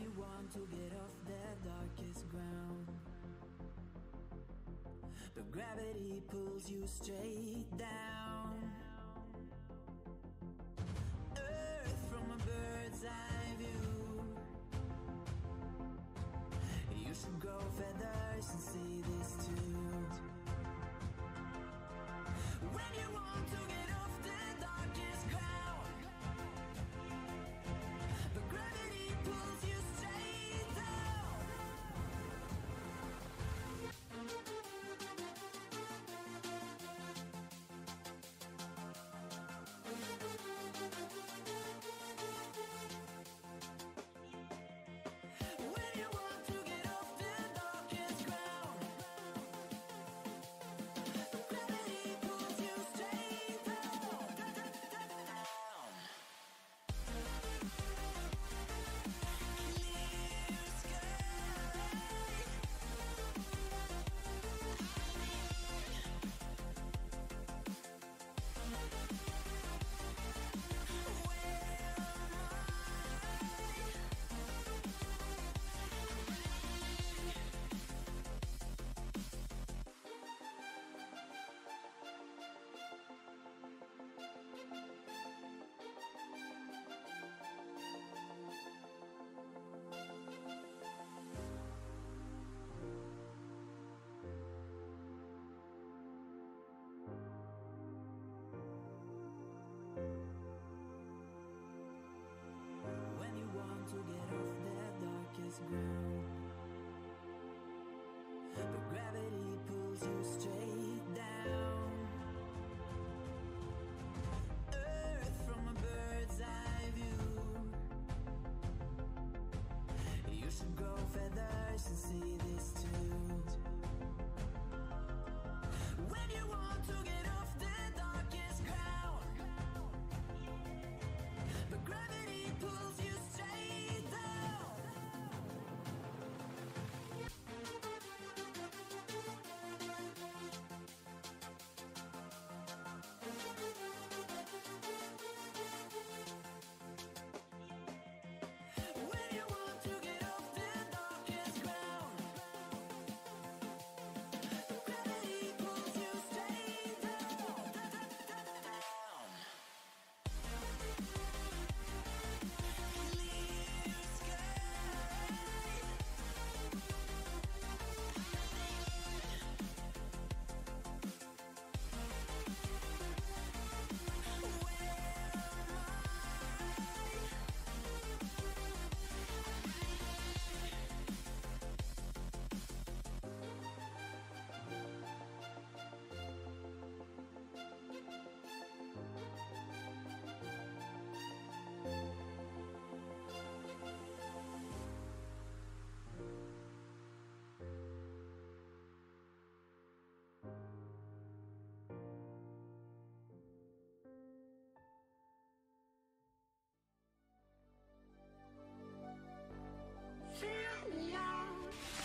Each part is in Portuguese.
anyone to get off their darkest ground. But gravity pulls you straight down. feathers and see the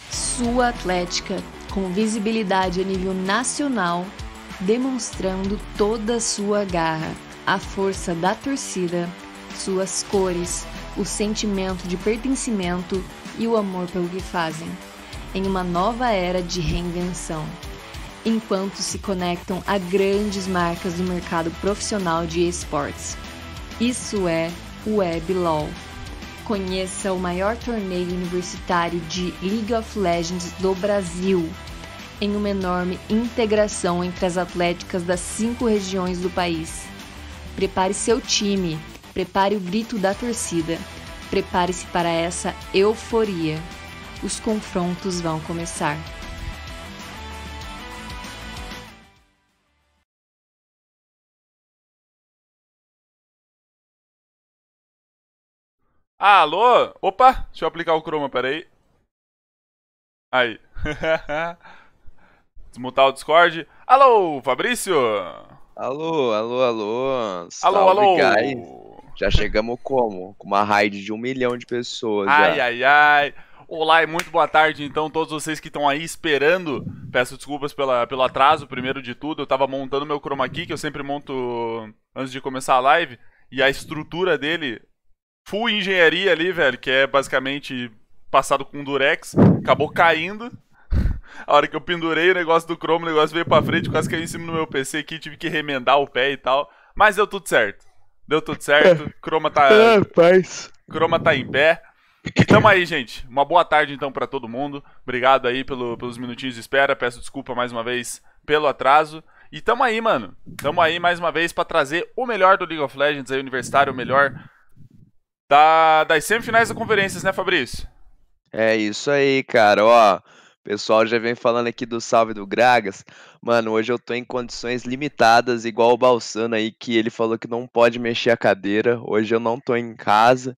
Sua Atlética, com visibilidade a nível nacional, demonstrando toda a sua garra, a força da torcida, suas cores, o sentimento de pertencimento e o amor pelo que fazem, em uma nova era de reinvenção, enquanto se conectam a grandes marcas do mercado profissional de esportes. Isso é Web Law conheça o maior torneio universitário de League of Legends do Brasil, em uma enorme integração entre as atléticas das cinco regiões do país. Prepare seu time, prepare o grito da torcida, prepare-se para essa euforia. Os confrontos vão começar. Ah, alô? Opa, deixa eu aplicar o chroma, peraí. Aí. Desmutar o Discord. Alô, Fabrício? Alô, alô, alô. Salve, alô, alô. Guys. Já chegamos como? Com uma raid de um milhão de pessoas. Ai, já. ai, ai. Olá e muito boa tarde, então, todos vocês que estão aí esperando. Peço desculpas pela, pelo atraso, primeiro de tudo. Eu tava montando meu chroma key, que eu sempre monto antes de começar a live. E a estrutura dele full engenharia ali, velho, que é basicamente passado com durex, acabou caindo. A hora que eu pendurei o negócio do cromo, o negócio veio pra frente, quase caiu em cima do meu PC aqui, tive que remendar o pé e tal. Mas deu tudo certo. Deu tudo certo. Croma tá. Rapaz. Chroma tá em pé. Então aí, gente. Uma boa tarde então para todo mundo. Obrigado aí pelo, pelos minutinhos de espera. Peço desculpa mais uma vez pelo atraso. E tamo aí, mano. Tamo aí mais uma vez para trazer o melhor do League of Legends aí, universitário, o melhor da, das semifinais da conferências, né, Fabrício? É isso aí, cara. Ó, o pessoal já vem falando aqui do salve do Gragas. Mano, hoje eu tô em condições limitadas, igual o Balsano aí, que ele falou que não pode mexer a cadeira. Hoje eu não tô em casa,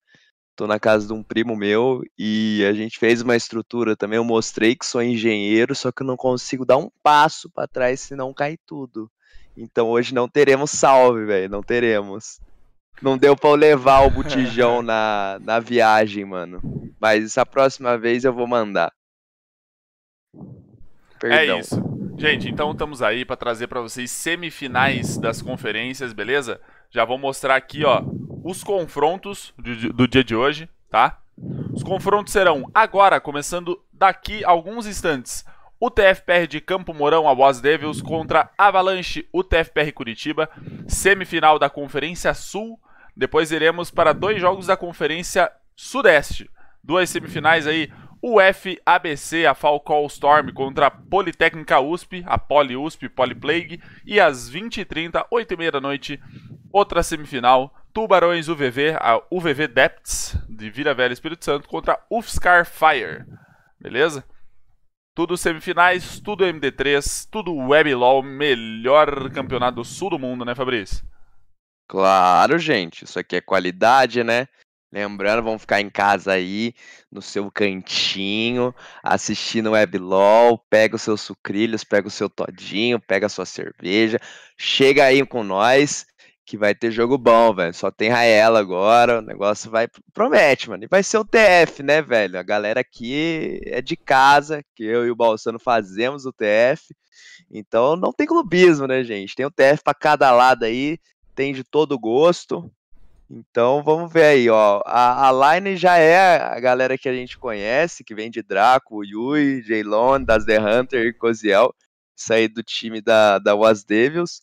tô na casa de um primo meu e a gente fez uma estrutura também. Eu mostrei que sou engenheiro, só que não consigo dar um passo para trás, senão cai tudo. Então hoje não teremos salve, velho, não teremos. Não deu pra eu levar o botijão na, na viagem, mano. Mas essa próxima vez eu vou mandar. É Perdão. É isso. Gente, então estamos aí para trazer para vocês semifinais das conferências, beleza? Já vou mostrar aqui, ó, os confrontos do, do dia de hoje, tá? Os confrontos serão agora, começando daqui a alguns instantes. UTFPR de Campo Mourão Was Devils contra Avalanche UTFPR Curitiba, semifinal da Conferência Sul. Depois iremos para dois jogos da Conferência Sudeste. Duas semifinais aí, UFABC, a Falcon Storm contra a Politécnica USP, a Poli USP, Poli Plague. E às 20h30, 8h30 da noite, outra semifinal, Tubarões UVV, a UVV Depths de Vila Velha Espírito Santo contra UFSCar Fire. Beleza? Tudo semifinais, tudo MD3, tudo WebLOL, melhor campeonato do sul do mundo, né, Fabrício? Claro, gente. Isso aqui é qualidade, né? Lembrando, vão ficar em casa aí, no seu cantinho, assistindo WebLOL, pega os seus sucrilhos, pega o seu todinho, pega a sua cerveja, chega aí com nós, que vai ter jogo bom, velho. Só tem Raela agora, o negócio vai. Promete, mano. E vai ser o TF, né, velho? A galera aqui é de casa, que eu e o Balsano fazemos o TF. Então não tem clubismo, né, gente? Tem o TF para cada lado aí, tem de todo gosto. Então vamos ver aí, ó. A, a line já é a galera que a gente conhece, que vem de Draco, Yui, Jaylon, das The Hunter e Coziel. Isso aí do time da, da Was Devils.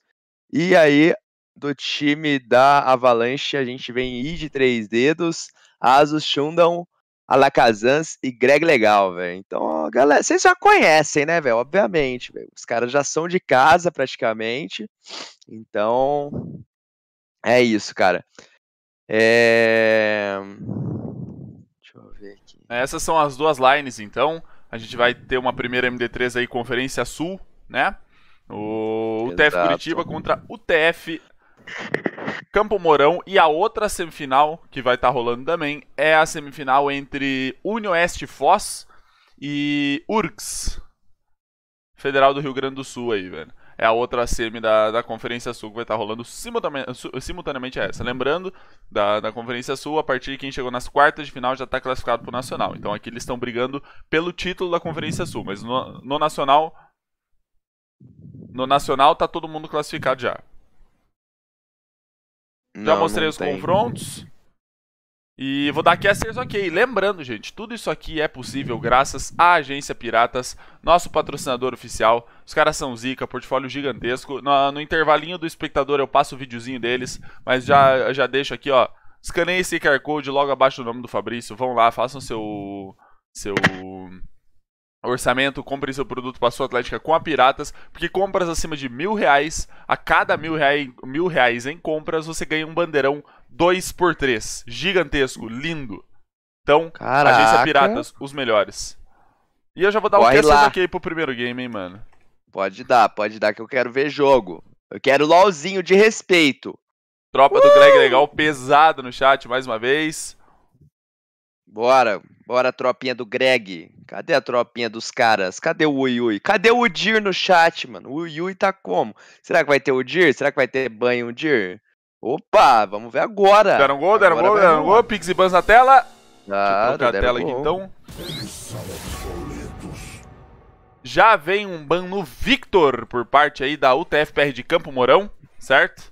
E aí do time da Avalanche, a gente vem I de três dedos, Asus, Shundam, Alakazans e Greg Legal, velho. Então, galera, vocês já conhecem, né, velho? Obviamente, véio. os caras já são de casa praticamente. Então, é isso, cara. É... Deixa eu ver aqui. Essas são as duas lines, então. A gente vai ter uma primeira MD3 aí, Conferência Sul, né? O, Exato. UTF Curitiba contra UTF Campo Mourão. E a outra semifinal que vai estar tá rolando também é a semifinal entre Unioeste Foz e URGS. Federal do Rio Grande do Sul aí, velho. É a outra semi da, da Conferência Sul que vai estar tá rolando simultaneamente a essa. Lembrando, da, da Conferência Sul, a partir de quem chegou nas quartas de final já está classificado para o Nacional. Então aqui eles estão brigando pelo título da Conferência Sul, mas no, no Nacional no Nacional tá todo mundo classificado já. Não, Já mostrei os tem. confrontos. E vou dar aqui vocês, ok. Lembrando, gente, tudo isso aqui é possível graças à Agência Piratas, nosso patrocinador oficial. Os caras são zica, portfólio gigantesco. No, no intervalinho do espectador eu passo o videozinho deles, mas já, já deixo aqui, ó. Escaneie esse QR Code logo abaixo do nome do Fabrício. Vão lá, façam seu. seu Orçamento, compre seu produto para sua atlética com a Piratas, porque compras acima de mil reais, a cada mil reais, mil reais em compras, você ganha um bandeirão 2x3. Gigantesco, lindo. Então, Caraca. Agência Piratas, os melhores. E eu já vou dar Corre um aqui pro primeiro game, hein, mano. Pode dar, pode dar que eu quero ver jogo. Eu quero LOLzinho de respeito. Tropa uh! do Greg Legal pesado no chat mais uma vez. Bora, bora, tropinha do Greg. Cadê a tropinha dos caras? Cadê o Uyui? Cadê o Udir no chat, mano? O Uiui tá como? Será que vai ter o Udir? Será que vai ter banho o Udir? Opa, vamos ver agora. Deram gol, deram agora gol, deram gol. gol. Pix e Bans na tela. Ah, Deixa a tela aqui então. Já vem um ban no Victor por parte aí da UTFPR de Campo Mourão, certo?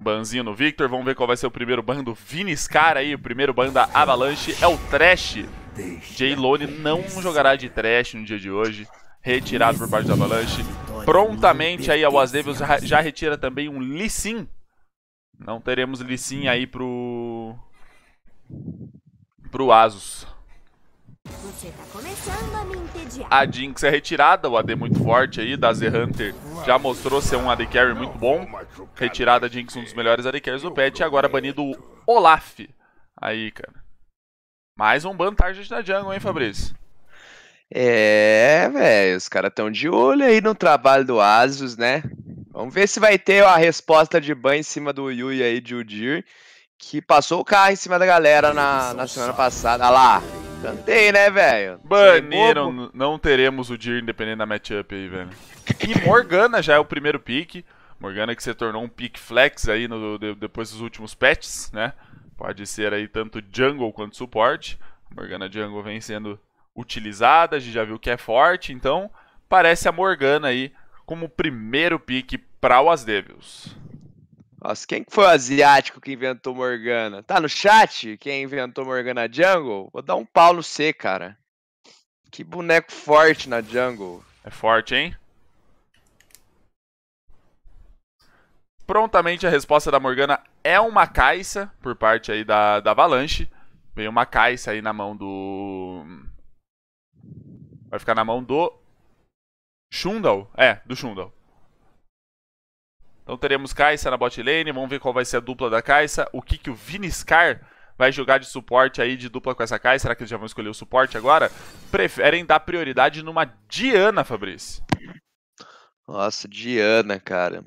Banzinho no Victor, vamos ver qual vai ser o primeiro bando. do Viniscar aí, o primeiro bando da Avalanche é o Trash. Jaylone não jogará de Trash no dia de hoje, retirado por parte da Avalanche. Prontamente aí a Wasdevils já, já retira também um Lee Sin. Não teremos Lee Sin aí pro... pro Asus. Tá a Jinx é retirada, o AD muito forte aí da Z-Hunter já mostrou ser um AD Carry muito bom. Retirada a Jinx, um dos melhores AD Carries do patch, e agora banido o Olaf. Aí, cara. Mais um ban target na jungle, hein, Fabrício? É, velho, os caras estão de olho aí no trabalho do Asus, né? Vamos ver se vai ter a resposta de ban em cima do Yui aí de Udir, que passou o carro em cima da galera na, na semana passada. Olha lá, Cantei, né, velho? Baniram, é não teremos o Deer independente da matchup aí, velho. E Morgana já é o primeiro pick. Morgana que se tornou um pick flex aí no, depois dos últimos patches, né? Pode ser aí tanto jungle quanto suporte. Morgana jungle vem sendo utilizada, a gente já viu que é forte, então parece a Morgana aí como primeiro pick para o As Devils. Nossa, quem foi o asiático que inventou Morgana? Tá no chat quem inventou Morgana Jungle? Vou dar um pau no C, cara. Que boneco forte na Jungle. É forte, hein? Prontamente a resposta da Morgana é uma caixa por parte aí da, da Avalanche. Vem uma caixa aí na mão do... Vai ficar na mão do... Shundal? É, do Shundal. Então teremos Caixa na bot lane, vamos ver qual vai ser a dupla da Caixa, o que, que o Viniscar vai jogar de suporte aí de dupla com essa Caixa, será que eles já vão escolher o suporte agora? Preferem dar prioridade numa Diana, Fabrício. Nossa, Diana, cara.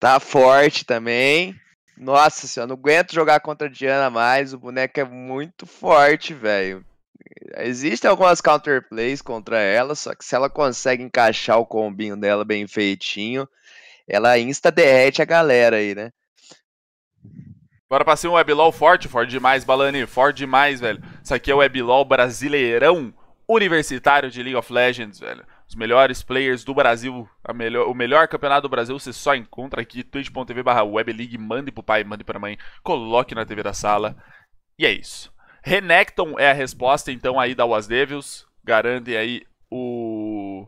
Tá forte também. Nossa senhora, não aguento jogar contra a Diana mais. O boneco é muito forte, velho. Existem algumas counterplays contra ela, só que se ela consegue encaixar o combinho dela bem feitinho, ela insta derrete a galera aí, né? Bora pra cima, um Weblol forte, forte demais, Balani, forte demais, velho. Isso aqui é o Weblol brasileirão universitário de League of Legends, velho. Os melhores players do Brasil, melhor, o melhor campeonato do Brasil, você só encontra aqui, twitch.tv barra webleague, mande pro pai, mande pra mãe, coloque na TV da sala. E é isso. Renekton é a resposta, então, aí da Was Devils. Garantem aí o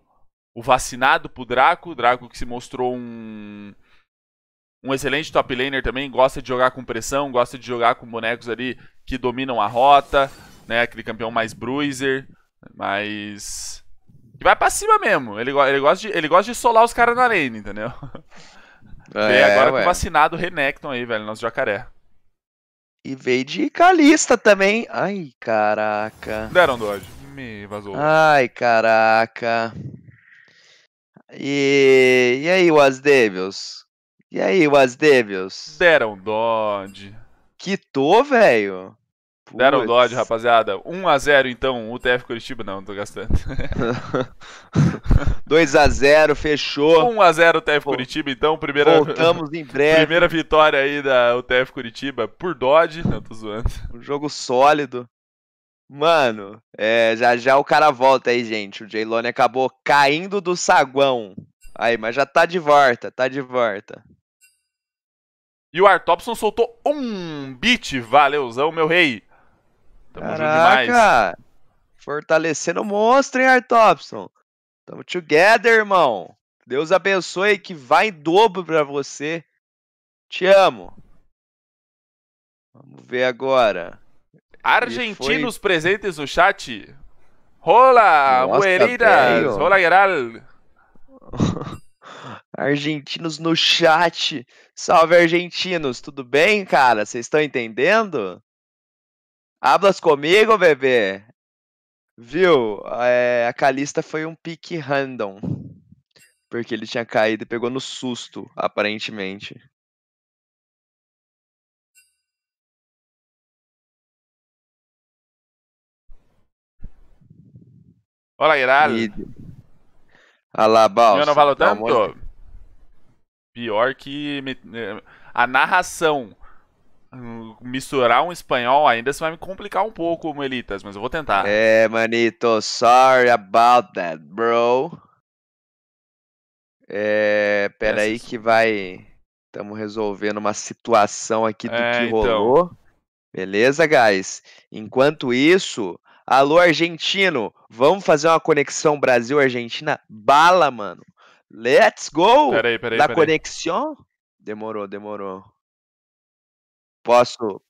o vacinado pro Draco. Draco que se mostrou um, um excelente top laner também. Gosta de jogar com pressão, gosta de jogar com bonecos ali que dominam a rota. Né? Aquele campeão mais bruiser, mais... Que vai pra cima mesmo. Ele, ele, gosta, de, ele gosta de solar os caras na lane, entendeu? É, e agora ué. com vacinado Renekton aí, velho, nosso jacaré. E veio de Calista também. Ai, caraca. Deram dodge. Me vazou. Ai, caraca. E, e aí, Was Devils? E aí, Was Devils? Deram Dodge. Quitou, velho. Deram Dodge, rapaziada. 1x0 então, UTF Curitiba. Não, não tô gastando. 2x0, fechou. 1x0 UTF Vol Curitiba, então. Primeira... Voltamos em breve. Primeira vitória aí da UTF Curitiba por Dodge. Não, tô zoando. Um jogo sólido. Mano, é, já já o cara volta aí, gente. O Jaylone acabou caindo do saguão. Aí, mas já tá de volta, tá de volta. E o Artopson soltou um beat. Valeuzão, meu rei. Tamo Caraca, junto demais. Fortalecendo o monstro, hein, Artopson? Tamo together, irmão. Deus abençoe que vai em dobro pra você. Te amo. Vamos ver agora. Argentinos foi... presentes no chat. Rola, moerida, Rola, Geral! Argentinos no chat. Salve, argentinos. Tudo bem, cara? Vocês estão entendendo? Hablas comigo, bebê? Viu? É, a Calista foi um pique random. Porque ele tinha caído e pegou no susto, aparentemente. Olá, Irado. tal? E... Eu não falo tanto. Pior que me... É, a narração misturar um espanhol ainda se vai me complicar um pouco, Melitas, mas eu vou tentar. É, manito, sorry about that, bro. É, pera aí que vai. Estamos resolvendo uma situação aqui do é, que então. rolou. Então. Beleza, guys? Enquanto isso, Alô, argentino, vamos fazer uma conexão Brasil-Argentina? Bala, mano. Let's go! Peraí, peraí, peraí. conexão? Demorou, demorou. Posso,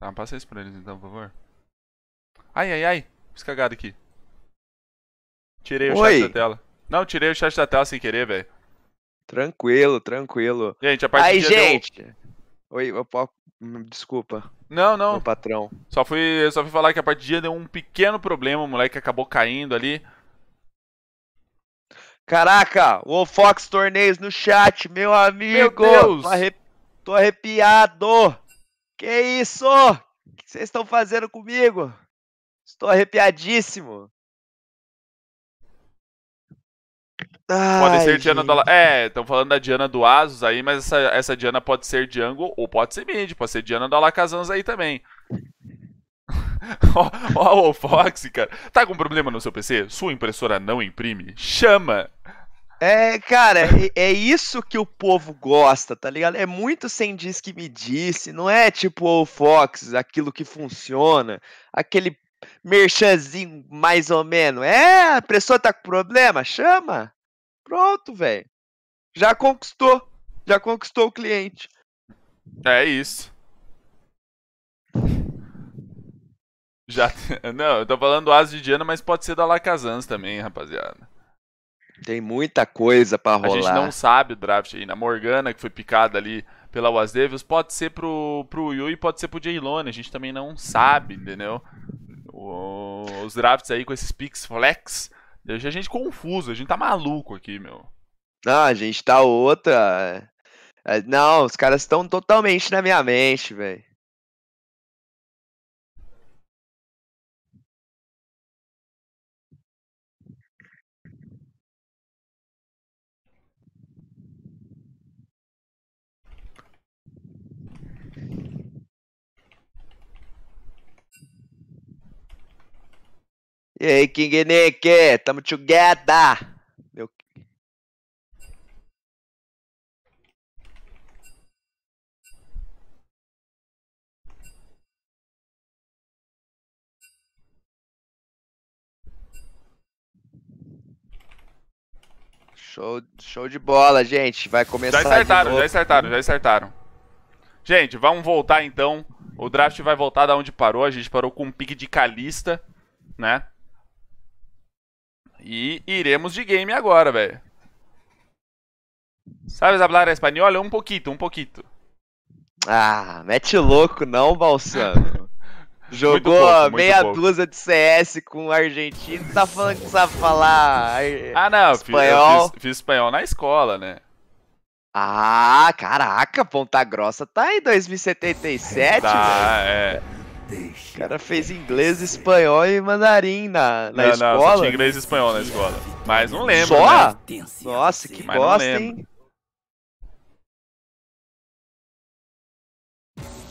Tá, passa isso pra eles então, por favor. Ai, ai, ai. Fiz cagada aqui. Tirei o Oi. chat da tela. Não, tirei o chat da tela sem querer, velho. Tranquilo, tranquilo. Gente, a parte Ai, gente. Deu... Oi, hum, desculpa. Não, não. Meu patrão. Só fui, só fui falar que a parte dia deu um pequeno problema, o moleque acabou caindo ali. Caraca, o Fox Torneios no chat, meu amigo. Meu Deus. arre... Tô arrepiado. Que isso? O que vocês estão fazendo comigo? Estou arrepiadíssimo. Ai, pode ser gente. Diana do... É, estão falando da Diana do Asus aí, mas essa, essa Diana pode ser Django ou pode ser Mid, pode ser Diana do Alakazans aí também. Ó, o oh, oh, Fox, cara. Tá com problema no seu PC? Sua impressora não imprime? Chama! É, cara, é, é, isso que o povo gosta, tá ligado? É muito sem diz que me disse, não é tipo o Fox, aquilo que funciona, aquele merchanzinho mais ou menos. É, a pessoa tá com problema, chama. Pronto, velho. Já conquistou, já conquistou o cliente. É isso. Já, não, eu tô falando do As de Diana, mas pode ser da Lacazans também, rapaziada. Tem muita coisa para rolar. A gente não sabe o draft aí na Morgana, que foi picada ali pela Wasdevius, pode ser pro, pro Yu e pode ser pro Jaylone. A gente também não sabe, entendeu? O, os drafts aí com esses picks flex deixa a gente confuso. A gente tá maluco aqui, meu. Ah, a gente tá outra. É, não, os caras estão totalmente na minha mente, velho. E aí, King Nick, tamo together! Meu... Show, show de bola, gente. Vai começar. Já acertaram, já acertaram, já acertaram. Gente, vamos voltar então. O draft vai voltar da onde parou. A gente parou com um pique de calista, né? E iremos de game agora, velho. Sabes falar espanhol? Um pouquito, um pouquito. Ah, mete louco não, Balsano. Jogou pouco, meia pouco. dúzia de CS com o argentino, tá falando que sabe falar Ah, não, espanhol. Fiz, fiz, fiz espanhol na escola, né? Ah, caraca, Ponta Grossa tá em 2077, tá, velho. é. O cara fez inglês, espanhol e mandarim na, na não, escola. Não, só tinha inglês e espanhol na escola. Mas não lembro. Só? Né? Nossa, que Mas bosta, hein?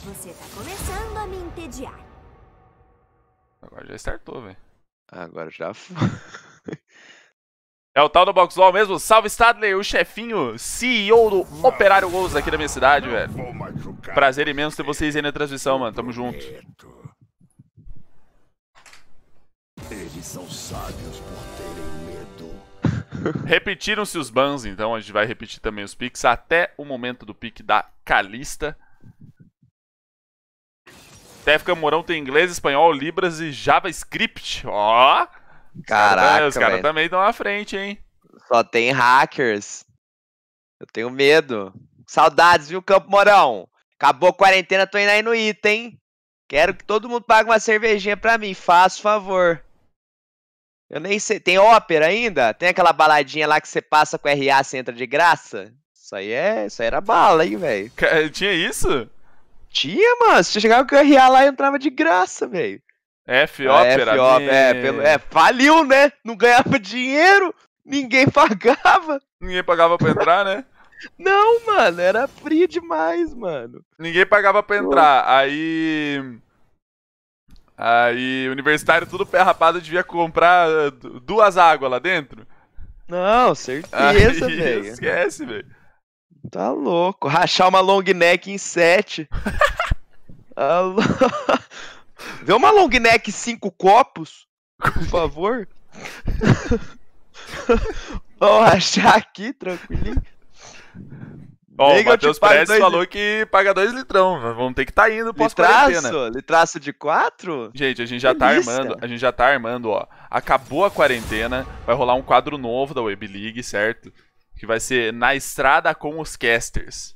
Você tá começando a me entediar. Agora já startou, velho. Agora já foi. É o tal do Boxwall mesmo? Salve Stadler, o chefinho, CEO do Operário Gols aqui da minha cidade, velho. Prazer imenso ter vocês aí na transmissão, mano. Tamo junto. Eles são sábios por terem medo. Repetiram-se os bans, então a gente vai repetir também os picks até o momento do pick da Calista. Téfica Morão tem inglês, espanhol, libras e JavaScript. Ó! Oh! Caraca, Os caras também estão à frente, hein? Só tem hackers. Eu tenho medo. Saudades, viu, Campo morão. Acabou a quarentena, tô indo aí no item. Quero que todo mundo pague uma cervejinha pra mim, faça favor. Eu nem sei. Tem ópera ainda? Tem aquela baladinha lá que você passa com RA, você entra de graça? Isso aí é. Isso aí era bala, hein, velho? Tinha isso? Tinha, mano. Você chegava com o RA lá e entrava de graça, velho. F opera é, F opera é, né? pelo, é, faliu, né? Não ganhava dinheiro, ninguém pagava. Ninguém pagava pra entrar, né? Não, mano, era free demais, mano. Ninguém pagava pra entrar. Pô. Aí. Aí, universitário, tudo pé rapado, devia comprar eh, duas águas lá dentro. Não, certeza, velho. Esquece, velho. Tá louco. Rachar uma long neck em sete. Alô. Vê uma long neck cinco copos, por favor. Vou achar aqui, tranquilinho. Ó, oh, o Matheus Prestes dois... falou que paga 2 litrão. vamos ter que tá indo pós-quarentena. Litraço? Litraço de 4? Gente, a gente já tá Delícia. tá armando. A gente já tá armando, ó. Acabou a quarentena, vai rolar um quadro novo da Web League, certo? Que vai ser Na Estrada com os Casters.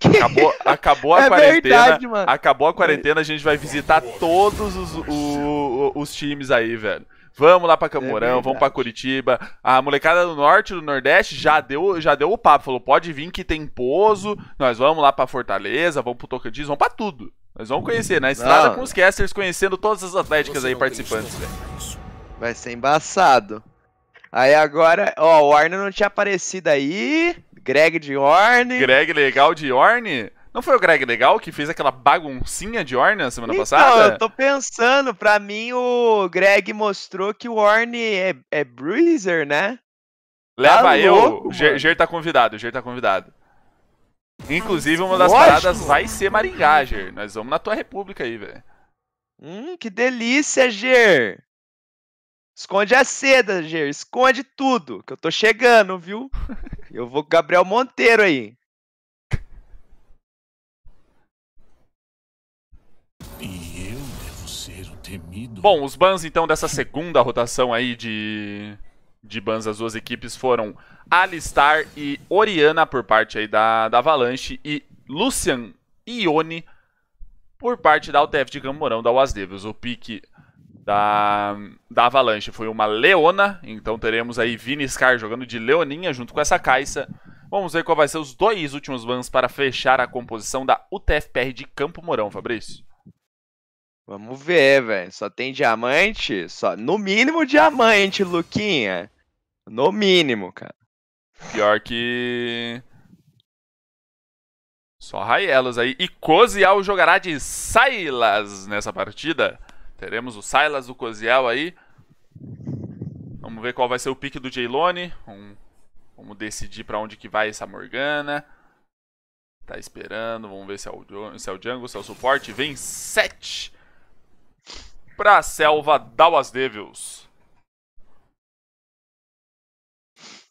Acabou, acabou a é quarentena. Verdade, acabou a quarentena, a gente vai visitar todos os, o, os times aí, velho. Vamos lá pra Camorão, é vamos pra Curitiba. A molecada do norte do Nordeste já deu, já deu o papo. Falou: pode vir que tem pouso. Nós vamos lá pra Fortaleza, vamos pro Tocantins, vamos pra tudo. Nós vamos conhecer, na estrada Não. com os casters, conhecendo todas as atléticas Você aí participantes, velho. Vai ser embaçado. Aí agora, ó, o Arno não tinha aparecido aí. Greg de Orne. Greg Legal de Orne? Não foi o Greg Legal que fez aquela baguncinha de Orne na semana então, passada? Não, eu tô pensando, pra mim o Greg mostrou que o Orne é, é Bruiser, né? Leva tá eu, louco, Ger, Ger tá convidado, Ger tá convidado. Inclusive, uma das Lógico. paradas vai ser Maringá, Ger. Nós vamos na tua república aí, velho. Hum, que delícia, Ger! Esconde a seda, Ger. Esconde tudo, que eu tô chegando, viu? Eu vou com o Gabriel Monteiro aí. E eu devo ser o temido. Bom, os bans então dessa segunda rotação aí de de bans das duas equipes foram Alistar e Oriana por parte aí da, da Avalanche e Lucian Ione por parte da UTF de Camorão da Devils, O pique da, da Avalanche. Foi uma Leona, então teremos aí Vini Scar jogando de Leoninha junto com essa caixa. Vamos ver qual vai ser os dois últimos bans para fechar a composição da UTFPR de Campo Mourão, Fabrício. Vamos ver, velho. Só tem diamante? Só, no mínimo diamante, Luquinha. No mínimo, cara. Pior que. Só Raielas aí. E Cozial jogará de Silas nessa partida. Teremos o Silas, o Coziel aí. Vamos ver qual vai ser o pique do Jaylone. Um, vamos decidir para onde que vai essa Morgana. Tá esperando, vamos ver se é o, se é o jungle, se é o suporte. Vem 7 pra selva Dawas Devils.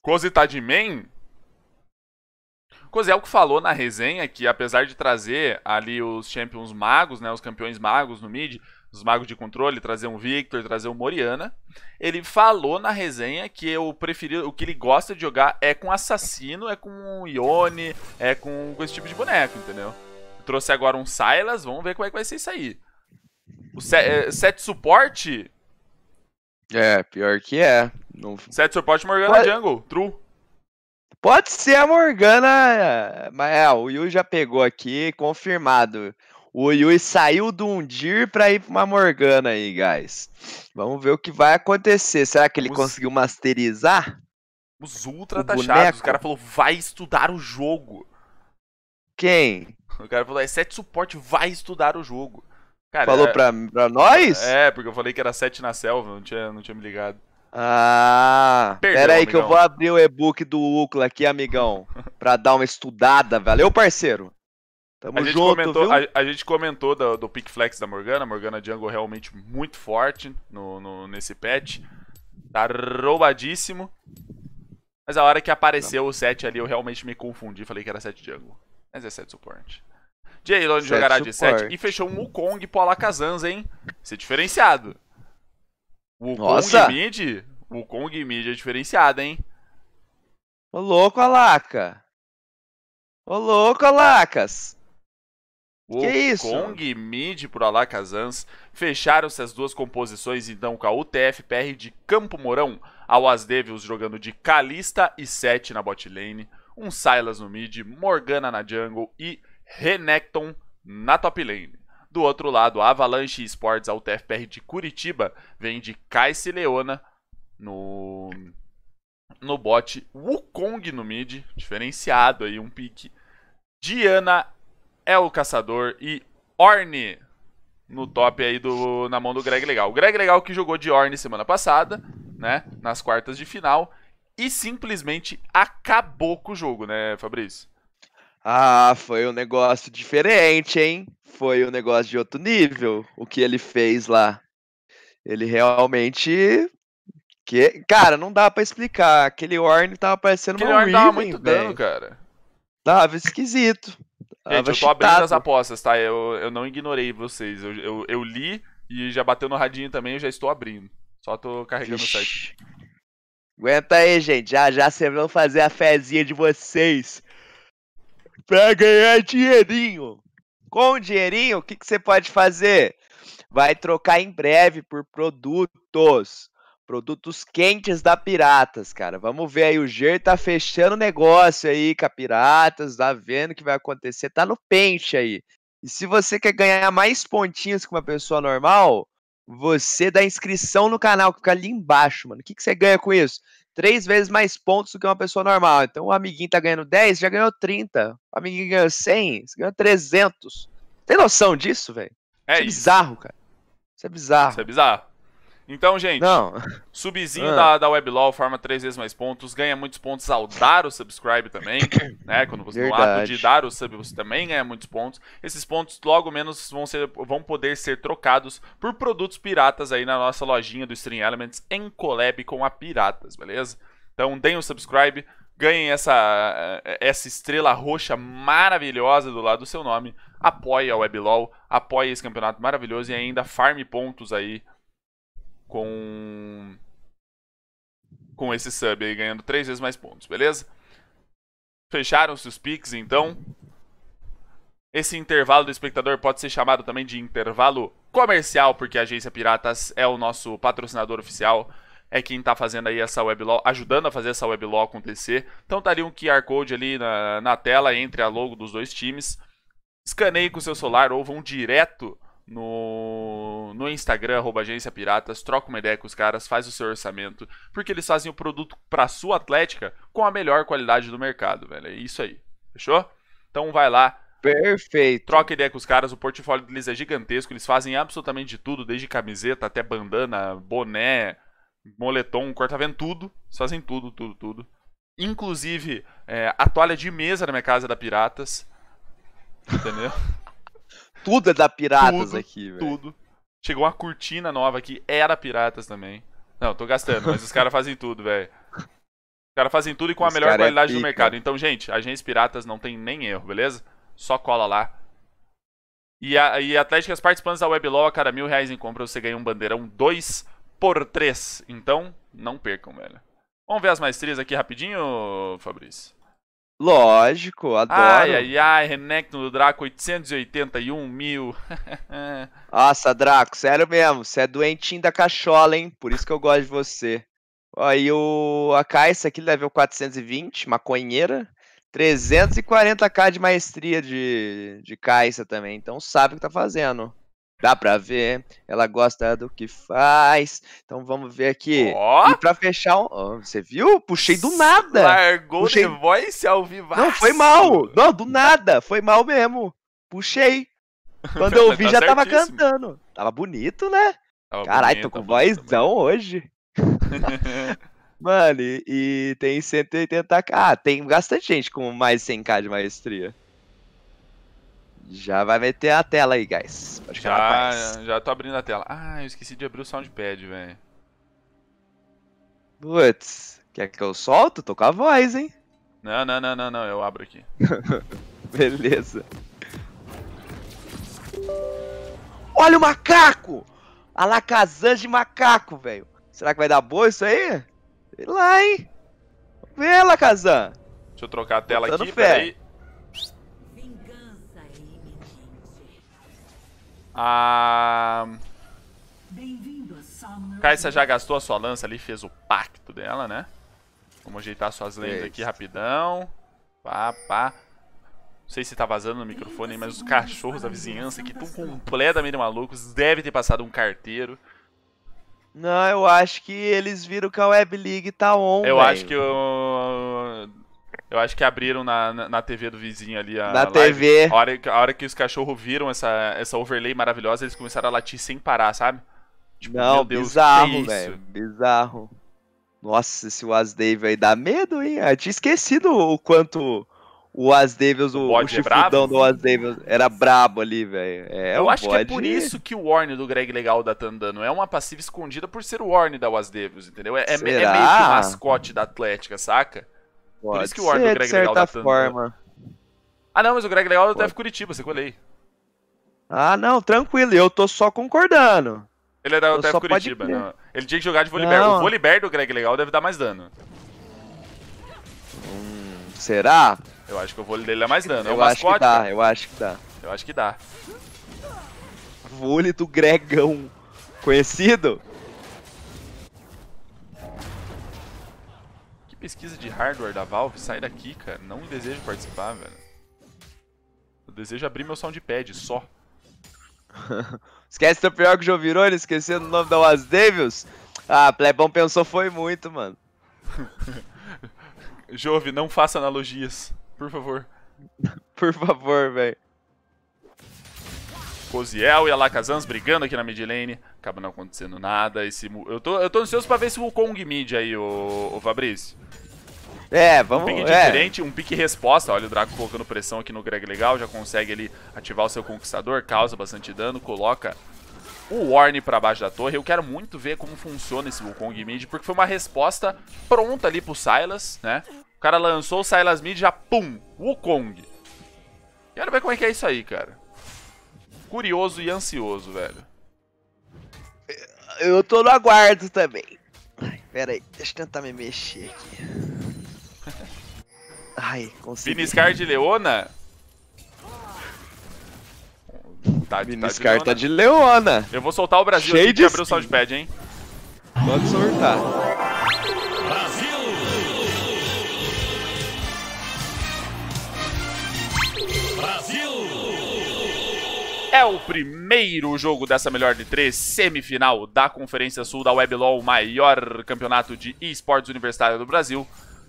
Cozy tá de main? Cozy que falou na resenha que apesar de trazer ali os champions magos, né, os campeões magos no mid, os magos de controle, trazer um Victor, trazer um Moriana. Ele falou na resenha que o preferido, o que ele gosta de jogar é com assassino, é com um Ione, é com, com esse tipo de boneco, entendeu? trouxe agora um Silas, vamos ver como é que vai ser isso aí. O é, set, set suporte. É, pior que é. Não... Set suporte Morgana Pode... Jungle, true. Pode ser a Morgana, mas é, o Yu já pegou aqui, confirmado. O Yui saiu do Undir para ir para uma Morgana aí, guys. Vamos ver o que vai acontecer. Será que ele os, conseguiu masterizar? Os ultra taxados. O cara falou, vai estudar o jogo. Quem? O cara falou, é sete suporte, vai estudar o jogo. Cara, falou é... pra, pra nós? É, porque eu falei que era sete na selva, não tinha, não tinha me ligado. Ah, Perdão, pera aí amigão. que eu vou abrir o e-book do Ucla aqui, amigão, pra dar uma estudada, valeu, parceiro. Tamo a gente junto, comentou, a, a, gente comentou do, do pick flex da Morgana. Morgana Jungle realmente muito forte no, no, nesse patch. Tá roubadíssimo. Mas a hora que apareceu Não. o 7 ali, eu realmente me confundi. Falei que era 7 Jungle. Mas é 7 suporte. Jaylon jogará de 7 e fechou um Wukong pro Alakazans, hein? Isso é diferenciado. Wukong Nossa. mid? Wukong mid é diferenciado, hein? Ô louco, Alaka. Ô louco, Alacas. Wukong que isso? Kong, Mid por Alakazans fecharam-se as duas composições então com a UTF-PR de Campo Mourão, ao Asdevius jogando de Kalista e 7 na bot lane, um Silas no mid, Morgana na jungle e Renekton na top lane. Do outro lado, a Avalanche Esports, a UTF-PR de Curitiba, vem de Kai'Si Leona no no bot, Wukong no mid, diferenciado aí um pique, Diana é o caçador e Orne no top aí do, na mão do Greg Legal. O Greg Legal que jogou de Orne semana passada, né, nas quartas de final, e simplesmente acabou com o jogo, né, Fabrício? Ah, foi um negócio diferente, hein? Foi um negócio de outro nível, o que ele fez lá. Ele realmente que, cara, não dá para explicar. Aquele Orne tava parecendo Aquele uma Orne tava muito dano, cara. Tava esquisito. Gente, eu tô abrindo as apostas, tá? Eu, eu não ignorei vocês. Eu, eu, eu, li e já bateu no radinho também, eu já estou abrindo. Só tô carregando Ixi. o site. Aguenta aí, gente. Já já vocês vão fazer a fezinha de vocês. Pra ganhar dinheirinho. Com dinheirinho, o que, que você pode fazer? Vai trocar em breve por produtos. Produtos quentes da Piratas, cara. Vamos ver aí. O Ger tá fechando negócio aí com a Piratas, tá vendo o que vai acontecer. Tá no pente aí. E se você quer ganhar mais pontinhos que uma pessoa normal, você dá inscrição no canal, que fica ali embaixo, mano. O que, que você ganha com isso? Três vezes mais pontos do que uma pessoa normal. Então o amiguinho tá ganhando 10, já ganhou 30. O amiguinho ganhou 100, você ganhou 300. Tem noção disso, velho? É, é isso. bizarro, cara. Isso é bizarro. Isso é bizarro. Então, gente, Não. subzinho ah. da, da Weblol forma três vezes mais pontos, ganha muitos pontos ao dar o subscribe também, né? Quando você Verdade. no ato de dar o sub, você também ganha muitos pontos. Esses pontos logo menos vão, ser, vão poder ser trocados por produtos piratas aí na nossa lojinha do Stream Elements em collab com a Piratas, beleza? Então, deem o subscribe, ganhem essa, essa estrela roxa maravilhosa do lado do seu nome, apoie a Weblol, apoie esse campeonato maravilhoso e ainda farme pontos aí com com esse sub aí, ganhando três vezes mais pontos, beleza? Fecharam-se os piques, então. Esse intervalo do espectador pode ser chamado também de intervalo comercial, porque a Agência Piratas é o nosso patrocinador oficial, é quem está fazendo aí essa weblog, ajudando a fazer essa weblog acontecer. Então estaria tá um QR Code ali na, na tela entre a logo dos dois times. Escaneie com o seu celular ou vão direto no, no, Instagram, arroba Agência Piratas, troca uma ideia com os caras, faz o seu orçamento, porque eles fazem o produto para sua atlética com a melhor qualidade do mercado, velho. É isso aí. Fechou? Então vai lá, Perfeito. Troca ideia com os caras, o portfólio deles é gigantesco, eles fazem absolutamente de tudo, desde camiseta até bandana, boné, moletom, corta-vento, tudo. Eles fazem tudo, tudo, tudo. Inclusive, é, a toalha de mesa na minha casa é da Piratas. Entendeu? tudo é da Piratas tudo, aqui, velho. Tudo. Chegou uma cortina nova que era Piratas também. Não, tô gastando, mas os caras fazem tudo, velho. Os caras fazem tudo e com os a melhor é qualidade é do mercado. Então, gente, agências piratas não tem nem erro, beleza? Só cola lá. E, a, e Atléticas participantes da a cara, mil reais em compra, você ganha um bandeirão 2 por 3 Então, não percam, velho. Vamos ver as maestrias aqui rapidinho, Fabrício. Lógico, adoro. Ai, ai, ai, Renekton do Draco, 881 mil. Nossa, Draco, sério mesmo, você é doentinho da cachola, hein? Por isso que eu gosto de você. Aí o, a Caixa aqui, level 420, maconheira. 340k de maestria de, de Caixa também, então sabe o que tá fazendo. Dá pra ver, ela gosta do que faz. Então vamos ver aqui. Oh. E pra fechar, oh, você viu? Puxei do nada. Largou Puxei... The Voice ao vivo. Não, foi mal. Não, do nada. Foi mal mesmo. Puxei. Quando eu ouvi, tá já tava cantando. Tava bonito, né? Caralho, tô com tá vozão hoje. Mano, e, e tem 180k. Ah, tem bastante gente com mais 100k de maestria. Já vai meter a tela aí, guys. Pode já, já tô abrindo a tela. Ah, eu esqueci de abrir o soundpad, velho. Putz, quer que eu solto? Tô com a voz, hein? Não, não, não, não, não. eu abro aqui. Beleza. Olha o macaco! Alakazam de macaco, velho. Será que vai dar boa isso aí? Sei lá, hein? Vê, Alakazam. Deixa eu trocar a tela Botando aqui, peraí. A... Kaisa já gastou a sua lança ali, fez o pacto dela, né? Vamos ajeitar suas lendas aqui rapidão. Pá, pá. Não sei se tá vazando no microfone, mas os cachorros da vizinhança aqui estão completamente malucos. Deve ter passado um carteiro. Não, eu acho que eles viram que a Web League tá on. Eu véio. acho que o eu acho que abriram na, na, na TV do vizinho ali. A, na live. TV. A hora, a hora que os cachorros viram essa, essa overlay maravilhosa, eles começaram a latir sem parar, sabe? Tipo, Não, Deus, bizarro, é velho. Bizarro. Nossa, esse Waz Davis aí dá medo, hein? Eu tinha esquecido o quanto o Waz o, o, o é chifrudão é do Waz era brabo ali, velho. É, eu acho bode... que é por isso que o Warne do Greg Legal da tá É uma passiva escondida por ser o Warne da Waz entendeu? É, é, é meio que o mascote da Atlética, saca? Pode Por isso que o War do Greg Legal forma. Tanto... Ah, não, mas o Greg Legal é deve Curitiba, você colei. Ah, não, tranquilo, eu tô só concordando. Ele é da UTF Curitiba, não. Ele tinha que jogar de Volibear. O Volibear do Greg Legal deve dar mais dano. Hum, será? Eu acho que o vôlei dele dá mais dano. É o mascote. dá, né? eu acho que dá. Eu acho que dá. Vôlei do Gregão. Conhecido? pesquisa de hardware da Valve, sai daqui, cara. Não desejo participar, velho. Eu desejo abrir meu soundpad só. Esquece teu pior que o João ele esqueceu o nome da Was Davis. Ah, Plebão pensou foi muito, mano. Jove, não faça analogias, por favor. por favor, velho. Coziel e Alakazans brigando aqui na mid lane. Acaba não acontecendo nada. Esse, eu, tô, eu tô ansioso pra ver esse Wukong mid aí, ô, ô Fabrício. É, vamos... Um pique é. diferente, um pique resposta. Olha o Draco colocando pressão aqui no Greg legal, já consegue ali ativar o seu Conquistador, causa bastante dano, coloca o Warn para baixo da torre. Eu quero muito ver como funciona esse Wukong mid, porque foi uma resposta pronta ali pro Silas, né? O cara lançou o Silas mid já, pum, Wukong. Quero ver como é que é isso aí, cara. Curioso e ansioso, velho. Eu tô no aguardo também. pera aí, deixa eu tentar me mexer aqui. Ai, consegui. Viniscar de Leona? Tá, Viniscar tá, tá de Leona. Eu vou soltar o Brasil Cheio aqui de abrir o soundpad, hein? Pode soltar. Brasil! Brasil! É o primeiro jogo dessa melhor de três, semifinal da Conferência Sul da WebLOL, o maior campeonato de esportes universitário do Brasil.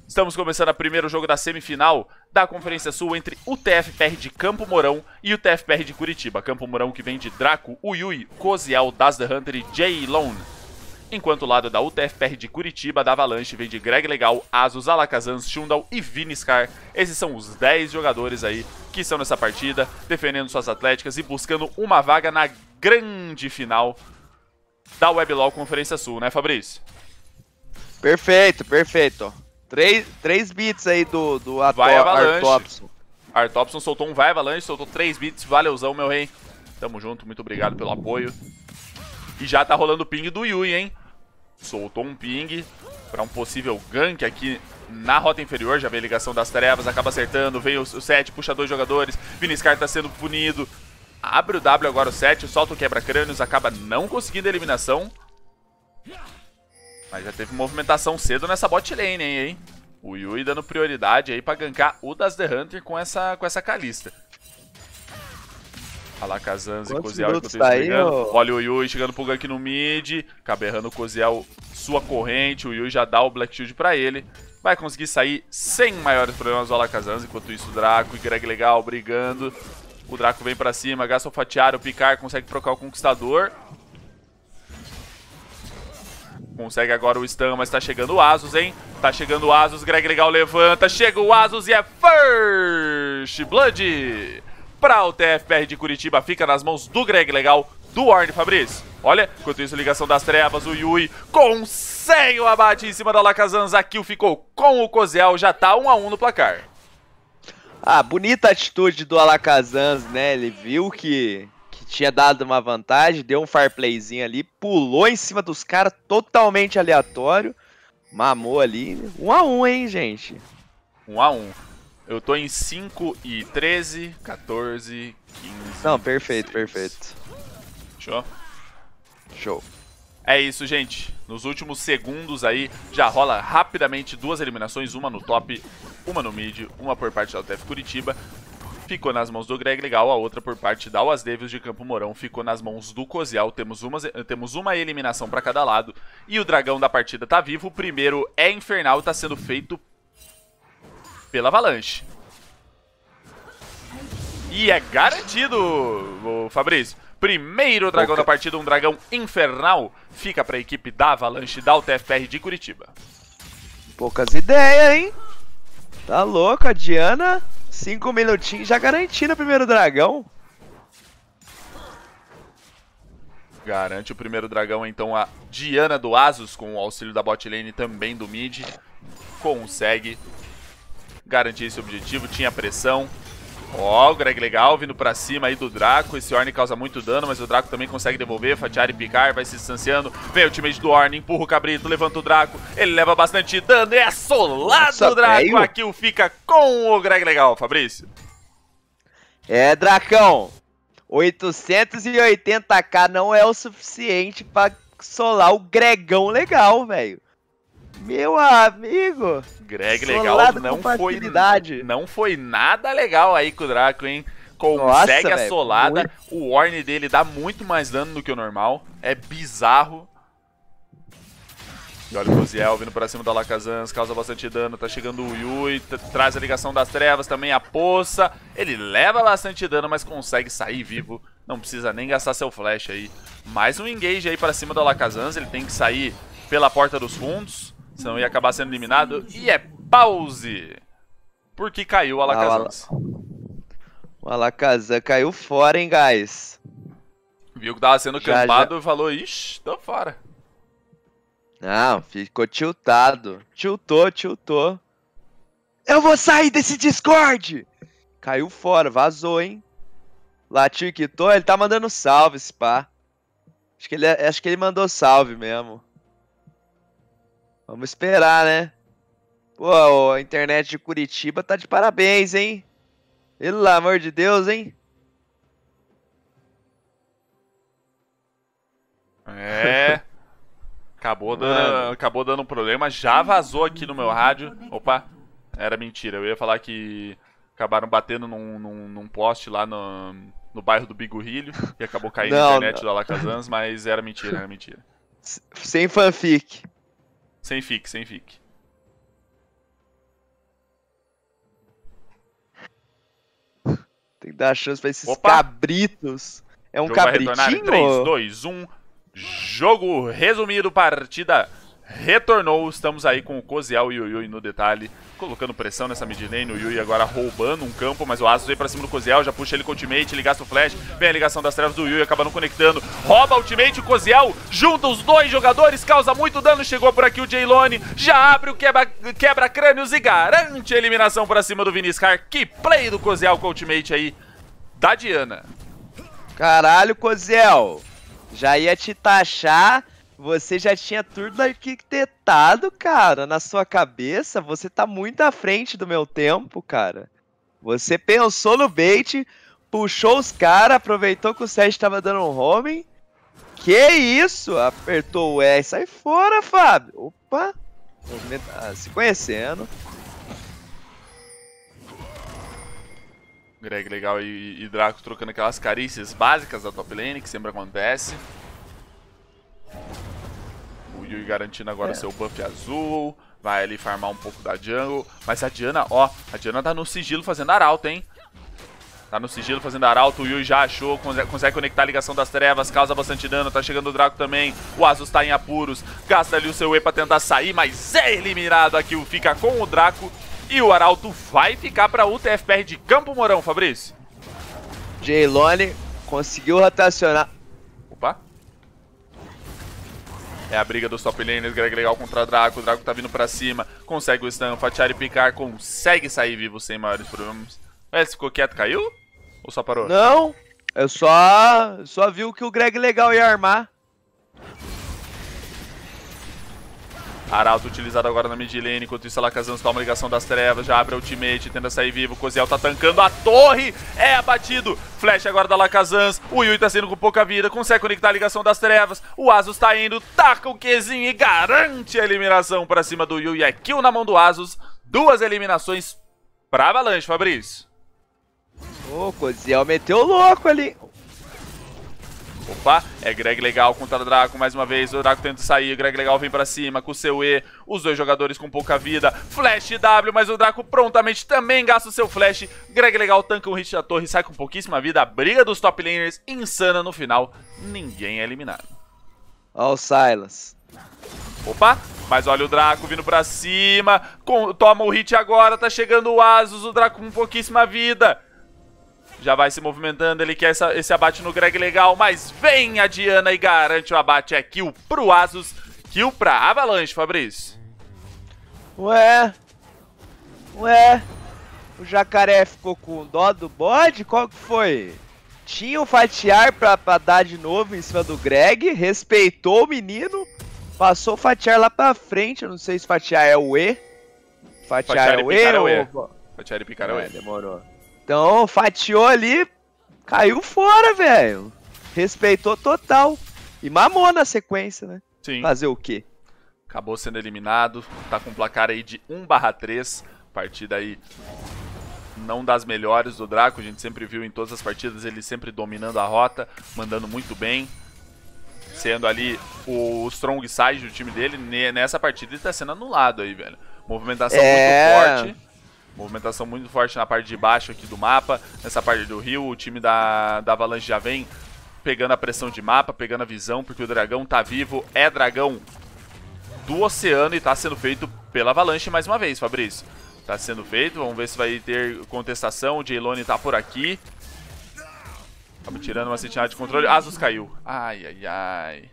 Estamos começando o primeiro jogo da semifinal da Conferência Sul entre o TFPR de Campo Mourão e o TFPR de Curitiba. Campo Mourão que vem de Draco, Uyui, Cozial, Das The Hunter e Jay Lone. Enquanto o lado da UTFPR de Curitiba, da Avalanche, vem de Greg Legal, Asus, Alakazans, Shundal e Viniscar. Esses são os 10 jogadores aí que estão nessa partida, defendendo suas atléticas e buscando uma vaga na grande final da WebLaw Conferência Sul, né, Fabrício? Perfeito, perfeito. Três, três bits aí do, do vai Avalanche. Artopson. Artopson soltou um vai Avalanche, soltou três bits. Valeuzão, meu rei. Tamo junto, muito obrigado pelo apoio. E já tá rolando o ping do Yui, hein? Soltou um ping pra um possível gank aqui na rota inferior. Já veio a ligação das trevas, acaba acertando. vem o 7, puxa dois jogadores. Viniscar tá sendo punido. Abre o W agora o 7, solta o quebra-crânios, acaba não conseguindo a eliminação. Mas já teve movimentação cedo nessa bot lane hein? O Yui dando prioridade aí pra gankar o das The Hunter com essa, com essa Kalista. Olha lá, Kazanz e que eu tá chegando. Ou... Olha o Yui chegando pro gank no mid. Acaba errando o Koziel sua corrente. O Yui já dá o Black Shield pra ele. Vai conseguir sair sem maiores problemas o Alakazans. Enquanto isso, o Draco e Greg Legal brigando. O Draco vem pra cima, gasta o fatiário, o Picar consegue trocar o Conquistador. Consegue agora o stun, mas tá chegando o Asus, hein? Tá chegando o Asus, Greg Legal levanta, chega o Asus e é First Blood! Pra o TFR de Curitiba, fica nas mãos do Greg Legal, do Warren Fabrício. Olha, enquanto isso, ligação das trevas, o Yui consegue o abate em cima da Lacazans. A ficou com o Kozel, já tá 1 um a 1 um no placar. Ah, bonita atitude do Alakazans, né? Ele viu que tinha dado uma vantagem, deu um far ali, pulou em cima dos caras, totalmente aleatório, mamou ali. Um a um, hein, gente? Um a um. Eu tô em 5 e 13, 14, 15. Não, perfeito, 16. perfeito. Show? Show. É isso, gente. Nos últimos segundos aí, já rola rapidamente duas eliminações, uma no top, uma no mid, uma por parte da UTF Curitiba ficou nas mãos do Greg Legal, a outra por parte da Was Davis de Campo Mourão ficou nas mãos do Cozial. Temos uma, eh, temos uma eliminação para cada lado. E o dragão da partida tá vivo. O primeiro é infernal, tá sendo feito pela Avalanche. E é garantido, o Fabrício. Primeiro dragão okay. da partida, um dragão infernal, fica para a equipe da Avalanche da UTFR de Curitiba. Poucas ideias, hein? Tá louco, a Diana Cinco minutinhos já garantindo o primeiro dragão. Garante o primeiro dragão, então, a Diana do Asus, com o auxílio da bot lane também do mid. Consegue garantir esse objetivo, tinha pressão. Ó, oh, o Greg legal vindo pra cima aí do Draco. Esse Orne causa muito dano, mas o Draco também consegue devolver, fatiar e picar, vai se distanciando. Vem o time do Orne, empurra o Cabrito, levanta o Draco. Ele leva bastante dano e é solado o Draco. A kill fica com o Greg legal, Fabrício. É, Dracão. 880k não é o suficiente pra solar o Gregão legal, velho. Meu amigo! Greg Legal não foi, não foi nada legal aí com o Draco, hein? Consegue Nossa, a solada, muito... o Warn dele dá muito mais dano do que o normal, é bizarro. E olha o Buziel vindo pra cima da Lacazans, causa bastante dano, tá chegando o Yui, traz a ligação das trevas também, a poça. Ele leva bastante dano, mas consegue sair vivo, não precisa nem gastar seu flash aí. Mais um engage aí pra cima da Lacazans, ele tem que sair pela porta dos fundos. Senão ia acabar sendo eliminado. E é pause! Porque caiu o Alakazam. Ah, o Alakazam caiu fora, hein, guys? Viu que tava sendo já, campado já... e falou, ixi, tô fora. Não, ficou tiltado. Tiltou, tiltou. Eu vou sair desse Discord! Caiu fora, vazou, hein? Latir quitou, ele tá mandando salve, spa. Acho que ele, é- acho que ele mandou salve mesmo. Vamos esperar, né? Pô, a internet de Curitiba tá de parabéns, hein? Pelo amor de Deus, hein? É. Acabou dando, acabou dando um problema. Já vazou aqui no meu rádio. Opa, era mentira. Eu ia falar que acabaram batendo num, num, num poste lá no, no bairro do Bigurrilho e acabou caindo na internet não. da mas era mentira, era mentira. Sem fanfic. Sem fique, sem fique. Tem que dar chance pra esses Opa. cabritos. É um Jogo cabritinho? dois 3, 2, 1. Jogo resumido, partida retornou. Estamos aí com o Coziel e o Yui no detalhe, colocando pressão nessa mid lane. O Yui agora roubando um campo, mas o Asus veio pra cima do Coziel, já puxa ele com o ultimate, ele gasta o flash. Vem a ligação das trevas do Yui, acaba não conectando. Rouba o ultimate, o Coziel junta os dois jogadores, causa muito dano. Chegou por aqui o Jaylone, já abre o quebra-crânios quebra e garante a eliminação pra cima do Viniscar. Que play do Coziel com o ultimate aí da Diana. Caralho, Coziel. já ia te taxar você já tinha tudo arquitetado, cara, na sua cabeça. Você tá muito à frente do meu tempo, cara. Você pensou no bait, puxou os caras, aproveitou que o Sérgio tava dando um homem. Que isso? Apertou o e sai fora, Fábio. Opa! Ah, se conhecendo. Greg legal e, e Draco trocando aquelas carícias básicas da top lane, que sempre acontece. Yui garantindo agora é. seu buff azul. Vai ali farmar um pouco da jungle. Mas a Diana, ó, a Diana tá no sigilo fazendo arauto, hein? Tá no sigilo fazendo arauto, o Yui já achou, consegue, consegue conectar a ligação das trevas, causa bastante dano, tá chegando o Draco também, o Asus tá em apuros, gasta ali o seu E pra tentar sair, mas é eliminado aqui, o fica com o Draco e o arauto vai ficar pra UTFPR de Campo Mourão, Fabrício. Jailone conseguiu rotacionar É a briga dos top laners, Greg Legal contra Draco. O Draco tá vindo pra cima, consegue o stun, fatiar e picar, consegue sair vivo sem maiores problemas. Esse é, ficou quieto, caiu? Ou só parou? Não, eu só, só vi que o Greg Legal ia armar. Arauto utilizado agora na mid lane, enquanto isso Alakazam toma a ligação das trevas, já abre a ultimate, tenta sair vivo, Coziel tá tancando a torre, é abatido, flash agora da Alakazans, o Yui tá sendo com pouca vida, consegue conectar a ligação das trevas, o Asus tá indo, taca o Qzinho e garante a eliminação pra cima do Yui, é kill na mão do Asus, duas eliminações pra Avalanche, Fabrício. Ô, oh, Coziel meteu louco ali. Opa, é Greg Legal contra Draco mais uma vez. O Draco tenta sair, o Greg Legal vem pra cima com o seu E. Os dois jogadores com pouca vida. Flash W, mas o Draco prontamente também gasta o seu flash. Greg Legal tanca o hit da torre, sai com pouquíssima vida. A briga dos top laners insana no final. Ninguém é eliminado. Ó o Silas. Opa, mas olha o Draco vindo pra cima. Com, toma o hit agora, tá chegando o Asus. O Draco com pouquíssima vida. Já vai se movimentando, ele quer essa, esse abate no Greg legal, mas vem a Diana e garante o abate. É kill pro Asus, kill pra Avalanche, Fabrício. Ué, ué, o jacaré ficou com dó do bode? Qual que foi? Tinha o fatiar pra, pra dar de novo em cima do Greg, respeitou o menino, passou o fatiar lá pra frente, eu não sei se fatiar é o E. Fatiar, fatiar é o E, ou... É o e. Fatiar e picar é o E. É, demorou. Então, fatiou ali, caiu fora, velho. Respeitou total. E mamou na sequência, né? Sim. Fazer o quê? Acabou sendo eliminado, tá com um placar aí de 1 barra 3. Partida aí não das melhores do Draco, a gente sempre viu em todas as partidas ele sempre dominando a rota, mandando muito bem. Sendo ali o strong side do time dele, nessa partida ele tá sendo anulado aí, velho. Movimentação é... muito forte Movimentação muito forte na parte de baixo aqui do mapa, nessa parte do rio. O time da, da Avalanche já vem pegando a pressão de mapa, pegando a visão, porque o dragão tá vivo, é dragão do oceano e tá sendo feito pela Avalanche mais uma vez, Fabrício. Tá sendo feito, vamos ver se vai ter contestação. O Jaylone tá por aqui. Acaba tirando uma sentinela de controle. Asus caiu. Ai, ai, ai.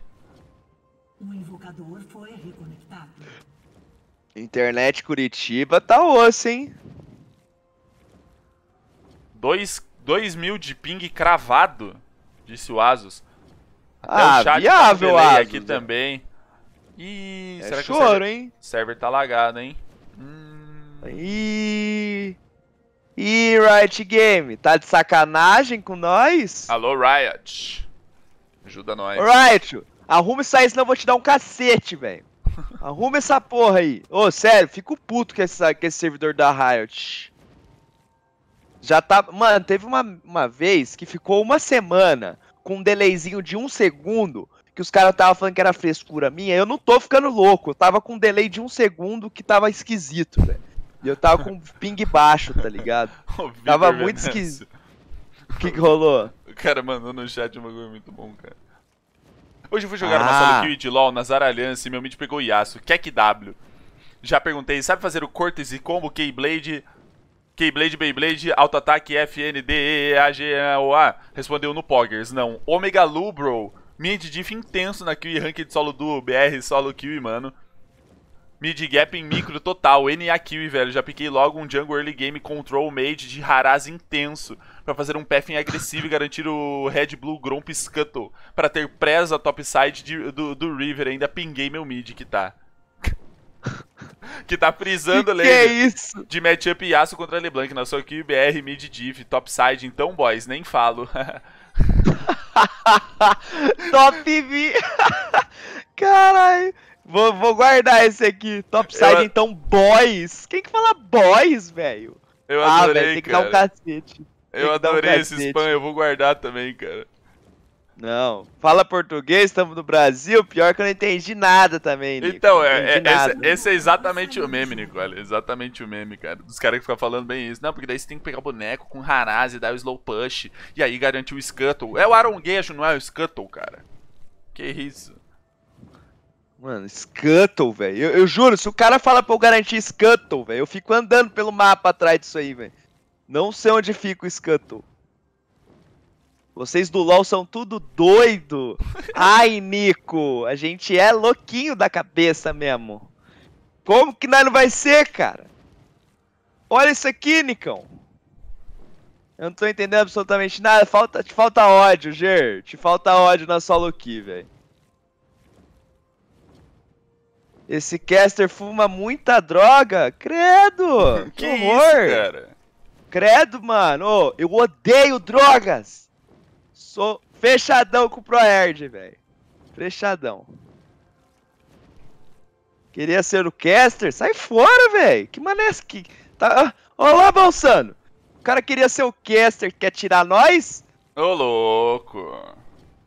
O invocador foi reconectado. Internet Curitiba tá osso, hein? 2, dois mil de ping cravado, disse o Asus. Até ah, o chat tá viável, Asus. aqui né? também. Ih, é será choro, que o server, hein? server tá lagado, hein? Hum... Ih... Riot Game, tá de sacanagem com nós? Alô, Riot. Ajuda nós. Riot, arruma isso aí, senão eu vou te dar um cacete, velho. arruma essa porra aí. Ô, sério, fico puto com, esse com esse servidor da Riot. Já tá. Mano, teve uma, uma vez que ficou uma semana com um delayzinho de um segundo que os caras estavam falando que era frescura minha, eu não tô ficando louco. Eu tava com um delay de um segundo que tava esquisito, velho. E eu tava com um ping baixo, tá ligado? tava muito esquisito. O que, que, rolou? O cara mandou no chat um bagulho muito bom, cara. Hoje eu fui jogar ah. uma solo kill de LOL na Zaralhance e meu mid pegou Yasuo, Kek é W. Já perguntei, sabe fazer o Cortes e combo Keyblade? Keyblade, Beyblade, Alto Ataque, N, D, E, A, G, A, O, A. Respondeu no Poggers, não. Omega Lu, bro. Mid diff intenso na Kiwi Ranked solo do BR, solo Kiwi, mano. Mid gap em micro total, NA Kiwi, velho. Já piquei logo um jungle early game control made de Haraz intenso para fazer um pathing agressivo e garantir o Red Blue Gromp Scuttle para ter presa topside de, do, do River. Ainda pinguei meu mid que tá. que tá frisando que, que é isso? de matchup Yasuo contra LeBlanc. na sou aqui BR, mid, div, topside. Então, boys, nem falo. Top V. Caralho. Vou, vou guardar esse aqui. Topside, Eu... então, boys. Quem que fala boys, velho? Eu ah, adorei, ah, tem que cara. dar um cacete. eu adorei um esse spam, eu vou guardar também, cara. Não, fala português, estamos no Brasil, pior que eu não entendi nada também, Nico. Então, é, é esse, esse, é exatamente o meme, Nicole, exatamente o meme, cara, dos caras que ficam falando bem isso. Não, porque daí você tem que pegar o boneco com Haraz e dar o slow push, e aí garante o scuttle. É o aronguejo, não é o scuttle, cara. Que isso. Mano, Scuttle, velho. Eu, eu, juro, se o cara fala pra eu garantir Scuttle, velho, eu fico andando pelo mapa atrás disso aí, velho. Não sei onde fica o Scuttle. Vocês do LoL são tudo doido. Ai, Nico, a gente é louquinho da cabeça mesmo. Como que nós não vai ser, cara? Olha isso aqui, Nicão. Eu não tô entendendo absolutamente nada. Falta, te falta ódio, Ger. Te falta ódio na solo aqui, velho. Esse caster fuma muita droga. Credo! que horror! Isso, cara? Credo, mano. Oh, eu odeio drogas! Sou fechadão com o Proerd, velho. Fechadão. Queria ser o caster? Sai fora, velho. Que mané que tá ah, Olha lá, Balsano. O cara queria ser o caster, quer tirar nós? Ô louco.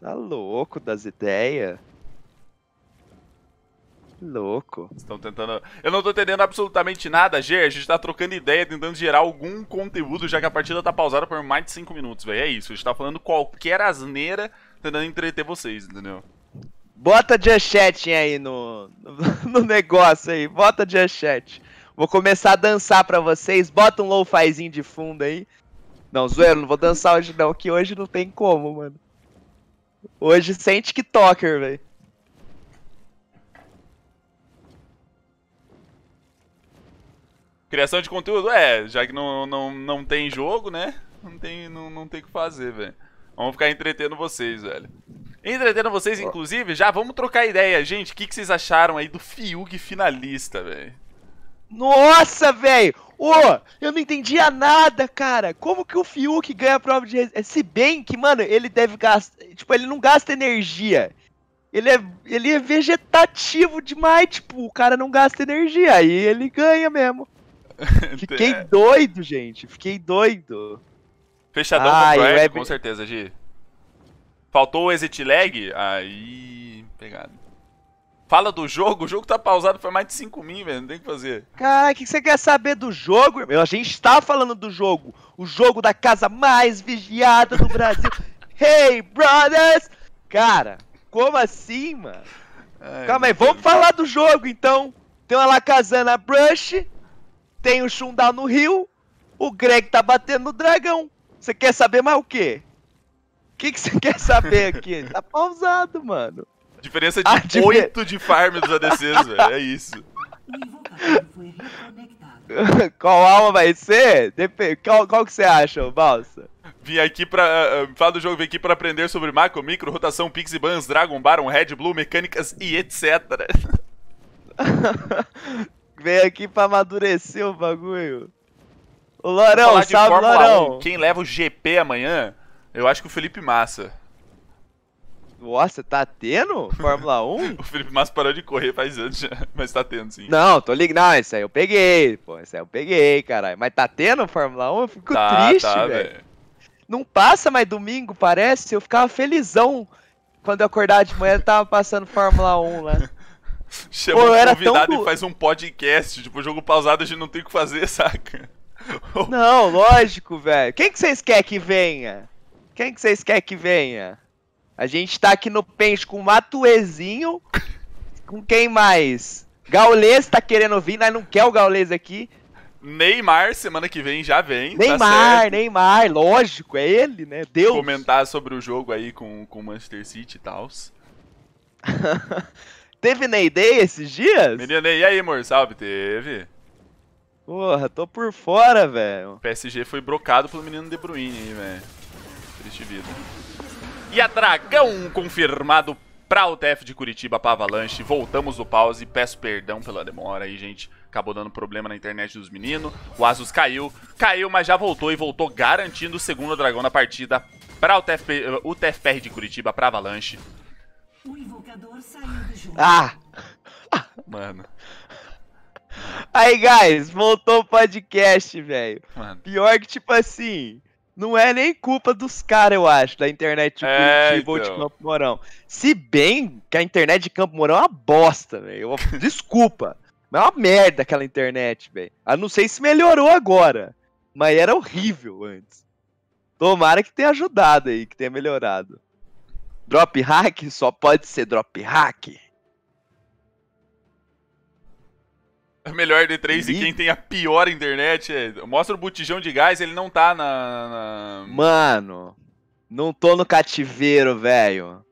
Tá louco das ideias louco. Estão tentando. Eu não tô entendendo absolutamente nada, Gê. A gente tá trocando ideia, tentando gerar algum conteúdo, já que a partida tá pausada por mais de 5 minutos, velho. É isso. A gente tá falando qualquer asneira, tentando entreter vocês, entendeu? Bota Just chat aí no, no negócio aí. Bota Just Chat. Vou começar a dançar pra vocês. Bota um low-fizinho de fundo aí. Não, zoeiro, não vou dançar hoje não, que hoje não tem como, mano. Hoje sem TikToker, velho. Criação de conteúdo, é, já que não, não, não tem jogo, né? Não tem, não, não tem o que fazer, velho. Vamos ficar entretendo vocês, velho. Entretendo vocês, inclusive, já vamos trocar ideia. Gente, o que, que vocês acharam aí do Fiuk finalista, velho? Nossa, velho! Ô, eu não entendia nada, cara. Como que o Fiuk ganha a prova de Se bem que, mano, ele deve gastar. Tipo, ele não gasta energia. Ele é, ele é vegetativo demais, tipo, o cara não gasta energia. Aí ele ganha mesmo. Fiquei é. doido, gente. Fiquei doido. Fechadão ah, com Crash, web... com certeza, Gi. Faltou o exit lag? Aí. Pegado. Fala do jogo, o jogo tá pausado foi mais de 5 mil, velho. Não tem o que fazer. Cara, o que você quer saber do jogo, irmão? A gente tá falando do jogo. O jogo da casa mais vigiada do Brasil. hey, brothers! Cara, como assim, mano? Ai, Calma aí, vamos falar do jogo então. Tem uma Lacazana Brush, tem o Shundar no rio. O Greg tá batendo no dragão. Você quer saber mais o quê? O que você quer saber aqui? Tá pausado, mano. diferença ah, de Adver... 8 de farm dos ADCs, velho. É isso. qual alma vai ser? Dep qual, qual que você acha, Balsa? Vim aqui pra. Uh, ah, ah, falar do jogo, vim aqui pra aprender sobre macro, micro, rotação, Pixie bans, Dragon Baron, Red, Blue, mecânicas e etc. Vem aqui pra amadurecer o bagulho. O Lorão, salve Lorão. 1. Quem leva o GP amanhã, eu acho que o Felipe Massa. Nossa, tá tendo Fórmula 1? o Felipe Massa parou de correr faz anos já, mas tá tendo sim. Não, tô ligado. Não, isso aí eu peguei, pô. Isso aí eu peguei, caralho. Mas tá tendo Fórmula 1? Eu fico tá, tá triste, tá, velho. Não passa mais domingo, parece. Eu ficava felizão quando eu acordar de manhã, tava passando Fórmula 1 lá. Chama Pô, um convidado tão... e faz um podcast. Tipo, jogo pausado a gente não tem o que fazer, saca? Não, lógico, velho. Quem que vocês querem que venha? Quem que vocês querem que venha? A gente tá aqui no pente com o Matuezinho. Com quem mais? Gaulês tá querendo vir, nós não quer o Gaulês aqui. Neymar, semana que vem já vem. Tá Neymar, tá Neymar, lógico, é ele, né? Deus. Comentar sobre o jogo aí com o Manchester City e tal. Teve Ney Day esses dias? Menino Ney, e aí, amor? Salve, teve. Porra, tô por fora, velho. PSG foi brocado pelo menino De Bruyne aí, velho. Triste vida. E a Dragão confirmado pra UTF de Curitiba pra Avalanche. Voltamos do pause. Peço perdão pela demora aí, gente. Acabou dando problema na internet dos meninos. O Asus caiu. Caiu, mas já voltou e voltou garantindo o segundo dragão na partida pra UTF, TFR de Curitiba pra Avalanche. O invocador saiu do jogo. Ah! Mano. Aí, guys, voltou o podcast, velho. Pior que, tipo assim, não é nem culpa dos caras, eu acho, da internet de é, então. ou de então. Campo Mourão. Se bem que a internet de Campo Mourão é uma bosta, velho. Desculpa. Mas é uma merda aquela internet, velho. A não sei se melhorou agora, mas era horrível antes. Tomara que tenha ajudado aí, que tenha melhorado. Drop hack só pode ser drop hack. A é melhor de três e quem tem a pior internet é, Mostra o botijão de gás, ele não tá na. na... Mano, não tô no cativeiro, velho.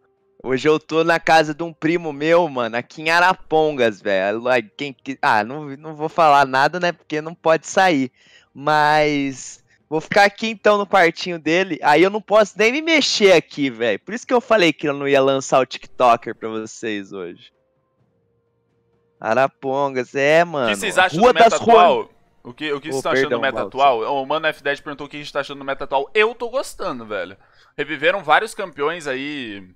Hoje eu tô na casa de um primo meu, mano, aqui em Arapongas, velho. Quem... Ah, não, não vou falar nada, né? Porque não pode sair. Mas Vou ficar aqui então no quartinho dele. Aí eu não posso nem me mexer aqui, velho. Por isso que eu falei que eu não ia lançar o TikToker pra vocês hoje. Arapongas, é, mano. O que vocês acham Rua do meta atual? O que, o que oh, vocês estão achando do meta atual? O Mano F10 perguntou o que a gente tá achando do meta atual. Eu tô gostando, velho. Reviveram vários campeões aí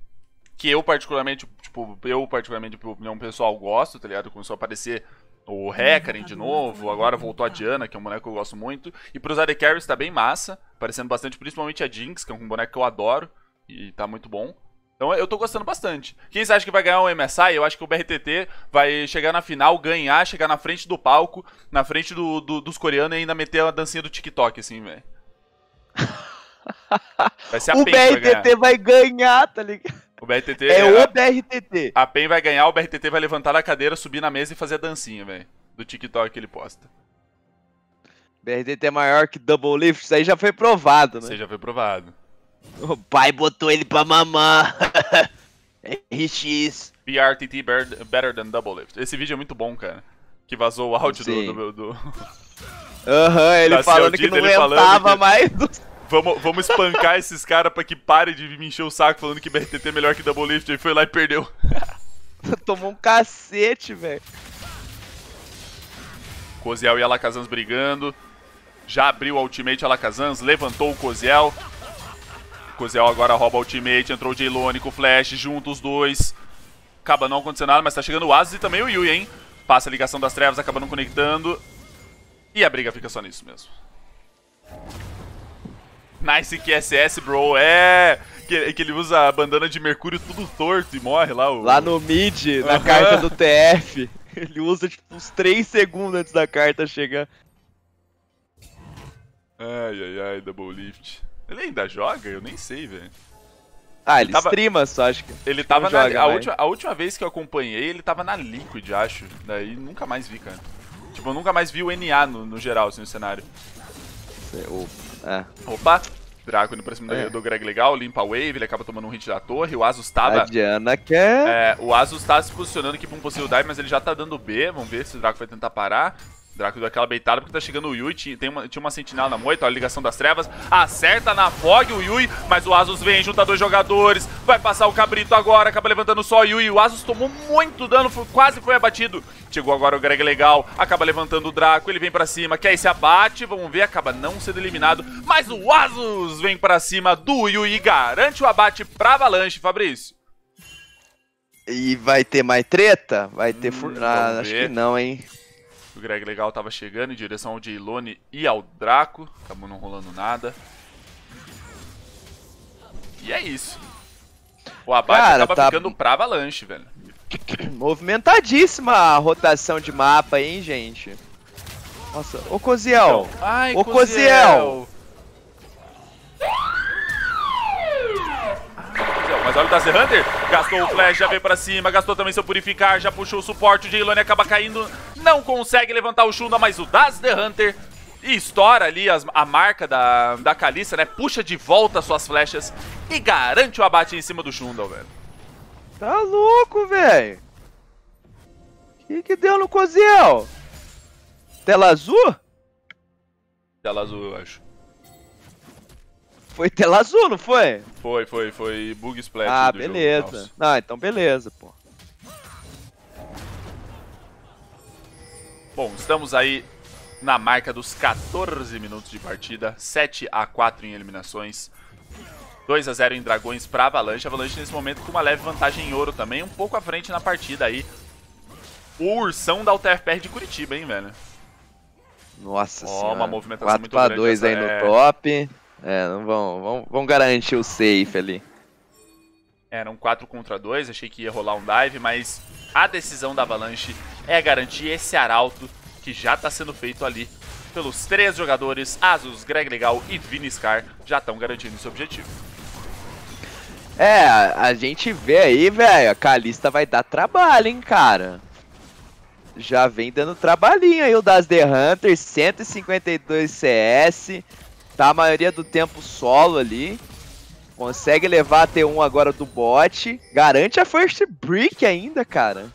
que eu particularmente, tipo, eu particularmente, por opinião pessoal, gosto, tá ligado? Começou a aparecer o Hecarim de novo, agora voltou a Diana, que é um boneco que eu gosto muito. E pros AD Carries tá bem massa, parecendo bastante, principalmente a Jinx, que é um boneco que eu adoro e tá muito bom. Então eu tô gostando bastante. Quem você acha que vai ganhar o MSI? Eu acho que o BRTT vai chegar na final, ganhar, chegar na frente do palco, na frente do, do, dos coreanos e ainda meter a dancinha do TikTok, assim, velho. Vai ser a O BRTT vai ganhar, tá ligado? O BRTT. É, é o BRTT. A PEN vai ganhar, o BRTT vai levantar a cadeira, subir na mesa e fazer a dancinha, velho. Do TikTok que ele posta. BRTT é maior que Double Lift, isso aí já foi provado, né? Isso aí já foi provado. O pai botou ele pra mamar. RX. BRTT better than Double Lift. Esse vídeo é muito bom, cara. Que vazou o áudio Sim. do. Aham, do... uhum, ele da falando que não levantava que... mais vamos, vamos espancar esses caras pra que parem de me encher o saco falando que BRTT é melhor que Double Lift. Aí foi lá e perdeu. Tomou um cacete, velho. Coziel e Alakazans brigando. Já abriu o ultimate Alakazans, levantou o Coziel. Coziel agora rouba o ultimate, entrou o Jelone com o Flash, juntos os dois. Acaba não acontecendo nada, mas tá chegando o Asus e também o Yui, hein? Passa a ligação das trevas, acaba não conectando. E a briga fica só nisso mesmo. Nice QSS, bro. É! Que, que, ele usa a bandana de mercúrio tudo torto e morre lá. O... Lá no mid, na uhum. carta do TF. Ele usa tipo uns 3 segundos antes da carta chegar. Ai, ai, ai, double lift. Ele ainda joga? Eu nem sei, velho. Ah, ele, ele tava... streama só, acho que. Ele acho tava que na. Joga, a, última, a última vez que eu acompanhei, ele tava na Liquid, acho. Daí nunca mais vi, cara. Tipo, eu nunca mais vi o NA no, no geral, assim, no cenário. Opa. É. Opa, Draco indo pra cima é. do Greg legal, limpa a wave, ele acaba tomando um hit da torre, o Asus tava... Tá a Diana quer... É, o Asus tá se posicionando aqui pra um possível dive, mas ele já tá dando B, vamos ver se o Draco vai tentar parar. O Draco deu aquela beitada porque tá chegando o Yui, tinha, tem uma, tinha uma sentinela na moita, olha a ligação das trevas, acerta na fog o Yui, mas o Asus vem, junta dois jogadores, vai passar o Cabrito agora, acaba levantando só o Yui, o Asus tomou muito dano, foi, quase foi abatido. Chegou agora o Greg Legal, acaba levantando o Draco, ele vem para cima, quer esse abate, vamos ver, acaba não sendo eliminado, mas o Asus vem para cima do Yui e garante o abate pra Avalanche, Fabrício. E vai ter mais treta? Vai ter hum, ah, Acho que não, hein? O Greg Legal tava chegando em direção ao Jailone e ao Draco. Acabou não rolando nada. E é isso. O abate Cara, acaba tá... ficando pra Avalanche, velho. Movimentadíssima a rotação de mapa, hein, gente? Nossa, ô Coziel! Ai, ô Coziel! Mas olha o Dazzy Hunter, gastou o flash, já veio pra cima, gastou também seu purificar, já puxou o suporte, o Jailone acaba caindo, não consegue levantar o Shunda, mas o Dazzy Hunter estoura ali as, a marca da, da Kalissa, né? Puxa de volta suas flechas e garante o abate em cima do Shundle, velho. Tá louco, velho? Que que deu no cozel? Tela azul? Tela azul, eu acho. Foi tela azul, não foi? Foi, foi, foi bug splash. Ah, beleza. Jogo, ah, então beleza, pô. Bom, estamos aí na marca dos 14 minutos de partida, 7 a 4 em eliminações. 2 a 0 em Dragões para Avalanche. Avalanche nesse momento com uma leve vantagem em ouro também, um pouco à frente na partida aí. O ursão da UTFPR de Curitiba, hein, velho? Nossa oh, senhora. uma movimentação 4 muito grande. 2 aí é... no top. É, não vão, vão, vão garantir o safe ali. É, eram 4 contra 2, achei que ia rolar um dive, mas a decisão da Avalanche é garantir esse arauto que já está sendo feito ali pelos três jogadores, Asus, Greg Legal e Viniscar, já estão garantindo esse objetivo. É, a gente vê aí, velho, a Kalista vai dar trabalho, hein, cara. Já vem dando trabalhinho aí o Das The Hunter, 152 CS, tá a maioria do tempo solo ali. Consegue levar a T1 agora do bot, garante a first break ainda, cara.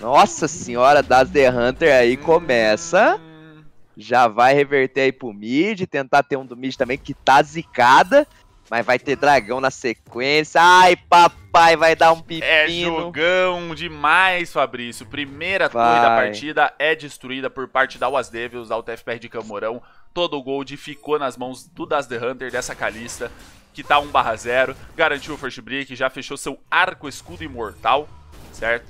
Nossa senhora, Das The Hunter aí começa já vai reverter aí pro mid, tentar ter um do mid também que tá zicada. Mas vai ter dragão na sequência. Ai, papai, vai dar um pepino. É jogão demais, Fabrício. Primeira vai. torre da partida é destruída por parte da Was Devils, da UTFPR de Camorão. Todo o gold ficou nas mãos do Das The Hunter, dessa Calista, que tá 1 0. Garantiu o first break, já fechou seu arco escudo imortal, certo?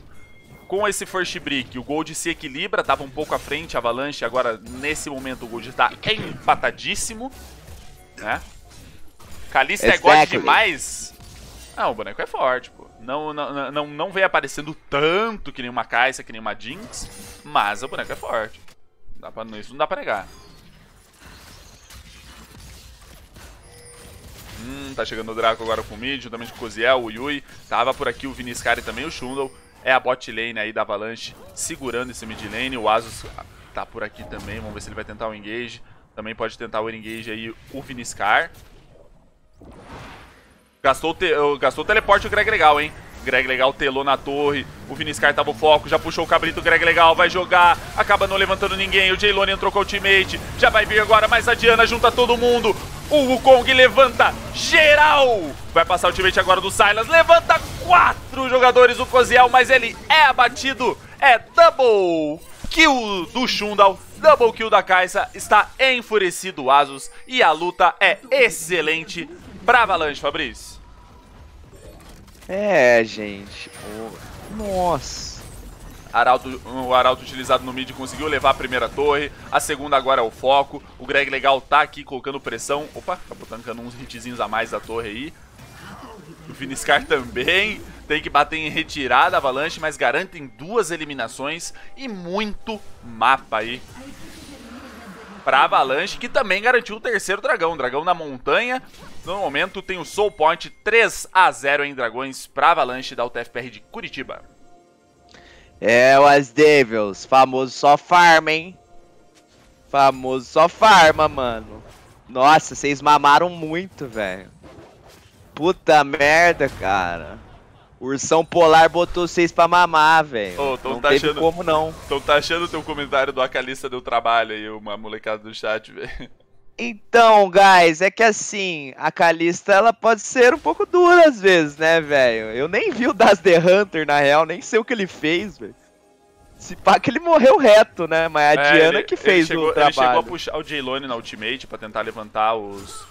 Com esse first break, o Gold se equilibra, tava um pouco à frente, a Avalanche, agora nesse momento o Gold tá empatadíssimo, né? Kalista exactly. é god demais? Não, ah, o boneco é forte, pô. Não, não, não, não vem aparecendo tanto que nem uma Kai'Sa, que nem uma Jinx, mas o boneco é forte. Dá pra, isso não dá pra negar. Hum, tá chegando o Draco agora com o mid, juntamente com o Coziel, o Yui. Tava por aqui o Viniscari e também o Shundle. É a bot lane aí da Avalanche segurando esse mid lane. O Asus tá por aqui também, vamos ver se ele vai tentar o engage. Também pode tentar o engage aí o Viniscar. Gastou o, te... Gastou o teleporte o Greg Legal, hein? Greg Legal telou na torre, o Viniscar tava o foco, já puxou o cabrito, Greg Legal vai jogar, acaba não levantando ninguém, o Jaylone entrou com o ultimate, já vai vir agora, mas a Diana junta todo mundo, o Wukong levanta geral, vai passar o ultimate agora do Silas, levanta quatro jogadores o Coziel, mas ele é abatido, é double kill do Shundal, double kill da Kaisa, está enfurecido o Asus e a luta é excelente, pra Avalanche, Fabrício. É, gente. Oh. Nossa. Araldo, o Arauto utilizado no mid conseguiu levar a primeira torre, a segunda agora é o foco, o Greg Legal tá aqui colocando pressão, opa, acabou tá tancando uns hitzinhos a mais da torre aí, o Viniscar também, tem que bater em retirada Avalanche, mas garantem duas eliminações e muito mapa aí pra Avalanche, que também garantiu o terceiro dragão, dragão na montanha no momento, tem o Soul Point 3 a 0 em Dragões para Avalanche da UTFPR de Curitiba. É, o As Devils, famoso só farma, hein? Famoso só farma, mano. Nossa, vocês mamaram muito, velho. Puta merda, cara. ursão polar botou vocês pra mamar, velho. Oh, não tá teve achando, como não. Então tá achando o teu comentário do Acalista deu trabalho aí, uma molecada do chat, velho. Então, guys, é que assim, a Kalista ela pode ser um pouco dura às vezes, né, velho? Eu nem vi o Das The Hunter, na real, nem sei o que ele fez, velho. Se pá que ele morreu reto, né? Mas a é, Diana ele, que fez chegou, o trabalho. Ele chegou a puxar o Jaylone na Ultimate pra tentar levantar os,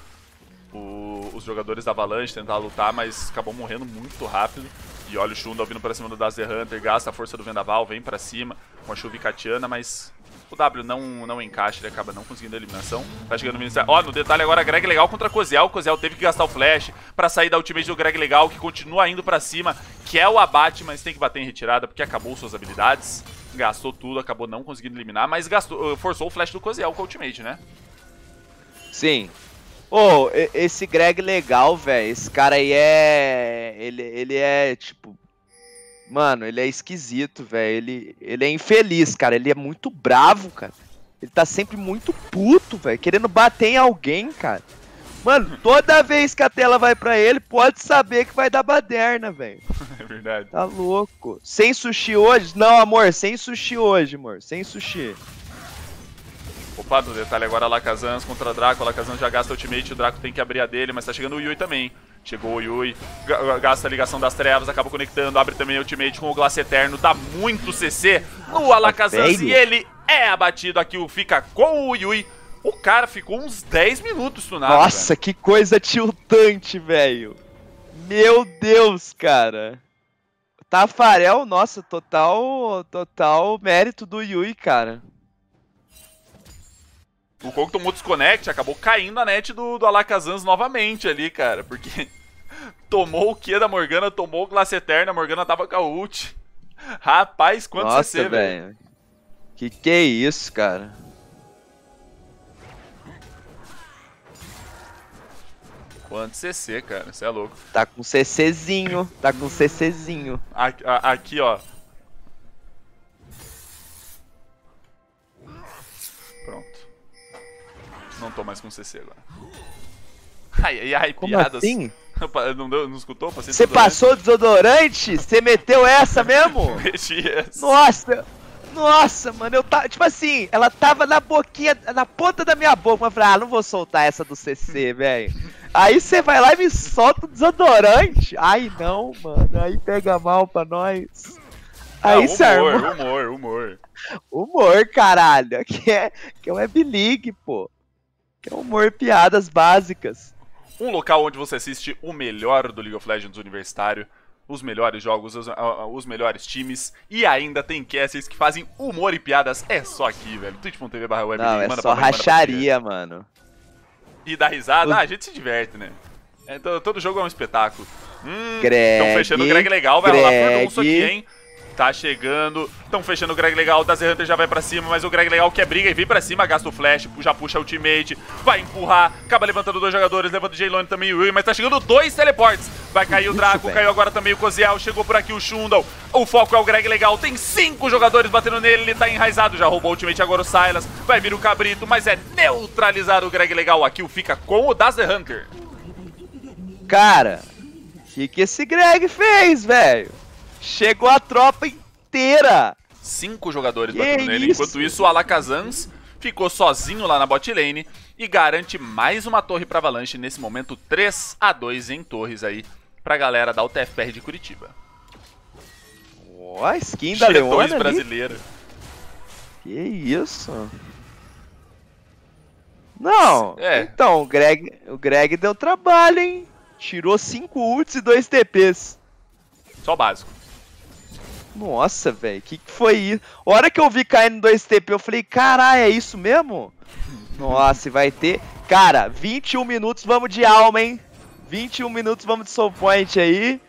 o, os jogadores da Avalanche, tentar lutar, mas acabou morrendo muito rápido. E olha o Shundal vindo pra cima do Dazer Hunter, gasta a força do Vendaval, vem pra cima com a chuva Katiana, mas o W não, não encaixa, ele acaba não conseguindo a eliminação. Tá chegando o Ministério. Ó, oh, no detalhe agora, Greg Legal contra Cozel. Cozel teve que gastar o flash pra sair da ultimate do Greg Legal, que continua indo pra cima, que é o abate, mas tem que bater em retirada, porque acabou suas habilidades. Gastou tudo, acabou não conseguindo eliminar, mas gastou, eh, forçou o flash do Cozel com a ultimate, né? Sim, Ô, oh, esse Greg legal, velho. Esse cara aí é. Ele, ele é, tipo. Mano, ele é esquisito, velho. Ele, ele é infeliz, cara. Ele é muito bravo, cara. Ele tá sempre muito puto, velho. Querendo bater em alguém, cara. Mano, toda vez que a tela vai para ele, pode saber que vai dar baderna, velho. É verdade. Tá louco. Sem sushi hoje? Não, amor, sem sushi hoje, amor. Sem sushi. Opa, no detalhe agora Alakazam contra Draco. Alakazam já gasta ultimate, o Draco tem que abrir a dele, mas tá chegando o Yui também. Chegou o Yui, gasta a ligação das trevas, acaba conectando, abre também o ultimate com o Glace Eterno, dá muito CC no Alakazam e ele é abatido. Aqui o fica com o Yui. O cara ficou uns 10 minutos tunado. Nossa, velho. que coisa tiltante, velho. Meu Deus, cara. Tafarel, nossa, total, total mérito do Yui, cara. O Kong tomou desconect, acabou caindo a net do, do Alakazans novamente ali, cara. Porque tomou o Q da Morgana, tomou o Glace Eterna, a Morgana tava com a ult. Rapaz, quanto Nossa, CC, velho. Que que é isso, cara? Quanto CC, cara, você é louco. Tá com CCzinho, tá com CCzinho. Aqui, aqui ó, Não tô mais com CC agora. Ai, ai, ai, Como piadas. Assim? Não, deu, não escutou? Você passou desodorante? Você meteu essa mesmo? Meti essa. Nossa! Nossa, mano, eu tava. Tipo assim, ela tava na boquinha, na ponta da minha boca. Mas eu falei, ah, não vou soltar essa do CC, velho. Aí você vai lá e me solta o desodorante. Ai não, mano. Aí pega mal pra nós. Aí você ah, humor, humor, humor, humor. caralho. que é, que é Web League, pô que é humor piadas básicas. Um local onde você assiste o melhor do League of Legends universitário, os melhores jogos, os, ah, ah, os melhores times, e ainda tem casters que fazem humor e piadas. É só aqui, velho. twitch.tv barra web. Não, é manda só pra racharia, pra mano. E dá risada, o... ah, a gente se diverte, né? É, todo jogo é um espetáculo. Hum, Greg, fechando o Greg legal, vai Greg, rolar por um aqui, hein? tá chegando. Estão fechando o Greg Legal, o Dazer Hunter já vai pra cima, mas o Greg Legal quer briga e vem pra cima, gasta o flash, já puxa ultimate, vai empurrar, acaba levantando dois jogadores, levanta o Jaylone também o Will, mas tá chegando dois teleportes. Vai cair o Draco, caiu agora também o Cozial, chegou por aqui o Shundal. O foco é o Greg Legal, tem cinco jogadores batendo nele, ele tá enraizado, já roubou o ultimate agora o Silas, vai vir o Cabrito, mas é neutralizado o Greg Legal. Aqui o fica com o Dazer Hunter. Cara, o que, que esse Greg fez, velho? Chegou a tropa inteira. Cinco jogadores que batendo nele. Enquanto isso, o Alakazans ficou sozinho lá na bot lane e garante mais uma torre pra Avalanche. Nesse momento, 3 a 2 em torres aí pra galera da UTFR de Curitiba. Ó, a skin da Leona ali. brasileira. Que isso. Não, é. então, o Greg, o Greg deu trabalho, hein? Tirou 5 ults e 2 TPs. Só o básico. Nossa, velho, que que foi isso? A hora que eu vi caindo 2TP, eu falei, caralho, é isso mesmo? Nossa, e vai ter... Cara, 21 minutos, vamos de alma, hein? 21 minutos, vamos de soul point aí.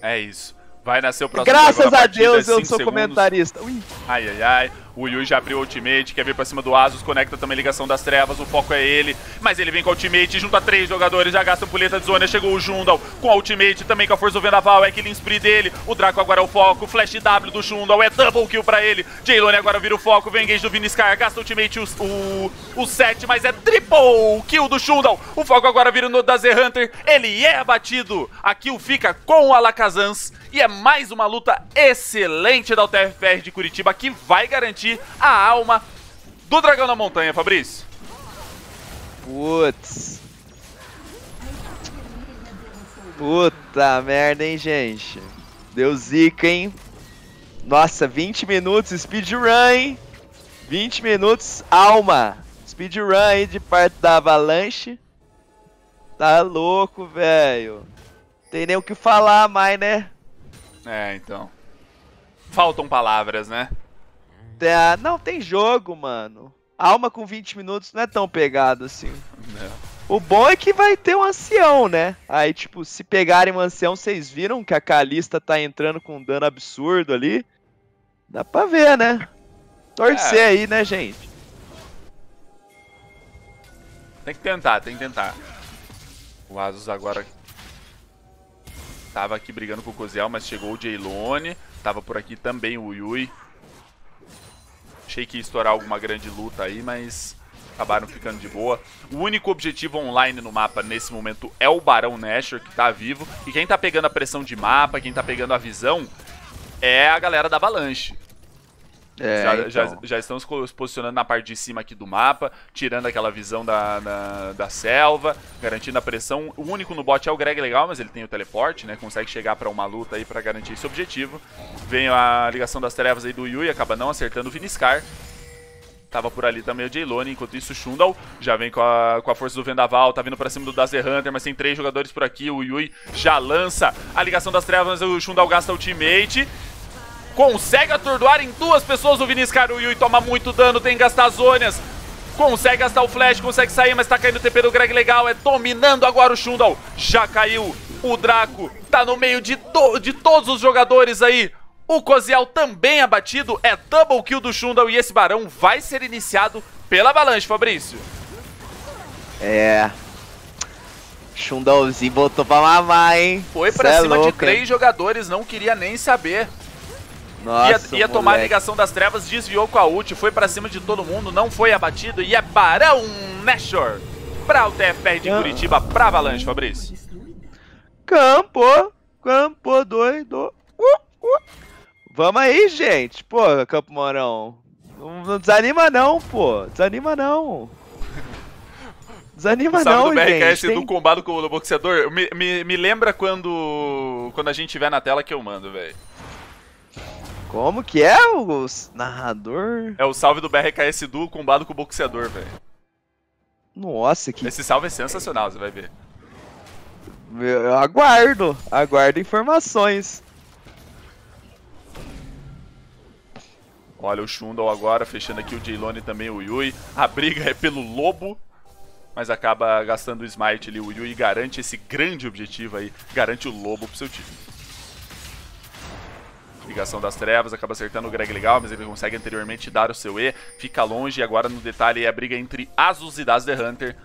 É isso. Vai nascer o próximo Graças a Deus, eu sou segundos. comentarista. Ui. Ai, ai, ai. O Yui já abriu o ultimate, quer vir pra cima do Asus, conecta também a ligação das trevas, o foco é ele. Mas ele vem com o ultimate, a três jogadores, já gasta a puleta de zona, chegou o Jundal com a ultimate, também com a força do Vendaval, é killing spree dele. O Draco agora é o foco, flash W do Jundal, é double kill pra ele. Jaylone agora vira o foco, vem engage do Viniscar, gasta ultimate o, o, o set, mas é triple kill do Jundal. O foco agora vira o Nodo da Z-Hunter, ele é abatido. A kill fica com o Alakazans e é mais uma luta excelente da UTFR de Curitiba que vai garantir garantir a alma do Dragão da Montanha, Fabrício. Putz. Puta merda, hein, gente. Deu zica, hein. Nossa, 20 minutos speedrun, hein. 20 minutos alma. Speedrun aí de parte da Avalanche. Tá louco, velho. Tem nem o que falar mais, né? É, então. Faltam palavras, né? Da... É, não, tem jogo, mano. Alma com 20 minutos não é tão pegado assim. Não. O bom é que vai ter um ancião, né? Aí, tipo, se pegarem um ancião, vocês viram que a Calista tá entrando com um dano absurdo ali. Dá pra ver, né? Torcer é. aí, né, gente? Tem que tentar, tem que tentar. O Asus agora tava aqui brigando com o Coziel, mas chegou o Jaylone. Tava por aqui também o Yui. Achei que ia estourar alguma grande luta aí, mas acabaram ficando de boa. O único objetivo online no mapa nesse momento é o Barão Nasher, que tá vivo. E quem tá pegando a pressão de mapa, quem tá pegando a visão, é a galera da Avalanche. É, já, então. já, já, estamos nos posicionando na parte de cima aqui do mapa, tirando aquela visão da, da, selva, garantindo a pressão. O único no bot é o Greg legal, mas ele tem o teleporte, né? Consegue chegar para uma luta aí para garantir esse objetivo. Vem a ligação das trevas aí do Yui, acaba não acertando o Viniscar. Tava por ali também o Jaylone, enquanto isso o Shundal já vem com a, com a força do Vendaval, tá vindo pra cima do Dazer Hunter, mas tem três jogadores por aqui, o Yui já lança a ligação das trevas, o Shundal gasta ultimate Consegue atordoar em duas pessoas o Vinícius Caruyu e toma muito dano, tem que gastar as zonas. Consegue gastar o flash, consegue sair, mas tá caindo o TP do Greg legal. É dominando agora o Shundal. Já caiu o Draco. Tá no meio de, de todos os jogadores aí. O Cozial também abatido, é, é double kill do Shundal e esse Barão vai ser iniciado pela Avalanche, Fabrício. É... Shundalzinho botou pra mamar, hein? Foi pra Cê é cima é louco, de três hein? jogadores, não queria nem saber. Nossa, ia, ia tomar a ligação das trevas, desviou com a ult, foi para cima de todo mundo, não foi abatido e é Barão Nashor para o TFR de ah. Curitiba, para Avalanche, Fabrício. Campo, campo doido. Uh, uh. Vamos aí, gente. Pô, Campo Morão. Não, não desanima não, pô. Desanima não. Desanima Sabe não, do BRKS gente. do combado com o boxeador? Me, me, me lembra quando, quando a gente tiver na tela que eu mando, velho. Como que é o narrador? É o salve do BRKS Duo combado com o boxeador, velho. Nossa, que. Esse salve é sensacional, você vai ver. Eu aguardo, aguardo informações. Olha o Shundal agora, fechando aqui o Jaylone também, o Yui. A briga é pelo Lobo, mas acaba gastando o Smite ali. O Yui garante esse grande objetivo aí, garante o Lobo pro seu time. Ligação das Trevas, acaba acertando o Greg legal, mas ele consegue anteriormente dar o seu E, fica longe, e agora no detalhe é a briga entre Asus e Das The Hunter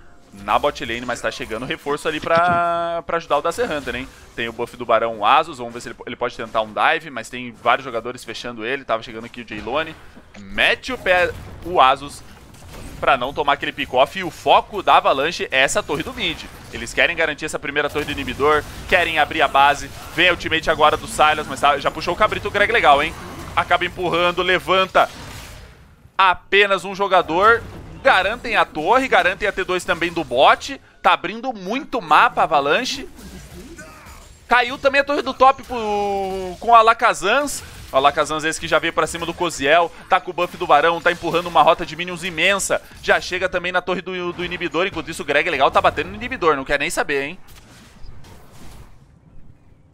na bot lane, mas tá chegando reforço ali pra, pra ajudar o Das Hunter, hein? Tem o buff do Barão Asus, vamos ver se ele, ele, pode tentar um dive, mas tem vários jogadores fechando ele, tava chegando aqui o Jaylone. Mete o pé o Asus, para não tomar aquele pick-off. E o foco da Avalanche é essa torre do mid. Eles querem garantir essa primeira torre do inibidor, querem abrir a base. Vem a ultimate agora do Silas, mas tá, já puxou o cabrito o Greg legal, hein? Acaba empurrando, levanta apenas um jogador. Garantem a torre, garantem a T2 também do bot. Tá abrindo muito mapa a Avalanche. Caiu também a torre do top pro... com a Lacazans. Olha lá Kazanzes que já veio pra cima do Coziel, tá com o buff do Barão, tá empurrando uma rota de minions imensa. Já chega também na torre do, do inibidor, enquanto isso o Greg legal tá batendo no inibidor, não quer nem saber, hein?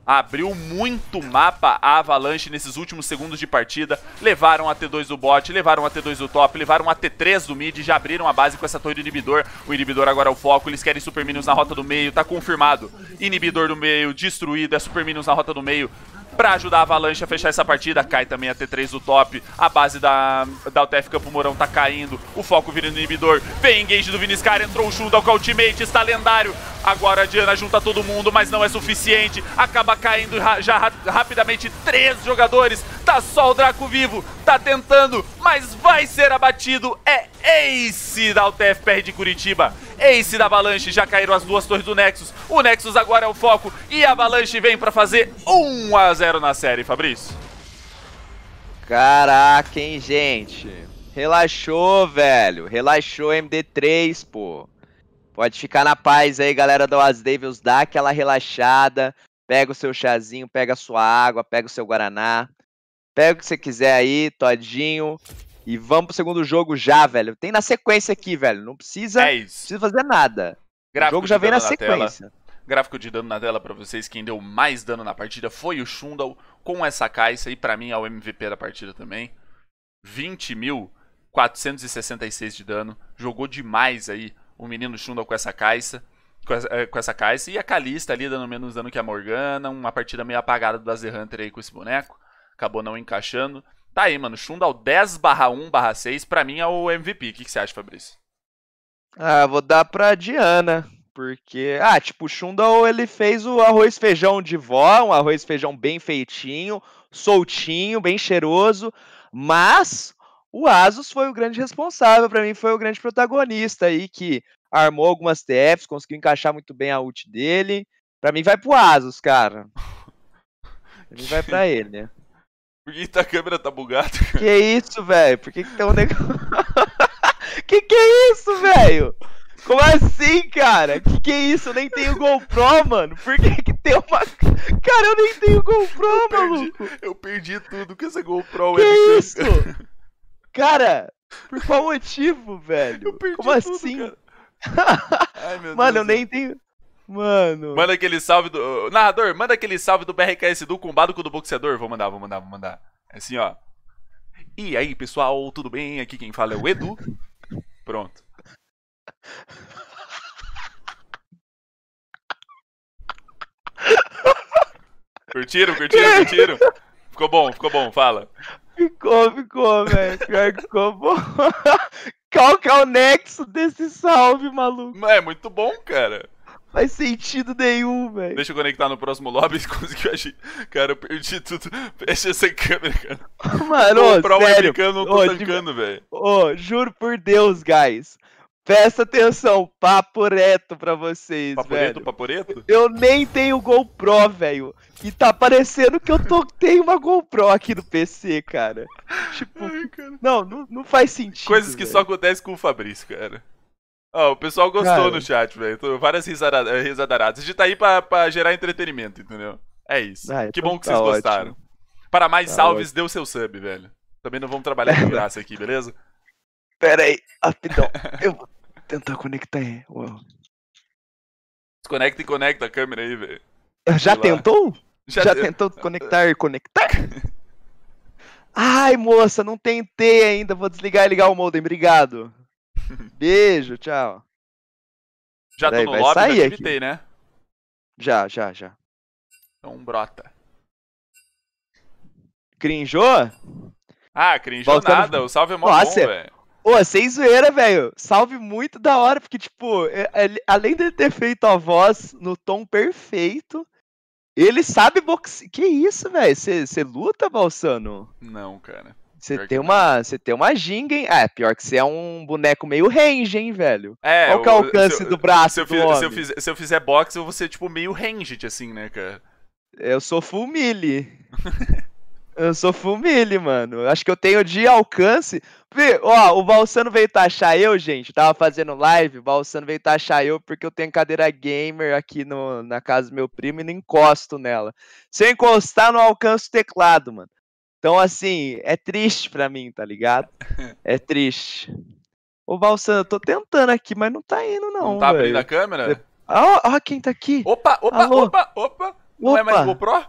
Abriu muito mapa a Avalanche nesses últimos segundos de partida. Levaram a T2 do bot, levaram a T2 do top, levaram a T3 do mid, já abriram a base com essa torre do inibidor. O inibidor agora é o foco, eles querem Super Minions na rota do meio, tá confirmado. Inibidor do meio, destruído, é Super Minions na rota do meio para ajudar a Avalanche a fechar essa partida. Cai também a T3 do top. A base da, da UTF Campo Mourão tá caindo. O foco vira no inibidor. Vem engage do Viniscar. Entrou o ao com a ultimate. Está lendário. Agora a Diana junta todo mundo, mas não é suficiente. Acaba caindo já ra rapidamente três jogadores. Tá só o Draco vivo. Tá tentando, mas vai ser abatido. É Ace da UTF PR de Curitiba. Ace da Avalanche, já caíram as duas torres do Nexus. O Nexus agora é o foco e a Avalanche vem para fazer 1 a 0 na série, Fabrício. Caraca, hein, gente. Relaxou, velho. Relaxou MD3, pô. Pode ficar na paz aí, galera do Oz Devils, dá aquela relaxada, pega o seu chazinho, pega a sua água, pega o seu guaraná, pega o que você quiser aí, todinho, e vamos pro segundo jogo já, velho. Tem na sequência aqui, velho. Não precisa, é precisa fazer nada. Gráfico o jogo já vem na, na sequência. Tela. Gráfico de dano na tela para vocês. Quem deu mais dano na partida foi o Shundal com essa caixa. E para mim é o MVP da partida também. 20.466 de dano. Jogou demais aí o menino Shundal com essa caixa. Com essa, eh, caixa. E a Kalista ali dando menos dano que a Morgana. Uma partida meio apagada do Dazer Hunter aí com esse boneco. Acabou não encaixando. Tá aí, mano. Shundal 10 barra 1 barra 6, pra mim é o MVP. O que, que você acha, Fabrício? Ah, vou dar pra Diana. Porque, ah, tipo, o Shundal ele fez o arroz feijão de vó, um arroz feijão bem feitinho, soltinho, bem cheiroso, mas o Asus foi o grande responsável, para mim foi o grande protagonista aí que armou algumas TFs, conseguiu encaixar muito bem a ult dele. Para mim vai pro Asus, cara. Ele vai para ele, né? Por que tá a câmera tá bugada? Que é isso, velho? Por que, que tem um negócio. que que é isso, velho? Como assim, cara? Que que é isso? Eu nem tenho GoPro, mano. Por que que tem uma. Cara, eu nem tenho GoPro, eu perdi, maluco. Eu perdi tudo com essa GoPro. É. Que é isso? Cara. por qual motivo, velho? Eu perdi Como tudo, assim? Ai, mano, Deus eu Deus. nem tenho. Mano. Manda aquele salve do. Narrador, manda aquele salve do BRKS do combado com o do boxeador. Vou mandar, vou mandar, vou mandar. É assim, ó. E aí, pessoal, tudo bem? Aqui quem fala é o Edu. Pronto. Curtiram, curtiram, curtiram? Ficou bom, ficou bom, fala. Ficou, ficou, velho. Pior que ficou bom. Qual que é o nexo desse salve, maluco? É muito bom, cara faz sentido nenhum, velho. Deixa eu conectar no próximo lobby e eu agir. Cara, eu perdi tudo. Fecha essa câmera, cara. Mano, ô, pro sério. não tô tancando, velho. Ô, juro por Deus, guys. Presta atenção, papo reto pra vocês, reto velho. reto Eu nem tenho GoPro, velho. E tá parecendo que eu tô, tenho uma GoPro aqui no PC, cara. Tipo, Ai, cara. Não, não, não, faz sentido. Coisas que só acontecem com o Fabrício, cara. Ó, oh, o pessoal gostou Cara, no chat, velho. Várias risada, eh, risadaradas. A gente tá aí pra, pra gerar entretenimento, entendeu? É isso. Ah, que então bom que tá vocês gostaram. Para mais tá salves, ótimo. deu seu sub, velho. Também não vamos trabalhar de graça aqui, beleza? Pera aí, rapidão. Eu vou tentar conectar aí. É, Desconecta e conecta a câmera aí, velho. Ah, já tentou? Já, Já tentou conectar e conectar? Ai, moça, não tentei ainda. Vou desligar e ligar o modem. Obrigado. Beijo, tchau. Já Peraí, tô no lobby, sair já evitei, né? Já, já, já. Então brota. Crinjou? Ah, crinjou nada. O salve é mó Nossa, bom, é velho. Ô, é sem zoeira, velho. Salve muito da hora, porque, tipo, é, ele, além de ter feito a voz no tom perfeito, ele sabe boxe. Que isso, velho? Você luta, Balsano? Não, cara. Você tem uma, você tem uma ginga, hein? É, pior que você é um boneco meio range, hein, velho? É. Qual que é o alcance eu, do braço se eu, do fiz, se eu, fiz, se eu fizer boxe, eu vou ser, tipo, meio ranged, assim, né, cara? Eu sou full melee. eu sou full melee, mano. Acho que eu tenho de alcance... Vê, ó, o Balsano veio taxar eu, gente. Tava fazendo live, o Balsano veio taxar eu porque eu tenho cadeira gamer aqui no, na casa do meu primo e não encosto nela. Se eu encostar, não alcanço o teclado, mano. Então, assim, é triste para mim, tá ligado? É triste. Ô, Balsan, eu tô tentando aqui, mas não tá indo, não. Não tá véio. abrindo a câmera? Ah, ó, ah, quem tá aqui. Opa, opa, Alô? opa, opa. Não opa. é mais GoPro?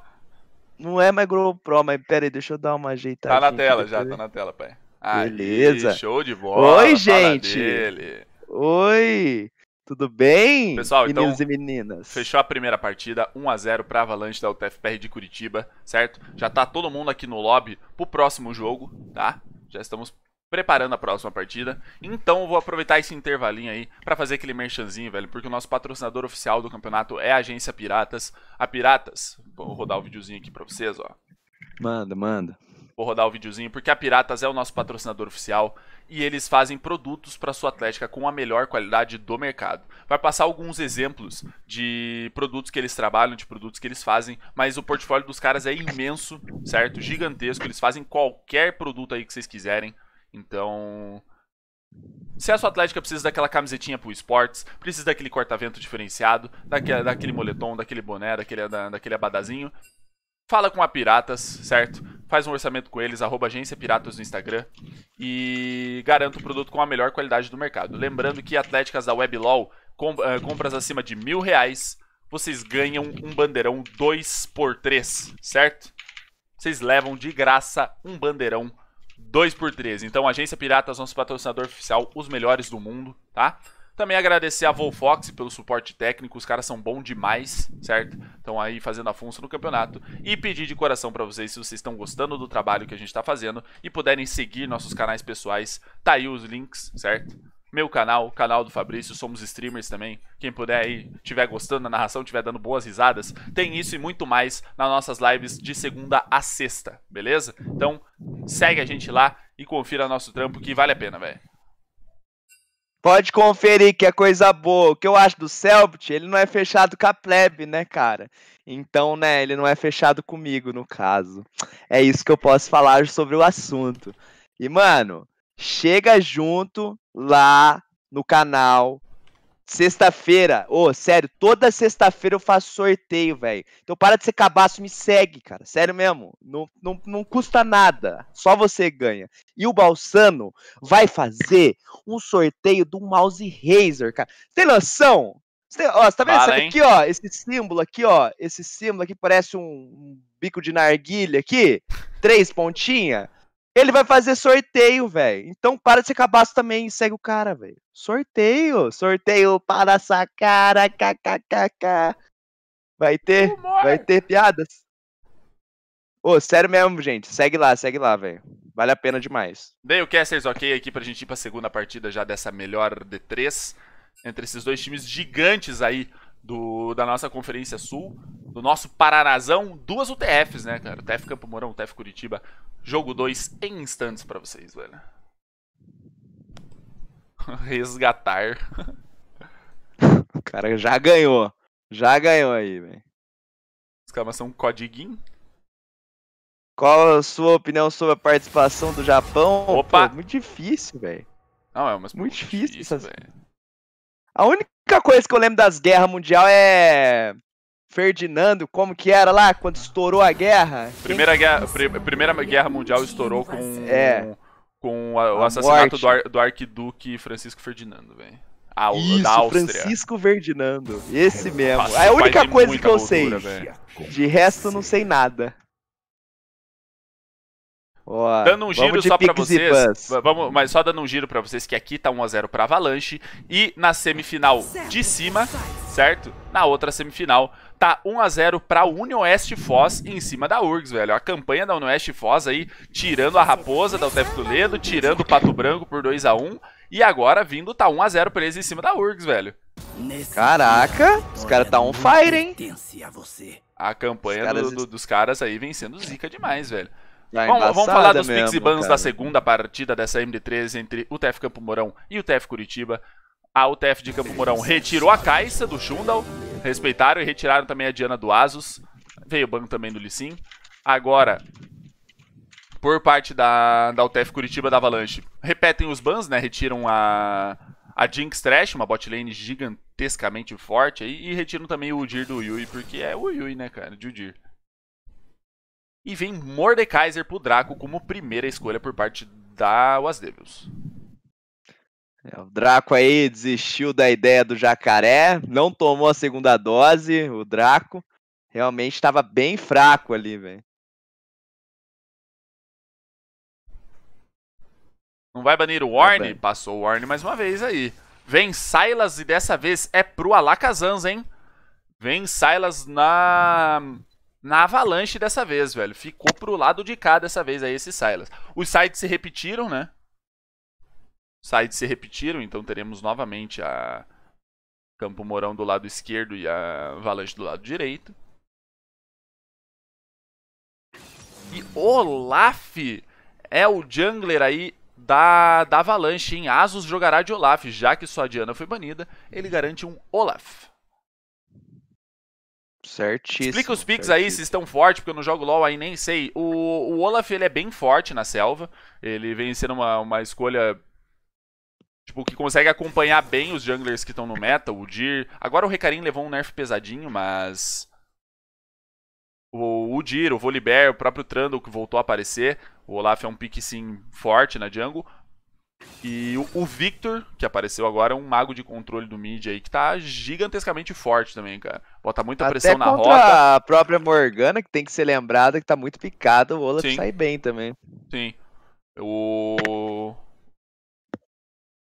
Não é mais GoPro, mas pera aí, deixa eu dar uma ajeitada. Tá na tela já, tá na tela, pai. Beleza. Aí, show de bola. Oi, gente. Oi. Tudo bem, Pessoal, meninos então, e meninas? Fechou a primeira partida, 1 a 0 para Avalanche da UTFPR de Curitiba, certo? Já tá todo mundo aqui no lobby pro próximo jogo, tá? Já estamos preparando a próxima partida. Então eu vou aproveitar esse intervalinho aí para fazer aquele merchanzinho, velho, porque o nosso patrocinador oficial do campeonato é a agência Piratas. A Piratas, vou rodar o videozinho aqui para vocês, ó. Manda, manda. Vou rodar o videozinho porque a Piratas é o nosso patrocinador oficial e eles fazem produtos para sua atlética com a melhor qualidade do mercado. Vai passar alguns exemplos de produtos que eles trabalham, de produtos que eles fazem, mas o portfólio dos caras é imenso, certo? Gigantesco, eles fazem qualquer produto aí que vocês quiserem. Então, se a sua atlética precisa daquela camisetinha pro esportes, precisa daquele corta-vento diferenciado, daquele, daquele, moletom, daquele boné, daquele, da, daquele abadazinho, fala com a Piratas, certo? Faz um orçamento com eles, arroba agência Piratas no Instagram e garanto o produto com a melhor qualidade do mercado. Lembrando que atléticas da WebLol, com, uh, compras acima de mil reais, vocês ganham um bandeirão 2x3, certo? Vocês levam de graça um bandeirão 2x3. Então, Agência Piratas, nosso patrocinador oficial, os melhores do mundo, tá? Também agradecer a Volfox pelo suporte técnico, os caras são bons demais, certo? Estão aí fazendo a função no campeonato. E pedir de coração para vocês, se vocês estão gostando do trabalho que a gente está fazendo e puderem seguir nossos canais pessoais, tá aí os links, certo? Meu canal, canal do Fabrício, somos streamers também. Quem puder aí, tiver gostando da narração, tiver dando boas risadas, tem isso e muito mais nas nossas lives de segunda a sexta, beleza? Então, segue a gente lá e confira nosso trampo que vale a pena, velho. Pode conferir que é coisa boa. O que eu acho do Selbit, ele não é fechado com a plebe, né, cara? Então, né, ele não é fechado comigo, no caso. É isso que eu posso falar sobre o assunto. E, mano, chega junto lá no canal Sexta-feira, ô, oh, sério, toda sexta-feira eu faço sorteio, velho. Então para de ser cabaço, me segue, cara. Sério mesmo. Não, não, não custa nada. Só você ganha. E o Balsano vai fazer um sorteio do mouse Razer, cara. Tem noção? Você, ó, você tá vendo Para, aqui, ó? Esse símbolo aqui, ó. Esse símbolo aqui parece um, um bico de narguilha aqui. Três pontinhas. Ele vai fazer sorteio, velho. Então para de ser cabaço também e segue o cara, velho. Sorteio, sorteio para essa cara, kkkk. Vai ter, vai ter piadas. Ô, oh, sério mesmo, gente. Segue lá, segue lá, velho. Vale a pena demais. Bem, o Casters ok aqui pra gente ir pra segunda partida já dessa melhor D3. Entre esses dois times gigantes aí do, da nossa Conferência Sul, do nosso Paranazão, duas UTFs, né, cara? UTF Campo Mourão, UTF Curitiba. Jogo 2 em instantes para vocês, velho. Resgatar. o cara já ganhou. Já ganhou aí, velho. Exclamação Codiguin. Qual a sua opinião sobre a participação do Japão? Opa! Pô, muito difícil, velho. Não, é mas muito difícil, difícil essas... A única coisa que eu lembro das guerras mundial é Ferdinando, como que era lá quando estourou a guerra? Primeira guerra, pr primeira guerra mundial estourou com é, com a, o a assassinato do, ar, do, arquiduque Francisco Ferdinando, velho. Ah, Isso, da Áustria. Francisco Ferdinando, esse mesmo. é a única coisa que eu cultura, sei. Véio. De resto não sei nada. Boa. dando um giro só para vocês, vamos, mas só dando um giro para vocês que aqui tá 1 a 0 para Avalanche e na semifinal de cima, certo? Na outra semifinal tá 1 a 0 para Unioeste Foz em cima da URGS, velho. A campanha da Unioeste Foz aí, tirando a Raposa da UTF Toledo, tirando o Pato Branco por 2 a 1 e agora vindo tá 1 a 0 para eles em cima da URGS, velho. Caraca, os caras tá on fire, hein? A campanha caras... Do, do, dos caras aí vem sendo zica demais, velho. Tá vamos, vamos, falar dos picks e bans da segunda partida dessa MD13 entre o TF Campo Mourão e o TF Curitiba. A UTF de Campo Mourão retirou a caixa do Shundal Respeitaram e retiraram também a Diana do Asus. Veio o banco também do Lissim. Agora, por parte da, da UTF Curitiba da Avalanche, repetem os bans, né? Retiram a, a Jinx Trash, uma botlane gigantescamente forte aí, e retiram também o Udir do Yui, porque é o Yui, né, cara? De Udir. E vem Mordekaiser pro Draco como primeira escolha por parte da Was Devils. É, o Draco aí desistiu da ideia do jacaré, não tomou a segunda dose, o Draco realmente estava bem fraco ali, velho. Não vai banir o Warne? Tá Passou o Warne mais uma vez aí. Vem Silas e dessa vez é pro Alakazans, hein? Vem Silas na na avalanche dessa vez, velho. Ficou pro lado de cá dessa vez aí esse Silas. Os sites se repetiram, né? sides se repetiram, então teremos novamente a Campo Mourão do lado esquerdo e a Avalanche do lado direito. E Olaf é o jungler aí da, da Avalanche, hein? Asus jogará de Olaf, já que sua Diana foi banida, ele garante um Olaf. Certíssimo. Explica os picks aí se estão fortes, porque eu não jogo LoL aí, nem sei. O, o Olaf, ele é bem forte na selva. Ele vem sendo uma, uma escolha Tipo, que consegue acompanhar bem os junglers que estão no meta, o Dir. Agora o Recarim levou um nerf pesadinho, mas. O Udir, o Volibear, o próprio Trundle que voltou a aparecer. O Olaf é um pique sim forte na jungle. E o Victor, que apareceu agora, é um mago de controle do mid aí, que tá gigantescamente forte também, cara. Bota muita Até pressão na rota. A própria Morgana, que tem que ser lembrada, que tá muito picada, o Olaf Sim. sai bem também. Sim. O.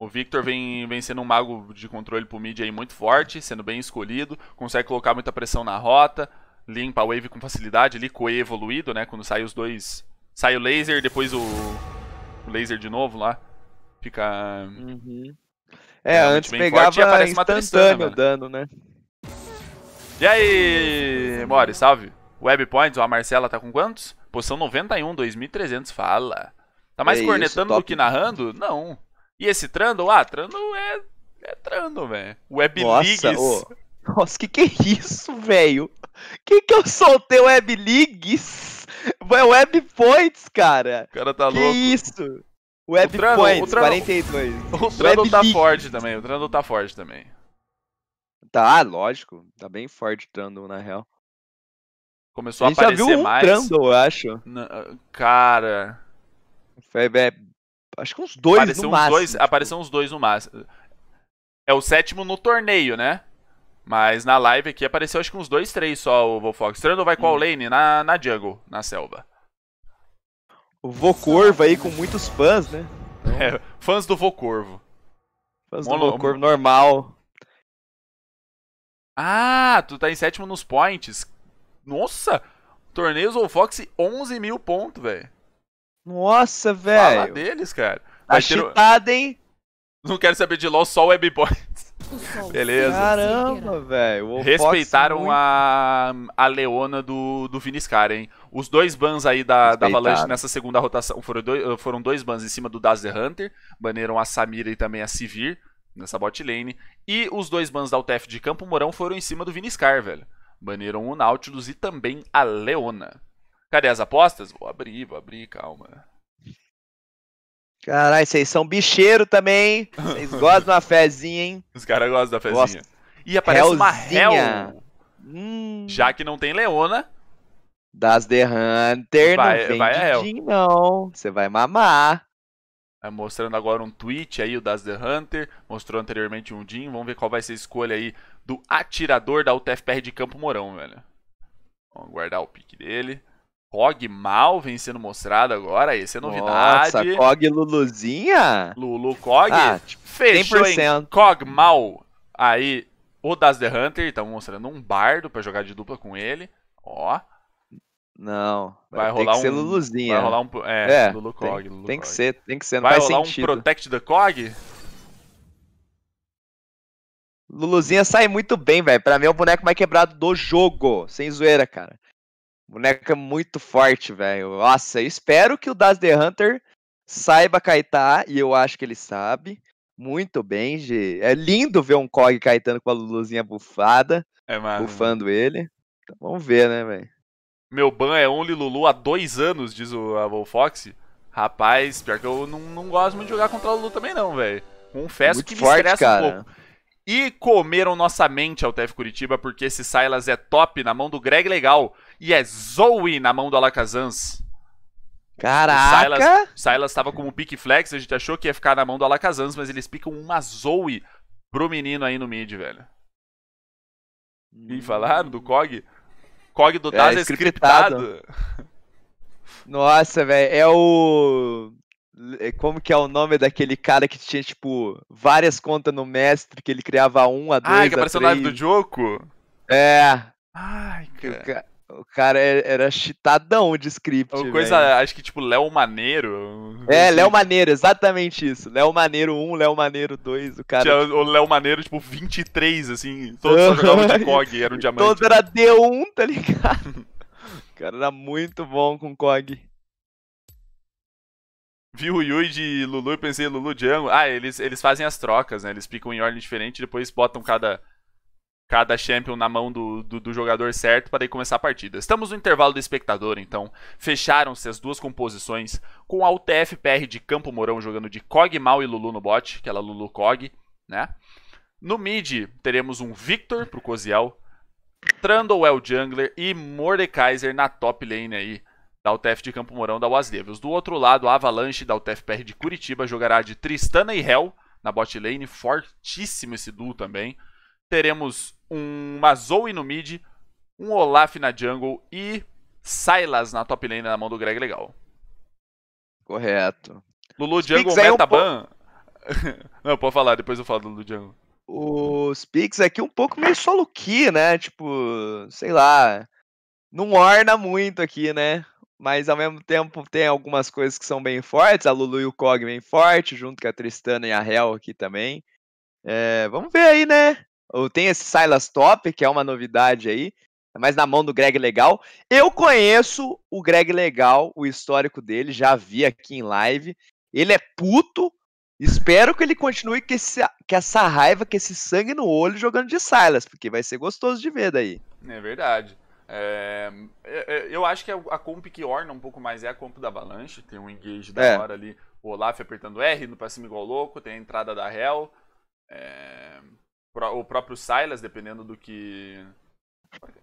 O Victor vem, vem sendo um mago de controle pro mid aí muito forte, sendo bem escolhido, consegue colocar muita pressão na rota, limpa a wave com facilidade ali, coe evoluído, né? Quando sai os dois. Sai o laser, depois o, o laser de novo lá. Fica. Uhum. É, antes pegava forte, e instantâneo né, o dano, né? E aí, Mori, salve. Web Points, a Marcela tá com quantos? Posição 91, 2.300, fala. Tá mais é cornetando isso, do que narrando? Não. E esse trando Ah, trando é, é Trando, velho. Web Nossa, Leagues. Ô. Nossa, que que é isso, velho? Que que eu soltei Web Leagues? É Web Points, cara. O cara tá que louco. Que isso? Web o Points, o Trundle, 42. O trando Web tá forte também, o trando tá forte também. Tá, lógico. Tá bem forte o trando na real. Começou a, a aparecer já viu um mais. Trando, eu acho. Na... Ah, cara. Foi, é, Acho que uns dois apareceu no uns máximo. Dois, tipo... Apareceu uns dois no máximo. É o sétimo no torneio, né? Mas na live aqui apareceu acho que uns dois, três só o Vofox. Trando vai qual hum. lane? Na, na jungle, na selva. O Vocorvo aí com muitos fãs, né? Então, é, fãs do Vocorvo. Fãs Mono... do Vocorvo normal. Ah, tu tá em sétimo nos points. Nossa! Torneios ou Fox 11 mil pontos, velho. Nossa, velho. Fala deles, cara. Tá cheatada, hein? Não quero saber de LOL, só Webboy. Beleza. Caramba, velho. Respeitaram a, a Leona do, do Viniscara, hein? Os dois bans aí da, da Avalanche nessa segunda rotação foram dois, eh, foram dois bans em cima do Daz Hunter. Baneram a Samira e também a Sivir nessa bot lane. E os dois bans da UTF de Campo Mourão foram em cima do Viniscar, velho. Baneram o Nautilus e também a Leona. Cadê as apostas? Vou abrir, vou abrir, calma. Caralho, vocês são bicheiro também. Vocês gostam da fezinha, hein? Os caras gostam da fezinha. Gosto. E aparece uma réu. Hum. Já que não tem Leona. Das The Hunter, vai, não vai a Jim, não. Você vai mamar. É, mostrando agora um tweet aí, o Das The Hunter. Mostrou anteriormente um Jim. Vamos ver qual vai ser a escolha aí do atirador da UTFPR de Campo Mourão, velho. Vamos guardar o pique dele. Cog mal vem sendo mostrado agora, esse é novidade. Nossa, Cog Luluzinha? Lulu Cog? Ah, tipo, fechou 100%. em Cog mal. Aí, o Das The Hunter, tá mostrando um bardo para jogar de dupla com ele. Ó. Não, vai, rolar um, Luluzinha. Vai rolar um, é, é Lulu Cog. Tem, tem que ser, tem que ser, não vai faz rolar sentido. um Protect the Cog? Luluzinha sai muito bem, velho. Pra mim é o boneco mais quebrado do jogo. Sem zoeira, cara. Boneca é muito forte, velho. Nossa, eu espero que o Das The Hunter saiba kaitar, e eu acho que ele sabe. Muito bem, G. É lindo ver um Kog kaitando com a Luluzinha bufada. É, mano. Bufando ele. Então, vamos ver, né, velho? Meu ban é Only Lulu há dois anos, diz o Wolfox. Rapaz, pior que eu não, não gosto muito de jogar contra a Lulu também, não, velho. Confesso muito que me forte, estressa cara. um pouco. E comeram nossa mente ao TF Curitiba, porque esse Silas é top na mão do Greg Legal e é Zoe na mão do Alakazans. Caraca! O Silas estava como pique flex, a gente achou que ia ficar na mão do Alakazans, mas eles picam uma Zoe pro menino aí no mid, velho. E hum. falaram do Cog? Cog do Daz é, é scriptado. scriptado. Nossa, velho, é o é, como que é o nome daquele cara que tinha, tipo, várias contas no mestre, que ele criava um a dois. Ah, que apareceu na live do Joko? É. Ai, cara. O cara é, era chitadão de script. Uma coisa, véio. acho que tipo Léo Maneiro. É, Léo assim. Maneiro, exatamente isso. Léo Maneiro 1, Léo Maneiro 2, o cara. Tinha o Léo Maneiro, tipo, 23, assim, todos só jogavam de COG, era um diamante. Todo né? era D1, tá ligado? o cara era muito bom com COG. Vi o Yui de Lulu e pensei Lulu Django. Ah, eles, eles fazem as trocas, né? Eles ficam em ordem diferente depois botam cada, cada champion na mão do, do, do jogador certo para começar a partida. Estamos no intervalo do espectador, então fecharam-se as duas composições com a UTF-PR de Campo Mourão jogando de Cog Mal e Lulu no bot, aquela Lulu Cog, né? No mid, teremos um Victor pro Coziel, Trundle é o jungler e Mordekaiser na top lane aí da UTF de Campo Mourão da UAS Devils. Do outro lado, a Avalanche da UTFPR de Curitiba jogará de Tristana e Hell na bot lane, fortíssimo esse duo também. Teremos um Zoe no mid, um Olaf na jungle e Silas na top lane na mão do Greg Legal. Correto. Lulu Jungle é Metaban. Um po... Não, pode falar, depois eu falo do Lulu Jungle. Os picks aqui um pouco meio solo key, né? Tipo, sei lá. Não orna muito aqui, né? mas ao mesmo tempo tem algumas coisas que são bem fortes, a Lulu e o Cog bem forte, junto com a Tristana e a Hel aqui também. É, vamos ver aí, né? Tem esse Silas Top, que é uma novidade aí, tá mas na mão do Greg Legal. Eu conheço o Greg Legal, o histórico dele, já vi aqui em live. Ele é puto. Espero que ele continue com, esse, com essa raiva, com esse sangue no olho jogando de Silas, porque vai ser gostoso de ver daí. É verdade. É, é, é, eu acho que é a comp que orna um pouco mais é a comp da Avalanche. Tem um engage da é. hora ali. O Olaf apertando R, indo pra cima igual louco. Tem a entrada da Hell. É, o próprio Silas, dependendo do que.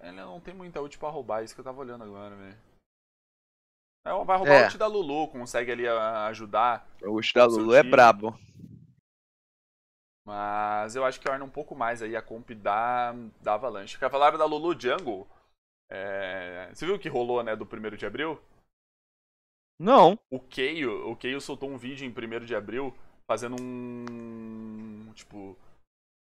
Ele não tem muita ult pra roubar, isso que eu tava olhando agora, velho. Vai roubar é. a ult da Lulu, consegue ali ah, ajudar. O ult da Lulu é brabo. Mas eu acho que orna um pouco mais aí a comp da, da Avalanche. Quer falar da Lulu Jungle? É... Você viu o que rolou, né, do primeiro de abril? Não. O Keio, o Keio soltou um vídeo em primeiro de abril fazendo um. Tipo.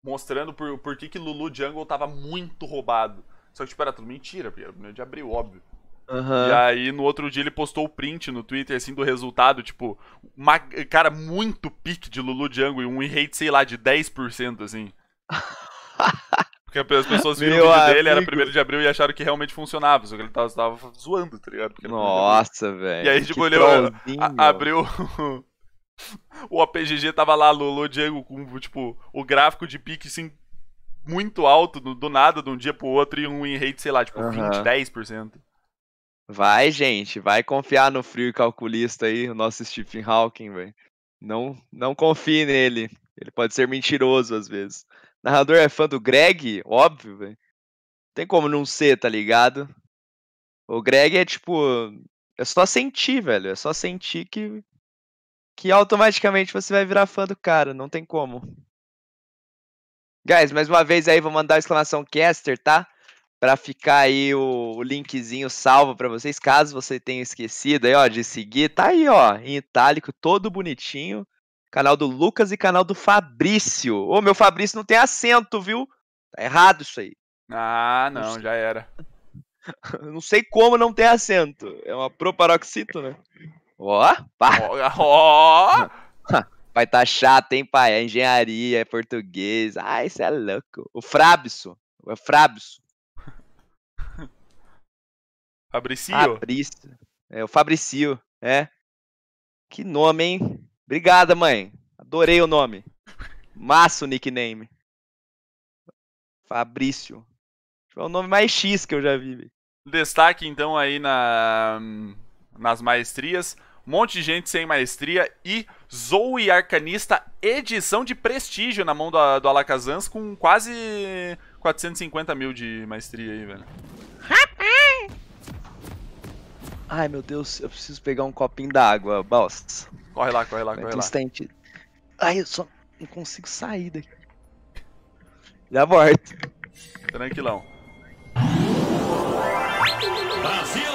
Mostrando por, por que, que Lulu Jungle tava muito roubado. Só que, tipo, era tudo mentira, porque era primeiro de abril, óbvio. Uhum. E aí, no outro dia, ele postou o print no Twitter, assim, do resultado, tipo, uma, cara, muito pique de Lulu Jungle e um hate, sei lá, de 10%, assim. Porque as pessoas viram Meu o vídeo dele, era 1 de abril e acharam que realmente funcionava. Só que ele tava, tava zoando, tá ligado? Porque Nossa, velho. E aí, tipo, ele abriu. o apgg tava lá, Lolo Diego, com, tipo, o gráfico de pique sim, muito alto, do, do, nada, de um dia pro outro, e um win rate, sei lá, tipo, 20, 10%. Vai, gente, vai confiar no frio e calculista aí, o nosso Stephen Hawking, velho. Não, não confie nele. Ele pode ser mentiroso às vezes narrador é fã do Greg, óbvio, velho. Tem como não ser, tá ligado? O Greg é tipo. É só sentir, velho. É só sentir que. Que automaticamente você vai virar fã do cara. Não tem como. Guys, mais uma vez aí, vou mandar a exclamação caster, tá? Pra ficar aí o, o linkzinho salvo para vocês, caso você tenha esquecido aí, ó, de seguir. Tá aí, ó, em itálico, todo bonitinho canal do Lucas e canal do Fabrício. Ô, meu Fabrício não tem acento, viu? Tá errado isso aí. Ah, não, já era. não sei como não tem acento. É uma proparoxito, né? Ó, pá. Ó. Vai tá chato, hein, pai? É engenharia, é português. Ai, ah, isso é louco. O Frabso. É o Frabso. Fabricio? Fabrício. É, o Fabricio, é. Que nome, hein? Obrigada, mãe. Adorei o nome. Massa o nickname. Fabrício. É o nome mais X que eu já vi. Destaque então aí na, nas maestrias. Um monte de gente sem maestria e Zoe Arcanista, edição de prestígio na mão do, do Alakazans com quase 450 mil de maestria aí, velho. Ai meu Deus, eu preciso pegar um copinho d'água, bosta. Corre lá, corre lá, corre lá. Instante. Ai, eu só não consigo sair daqui. Já volto. Tranquilão. Brasil!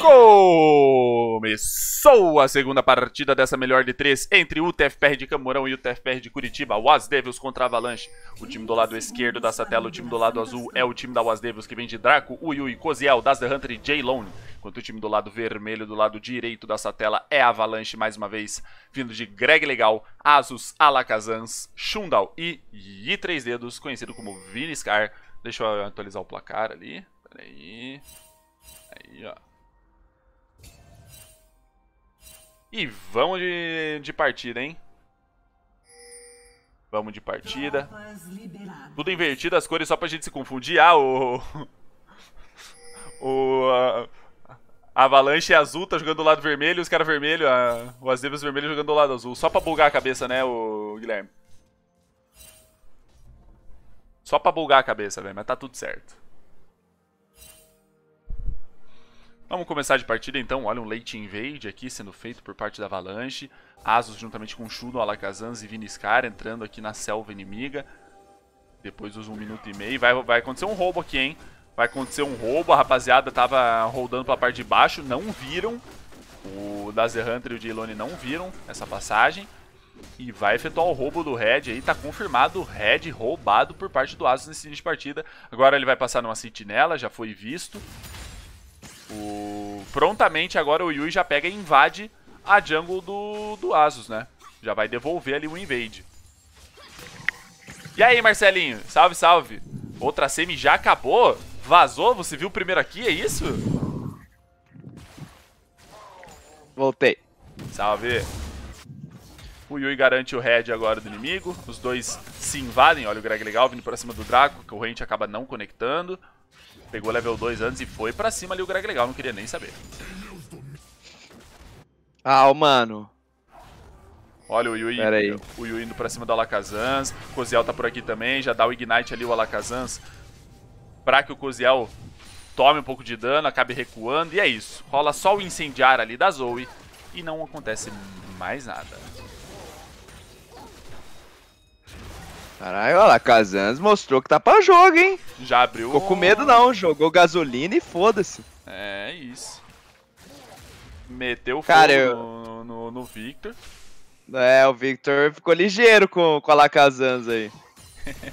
Começou a segunda partida dessa melhor de três entre o TFPR de Camorão e o TFPR de Curitiba. Was Devils contra Avalanche. O time do lado esquerdo da Satela, o time do lado azul é o time da Was Devils que vem de Draco, e Coziel, Das The Hunter e J-Lone. Enquanto o time do lado vermelho, do lado direito da Satela é Avalanche mais uma vez, vindo de Greg Legal, Asus, Alakazans, Shundal e Yi Três Dedos, conhecido como Viniscar. Deixa eu atualizar o placar ali. Peraí. Aí, ó. E vamos de, de partida, hein? Vamos de partida. Tudo invertido as cores só pra gente se confundir. Ah, o... o a, Avalanche azul tá jogando do lado vermelho e os caras vermelho, a, o Azebios vermelho jogando do lado azul. Só pra bulgar a cabeça, né, o Guilherme? Só pra bulgar a cabeça, velho, mas tá tudo certo. Vamos começar de partida então, olha um late invade aqui sendo feito por parte da Avalanche, Asus juntamente com Shudo, Alakazans e Viniscar entrando aqui na selva inimiga, depois dos um minuto e meio, vai, vai acontecer um roubo aqui, hein? Vai acontecer um roubo, a rapaziada tava rodando pela parte de baixo, não viram, o Dazer Hunter e o Jaylone não viram essa passagem, e vai efetuar o roubo do Red aí, tá confirmado o Red roubado por parte do Asus nesse início de partida. Agora ele vai passar numa sentinela, já foi visto, o... Prontamente agora o Yui já pega e invade a jungle do, do Asus, né? Já vai devolver ali o invade. E aí, Marcelinho? Salve, salve. Outra semi já acabou? Vazou? Você viu o primeiro aqui? É isso? Voltei. Salve. O Yui garante o head agora do inimigo. Os dois se invadem. Olha o Greg legal vindo pra cima do Draco, que o Rente acaba não conectando. Pegou level 2 antes e foi pra cima ali o Greg legal. Não queria nem saber. Ah, mano. Olha o Yui, o Yui indo pra cima do Alakazans. O Koziel tá por aqui também. Já dá o Ignite ali, o Alakazans. Pra que o Koziel tome um pouco de dano, acabe recuando. E é isso. Rola só o incendiar ali da Zoe. E não acontece mais nada. Caralho, olha lá, Kazans mostrou que tá pra jogo, hein? Já abriu. Ficou com medo não, jogou gasolina e foda-se. É isso. Meteu Cara, fogo eu... no, no, no, Victor. É, o Victor ficou ligeiro com, com a Lacazans aí.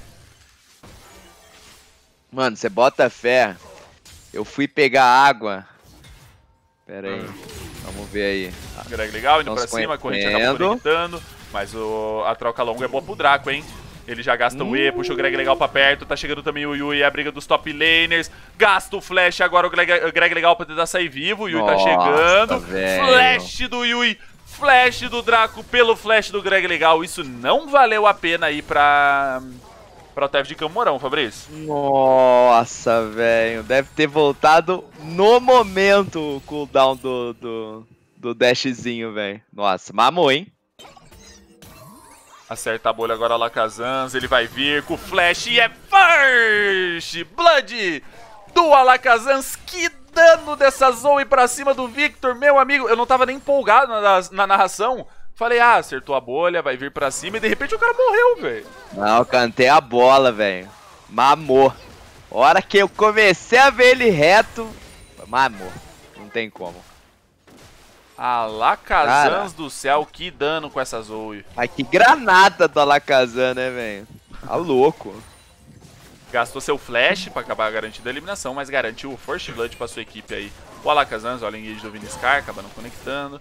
Mano, você bota fé. Eu fui pegar água. Pera aí. Vamos ver aí. Greg legal, indo Estamos pra cima, acaba tá correntando. Mas o, a troca longa é boa pro Draco, hein? Ele já gasta o E, puxa o Greg Legal pra perto. Tá chegando também o Yui, é a briga dos top laners. Gasta o Flash agora, o Greg, o Greg Legal pra tentar sair vivo. O Yui tá Nossa, tá chegando. Flash do Yui. Flash do Draco pelo Flash do Greg Legal. Isso não valeu a pena aí pra... Pra Tev de Camorão, Fabrício. Nossa, velho. Deve ter voltado no momento o cooldown do, do, do dashzinho, velho. Nossa, mamou, hein? Acerta a bolha agora Alakazans. ele vai vir com o flash e é first blood do Alakazans. Que dano dessa Zoe pra cima do Victor, meu amigo. Eu não tava nem empolgado na, na narração. Falei, ah, acertou a bolha, vai vir pra cima e de repente o cara morreu, velho. Não, cantei a bola, velho. Mamou. Hora que eu comecei a ver ele reto, mamou. Não tem como. Alakazans do céu, que dano com essa Zoe. Ai, que granada do Alakazam, né, velho? Tá louco. Gastou seu flash pra acabar garantindo a eliminação, mas garantiu o First Blood pra sua equipe aí. O Alakazans, olha a de do Viniscar, não conectando.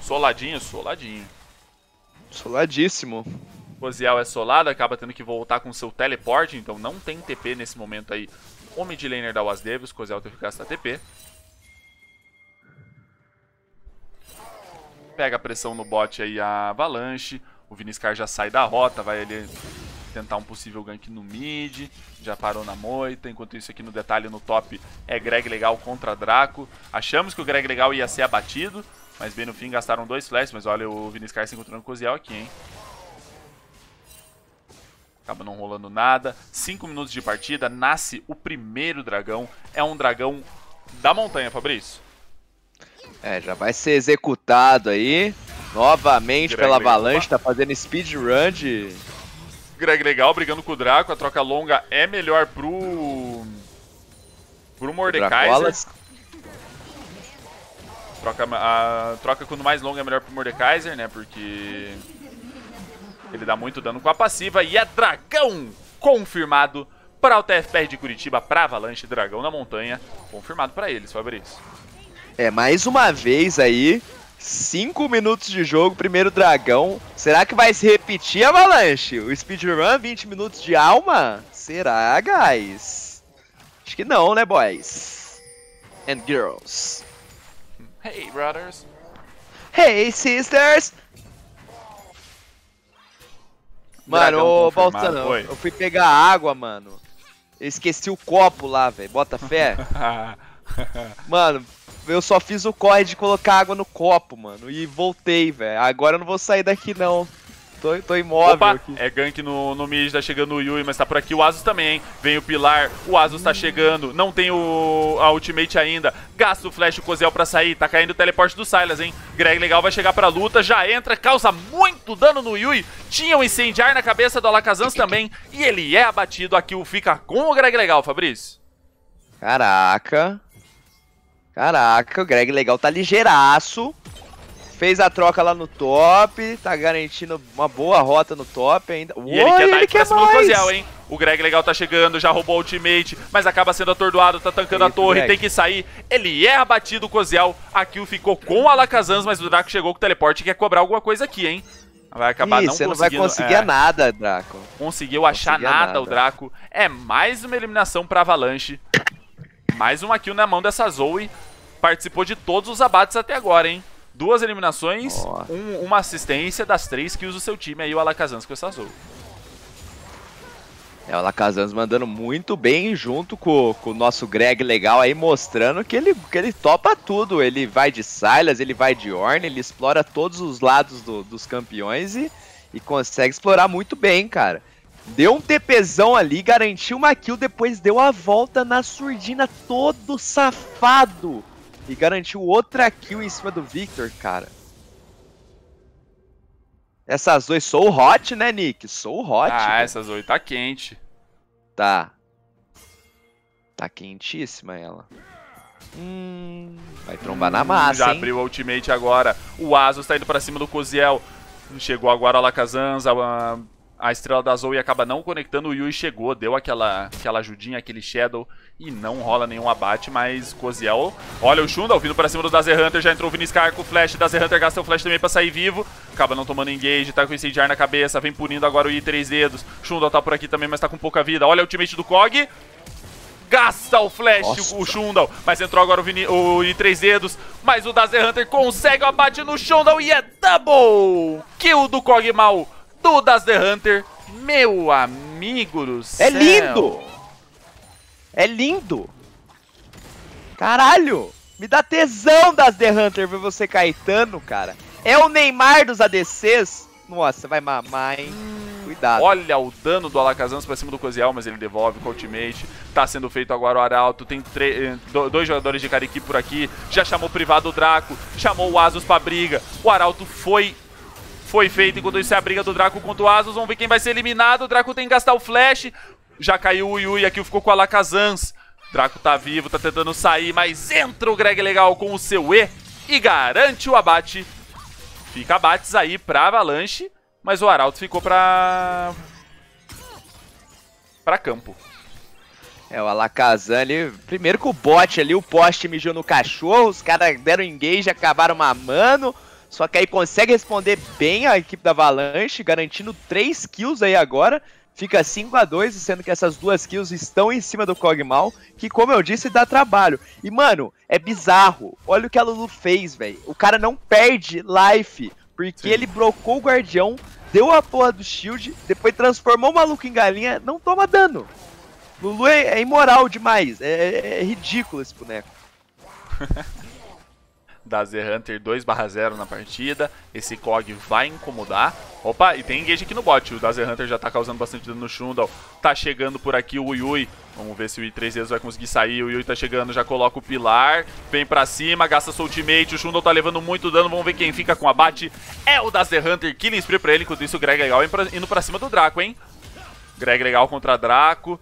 Soladinho, soladinho. Soladíssimo. Coziel é solado, acaba tendo que voltar com seu teleporte, então não tem TP nesse momento aí. O mid laner da Was Devils, Coziel teve que gastar TP. Pega a pressão no bot aí a Avalanche. O Viniscar já sai da rota, vai ele tentar um possível gank no mid, já parou na moita, enquanto isso aqui no detalhe no top é Greg Legal contra Draco, achamos que o Greg Legal ia ser abatido, mas bem no fim gastaram dois flash, mas olha o Viniscar se encontrando com o Ziel aqui, hein. Acaba não rolando nada, 5 minutos de partida, nasce o primeiro dragão, é um dragão da montanha, Fabrício. É, já vai ser executado aí. Novamente Greg pela Avalanche, tá fazendo speedrun de. Greg legal, brigando com o Draco. A troca longa é melhor pro. pro Mordekaiser. Troca, a troca quando mais longa é melhor pro Mordekaiser, né? Porque. Ele dá muito dano com a passiva. E é Dragão confirmado para o TFR de Curitiba, para Avalanche, Dragão na Montanha. Confirmado para eles, Fabrício. É, mais uma vez aí, 5 minutos de jogo, primeiro dragão. Será que vai se repetir, Avalanche? O speedrun, 20 minutos de alma? Será, guys? Acho que não, né, boys? And girls. Hey, brothers. Hey, sisters. Mano, ô, Baltano, eu fui pegar água, mano. Eu esqueci o copo lá, velho. Bota fé. mano, eu só fiz o corre de colocar água no copo, mano. E voltei, velho. Agora eu não vou sair daqui, não. Tô, tô imóvel Opa, aqui. é gank no, no mid, tá chegando o Yui, mas tá por aqui o Asus também, hein? Vem o Pilar, o Asus tá chegando, não tem o, a ultimate ainda. Gasta o flash, o Cozel pra sair, tá caindo o teleporte do Silas, hein? Greg Legal vai chegar pra luta, já entra, causa muito dano no Yui. Tinha um incendiar na cabeça do Alakazans também, e ele é abatido. Aqui o fica com o Greg Legal, Fabrício. Caraca, Caraca, o Greg legal tá ligeiraço. Fez a troca lá no top, tá garantindo uma boa rota no top ainda. E Uou, ele quer dar ele quer mais. hein? O Greg legal tá chegando, já roubou o ultimate, mas acaba sendo atordoado, tá tancando a torre, Greg. tem que sair. Ele é abatido, o Cozial. A kill ficou com a Alakazans, mas o Draco chegou com o teleporte e quer cobrar alguma coisa aqui, hein? Vai acabar Ih, não você conseguindo. Não vai conseguir é, nada, Draco. Conseguiu achar nada, nada, o Draco. É mais uma eliminação pra Avalanche. Mais uma kill na mão dessa Zoe. Participou de todos os abates até agora, hein? Duas eliminações, um, uma assistência das três que usa o seu time aí, o Alakazans com essa Zoe. É, o Alakazans mandando muito bem junto com, com, o nosso Greg legal aí, mostrando que ele, que ele topa tudo. Ele vai de Silas, ele vai de orn, ele explora todos os lados do, dos campeões e, e consegue explorar muito bem, cara. Deu um TPzão ali, garantiu uma kill, depois deu a volta na surdina todo safado. E garantiu outra kill em cima do Victor, cara. Essas dois sou hot, né, Nick? Sou hot. Ah, cara. essas oito tá quente. Tá. Tá quentíssima ela. Hum, vai trombar hum, na massa, Já hein? abriu o ultimate agora. O Asus tá indo pra cima do Coziel. Chegou agora a Lacazanza. A a estrela da Zoe acaba não conectando, o Yui chegou, deu aquela, aquela ajudinha, aquele Shadow, e não rola nenhum abate, mas Coziel, olha o Shundal vindo pra cima do Dazer Hunter, já entrou o Viniscar com o Flash, Dazer Hunter gasta o Flash também pra sair vivo, acaba não tomando engage, tá com o Incendiar na cabeça, vem punindo agora o I três dedos, Shundal tá por aqui também, mas tá com pouca vida, olha o ultimate do Kog, gasta o flash, Nossa. o Shundal. Mas entrou agora o, Vini, o de três dedos. Mas o Dazer Hunter consegue o abate no Shundal e é double kill do Kog'Maw do Das The Hunter. Meu amigo do é céu. É lindo! É lindo! Caralho! Me dá tesão Das The Hunter ver você caetano, cara. É o Neymar dos ADCs? Nossa, você vai mamar, hein? Hum, Cuidado. Olha o dano do Alakazams pra cima do Cozial, mas ele devolve com ultimate. Tá sendo feito agora o Arauto. Tem eh, dois jogadores de Kariki por aqui. Já chamou privado o Draco. Chamou o Asus pra briga. O Arauto foi foi feito enquanto isso é a briga do Draco contra o Asus. Vamos ver quem vai ser eliminado. O Draco tem que gastar o flash. Já caiu o Yui, aqui ficou com a Lakazans. Draco tá vivo, tá tentando sair, mas entra o Greg Legal com o seu E e garante o abate. Fica abates aí pra Avalanche, mas o Arauto ficou pra... pra campo. É, o Alakazam ali, primeiro com o bot ali, o poste mijou no cachorro, os caras deram engage, acabaram mamando. Só que aí consegue responder bem a equipe da Avalanche, garantindo 3 kills aí agora. Fica 5 a 2 sendo que essas duas kills estão em cima do Kog'Maw, que como eu disse, dá trabalho. E mano, é bizarro. Olha o que a Lulu fez, velho. O cara não perde life, porque Sim. ele brocou o Guardião, deu a porra do shield, depois transformou o maluco em galinha, não toma dano. Lulu é, é imoral demais, é, é, é ridículo esse boneco. da Z Hunter 2/0 na partida. Esse Kog vai incomodar. Opa, e tem engage aqui no bot. O da Z Hunter já tá causando bastante dano no Shundal. Tá chegando por aqui o Yui. Vamos ver se o I3 vai conseguir sair. O Yui tá chegando, já coloca o pilar. Vem pra cima, gasta seu ultimate. O Shundal tá levando muito dano. Vamos ver quem fica com abate. É o da Z Hunter. Killing Spree pra ele. Enquanto isso, o Greg Legal indo pra cima do Draco, hein? Greg Legal contra Draco.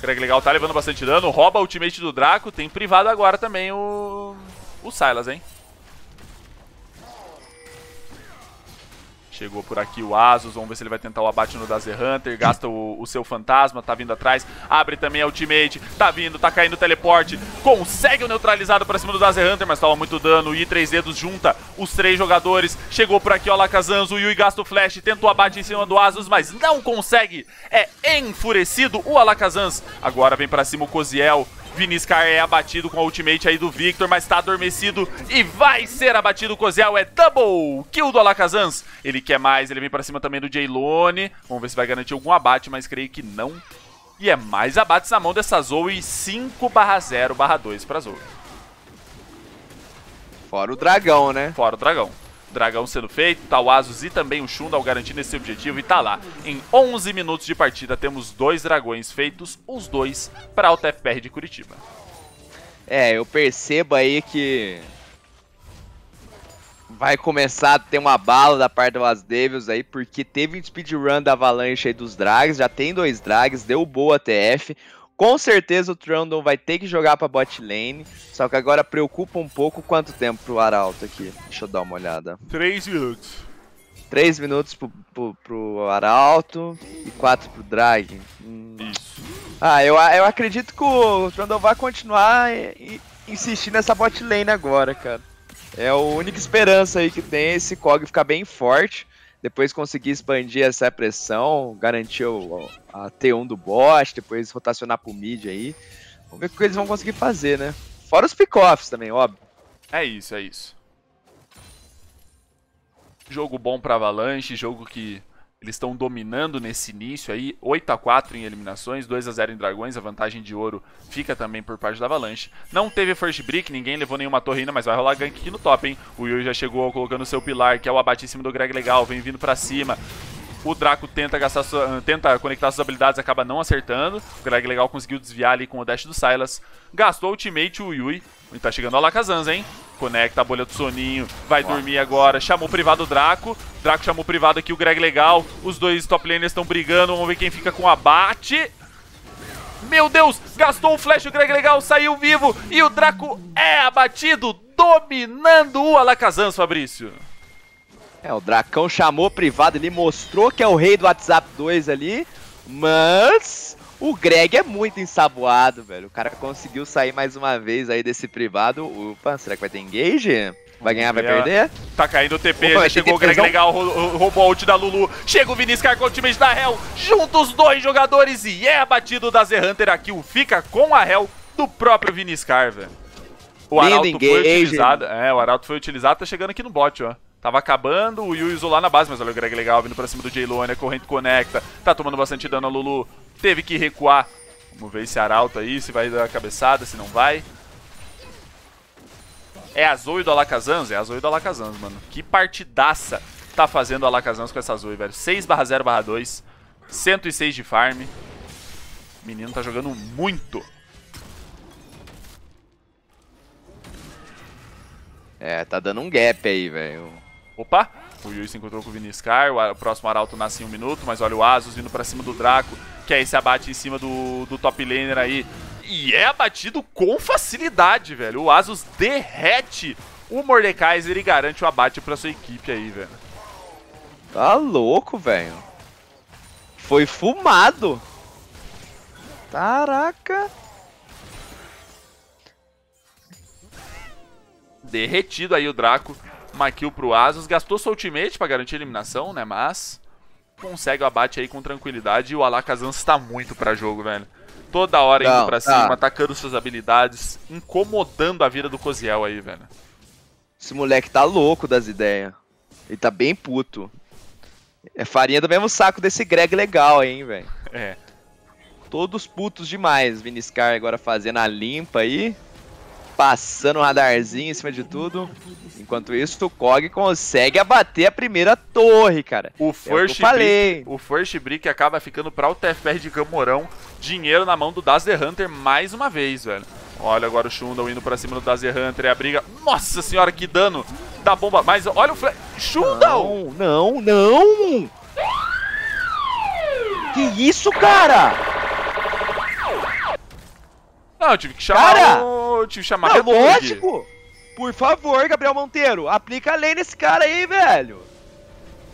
Greg Legal tá levando bastante dano. Rouba o ultimate do Draco. Tem privado agora também o, o Silas, hein? Chegou por aqui o Asus, vamos ver se ele vai tentar o abate no Dazer Hunter, gasta o, o, seu fantasma, tá vindo atrás, abre também a ultimate, tá vindo, tá caindo o teleporte, consegue o neutralizado pra cima do Dazer Hunter, mas toma muito dano, o I3Dedos junta os três jogadores, chegou por aqui o Alakazam, o Yui gasta o flash, tenta o abate em cima do Asus, mas não consegue, é enfurecido o Alakazam, agora vem pra cima o Coziel, Viniscar é abatido com a ultimate aí do Victor, mas tá adormecido e vai ser abatido. Cozel é double kill do Alakazans. Ele quer mais, ele vem pra cima também do Jaylone. Vamos ver se vai garantir algum abate, mas creio que não. E é mais abates na mão dessa Zoe, 5 0 2 pra Zoe. Fora o dragão, né? Fora o dragão dragão sendo feito, tá o Asus e também o Shundal garantindo esse objetivo e tá lá. Em 11 minutos de partida temos dois dragões feitos, os dois para a TFR de Curitiba. É, eu percebo aí que vai começar a ter uma bala da parte do Devils aí, porque teve um speedrun da Avalanche aí dos drags, já tem dois drags, deu boa TF. Com certeza o Trundle vai ter que jogar pra bot lane, só que agora preocupa um pouco quanto tempo pro Arauto aqui. Deixa eu dar uma olhada. 3 minutos. 3 minutos pro, pro, pro Arauto e 4 pro Dragon. Hum. Isso. Ah, eu, eu acredito que o Trundle vai continuar e, e insistir nessa bot lane agora, cara. É a única esperança aí que tem esse Kog ficar bem forte depois consegui expandir essa pressão, garantir a T1 do boss, depois rotacionar pro mid aí. Vamos ver o que eles vão conseguir fazer, né? Fora os pick-offs também, óbvio. É isso, é isso. Jogo bom pra Avalanche, jogo que eles estão dominando nesse início aí, 8 a 4 em eliminações, 2 a 0 em dragões, a vantagem de ouro fica também por parte da Avalanche. Não teve first break, ninguém levou nenhuma ainda, mas vai rolar gank aqui no top, hein? O Yuri já chegou colocando seu pilar, que é o abate em cima do Greg legal, vem vindo para cima. O Draco tenta, gastar sua, ah, tenta conectar suas habilidades, acaba não acertando. O Greg legal conseguiu desviar ali com o dash do Silas. Gastou o ultimate, o Yui Tá chegando a Alakazam, hein? Conecta a bolha do soninho, vai dormir agora. Chamou privado o Draco. Draco chamou privado aqui, o Greg legal. Os dois top laners estão brigando, vamos ver quem fica com o abate. Meu Deus, gastou o flash, o Greg legal saiu vivo. E o Draco é abatido, dominando o Alakazam, Fabrício. É, o Dracão chamou privado, ele mostrou que é o rei do WhatsApp 2 ali, mas o Greg é muito ensaboado, velho. O cara conseguiu sair mais uma vez aí desse privado. Opa, será que vai ter engage? Vai ganhar, vai perder? Tá caindo o TP, Opa, chegou o Greg legal, roubou a ult da Lulu. Chega o Vinícius com o time da Hell. Juntos dois jogadores e é abatido da Z-Hunter aqui. O fica com a Hell do próprio Vinícius velho. O Arauto foi utilizado. É, o Arauto foi utilizado, tá chegando aqui no bot, ó. Tava acabando, o Yu lá na base, mas olha o Greg legal vindo pra cima do Jaylone, né, a corrente conecta, tá tomando bastante dano a Lulu. Teve que recuar. Vamos ver esse Arauto aí, se vai dar a cabeçada, se não vai. É Azul e do Alakazans? É Azul e do Alakazans, mano. Que partidaça tá fazendo o Alakazans com essa Azul, velho. 6 barra 0 barra 2. 106 de farm. O menino tá jogando muito. É, tá dando um gap aí, velho. Opa! O Yui se encontrou com o Viniscar, o próximo Arauto nasce em um minuto, mas olha o Asus vindo pra cima do Draco, que aí é se abate em cima do, do top laner aí. E é abatido com facilidade, velho. O Asus derrete o Mordekaiser e garante o abate pra sua equipe aí, velho. Tá louco, velho. Foi fumado. Caraca. Derretido aí o Draco. Uma kill pro Asus. Gastou seu ultimate pra garantir a eliminação, né? Mas consegue o abate aí com tranquilidade. E o Alakazam está muito pra jogo, velho. Toda hora Não, indo pra tá. cima, atacando suas habilidades, incomodando a vida do Coziel aí, velho. Esse moleque tá louco das ideias. Ele tá bem puto. É farinha do mesmo saco desse Greg legal, hein, velho. É. Todos putos demais. Viniscar agora fazendo a limpa aí passando o radarzinho em cima de tudo. Enquanto isso, o Kog consegue abater a primeira torre, cara. O first, é o falei. Brick, o first brick acaba ficando para o TFR de Camorão. Dinheiro na mão do Dazer Hunter mais uma vez, velho. Olha agora o Shundle indo pra cima do Dazer Hunter e a briga. Nossa senhora, que dano da bomba. Mas olha o flash. Shundle! Não, não, não! Que isso, cara? Não, eu tive que chamar cara, o... Eu tive que chamar não, lógico! Por favor, Gabriel Monteiro, aplica a lei nesse cara aí, velho.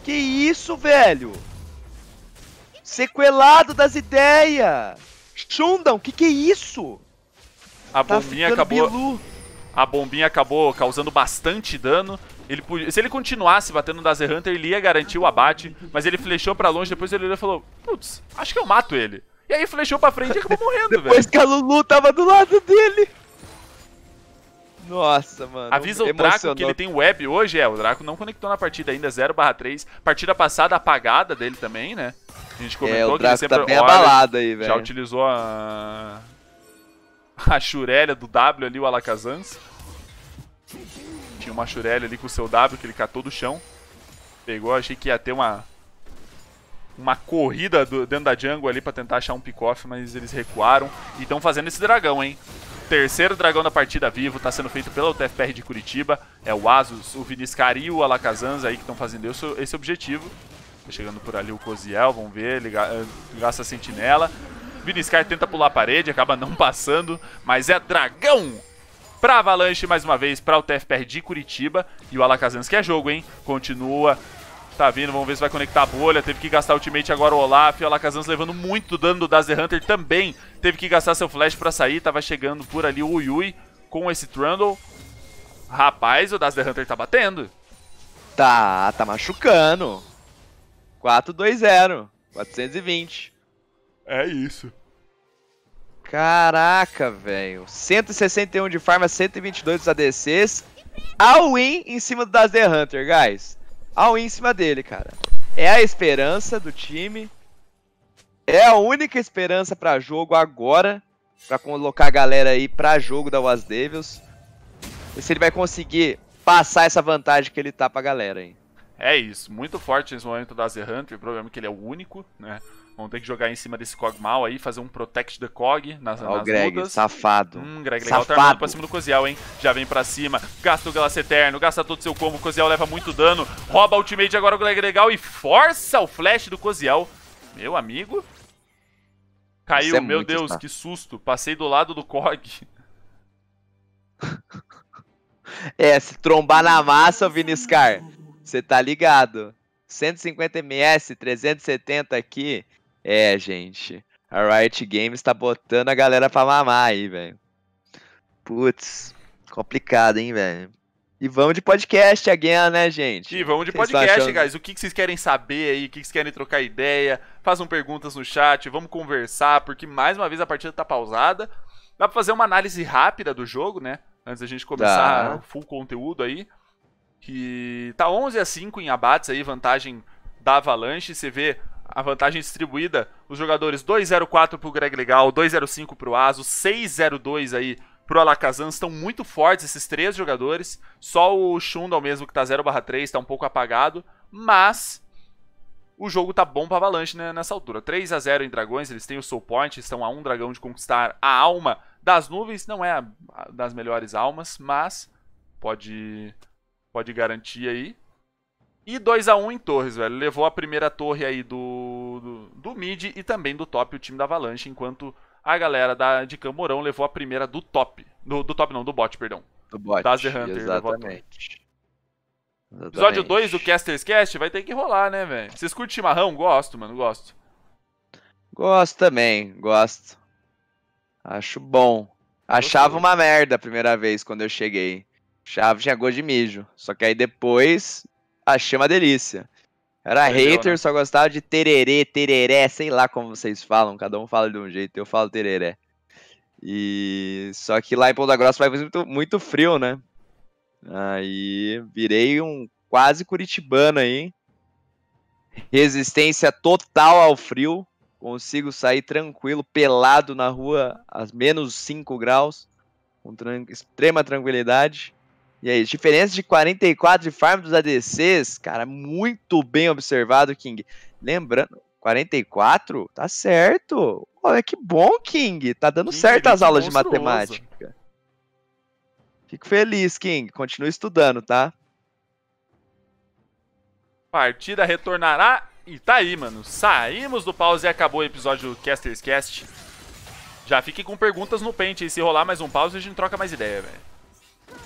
Que isso, velho? Sequelado das ideias. Shundam, que que é isso? A tá bombinha acabou... Bilu. A bombinha acabou causando bastante dano. Ele, se ele continuasse batendo no Hunter, ele ia garantir o abate, mas ele flechou para longe, depois ele olhou e falou: Putz, acho que eu mato ele. E aí flechou pra frente e acabou morrendo, velho. Depois véio. que a Lulu tava do lado dele. Nossa, mano. Avisa o Draco que ele tem web hoje, é. O Draco não conectou na partida ainda, 0/3. Partida passada apagada dele também, né? A gente é, comentou é, que ele tá sempre tá bem olha, abalado aí, velho. Já utilizou a a Shurelia do W ali, o Alakazans. Tinha uma churelia ali com o seu W que ele catou do chão. Pegou, achei que ia ter uma uma corrida do, dentro da jungle ali para tentar achar um pick-off, mas eles recuaram e estão fazendo esse dragão, hein? Terceiro dragão da partida vivo, está sendo feito pela UTFPR de Curitiba. É o Asus, o Viniscar e o Alakazans aí que estão fazendo esse, esse objetivo. Tá chegando por ali o Coziel, vamos ver, ele eh, gasta a sentinela. Viniscar tenta pular a parede, acaba não passando, mas é dragão pra Avalanche mais uma vez, pra o de Curitiba. E o Alakazans, que é jogo, hein? Continua tá vindo, vamos ver se vai conectar a bolha. Teve que gastar ultimate agora o Olaf. O Alakazans levando muito dano do Dazer Hunter também. Teve que gastar seu flash pra sair. Tava chegando por ali o Yui com esse Trundle. Rapaz, o Dazer Hunter tá batendo. Tá, tá machucando. 4-2-0. 420. É isso. Caraca, velho. 161 de farm, 122 dos ADCs. All-in em cima do Dazer Hunter, guys all em cima dele, cara. É a esperança do time. É a única esperança para jogo agora, para colocar a galera aí para jogo da Was Devils. E se ele vai conseguir passar essa vantagem que ele tá pra galera, hein? É isso, muito forte nesse momento da Hunter. o problema é que ele é o único, né? Vamos ter que jogar em cima desse cog mal aí, fazer um Protect the Cog nas, Ó, nas Greg, mudas. safado. Hum, Greg, legal safado. terminando pra cima do Coziel, hein? Já vem pra cima, gasta o Glace Eterno, gasta todo seu combo, o Coziel leva muito dano, rouba a ultimate agora o Greg legal e força o flash do Coziel. Meu amigo. Caiu, é meu Deus, que susto. Passei do lado do Cog. é, se trombar na massa, Viniscar, você tá ligado. 150 ms, 370 aqui. É, gente. A Riot Games tá botando a galera pra mamar aí, velho. Putz, complicado, hein, velho. E vamos de podcast again, né, gente? E vamos de vocês podcast, guys. O que, vocês querem saber aí? O que, que vocês querem trocar ideia? Façam perguntas no chat, vamos conversar, porque mais uma vez a partida tá pausada. Dá pra fazer uma análise rápida do jogo, né? Antes da gente começar tá. o full conteúdo aí. Que tá 11 a 5 em abates aí, vantagem da Avalanche. Você vê a vantagem distribuída, os jogadores 2-0-4 pro Greg Legal, 2-0-5 pro Aso, 6-0-2 aí para Alakazam, estão muito fortes esses três jogadores, só o Shundal mesmo que tá 0-3, está um pouco apagado, mas o jogo tá bom para Avalanche né, nessa altura. 3 a 0 em Dragões, eles têm o Soul Point, estão a um dragão de conquistar a alma das nuvens, não é a das melhores almas, mas pode pode garantir aí. E 2 a 1 em torres, velho. Levou a primeira torre aí do, do, do mid e também do top, o time da Avalanche, enquanto a galera da, de Camorão levou a primeira do top. Do, do top não, do bot, perdão. Do bot, das The Hunter, exatamente. exatamente. Episódio 2 do Caster's Cast vai ter que rolar, né, velho? Vocês curtem chimarrão? Gosto, mano, gosto. Gosto também, gosto. Acho bom. Achava uma merda a primeira vez quando eu cheguei. Chave tinha gosto de mijo. Só que aí depois achei uma delícia. Era Entendeu, né? hater, né? só gostava de tererê, tereré, sei lá como vocês falam, cada um fala de um jeito, eu falo tereré. E só que lá em Ponta Grossa vai muito, muito frio, né? Aí virei um quase curitibano aí. Resistência total ao frio. Consigo sair tranquilo, pelado na rua, a menos 5 graus, com tran extrema tranquilidade. E aí, diferença de 44 de farm dos ADCs, cara, muito bem observado, King. Lembrando, 44? Tá certo. Olha que bom, King. Tá dando King, certo as é aulas de matemática. Fico feliz, King. Continue estudando, tá? Partida retornará e tá aí, mano. Saímos do pause e acabou o episódio do Caster's Cast. Já fiquem com perguntas no pente aí. Se rolar mais um pause, a gente troca mais ideia, velho.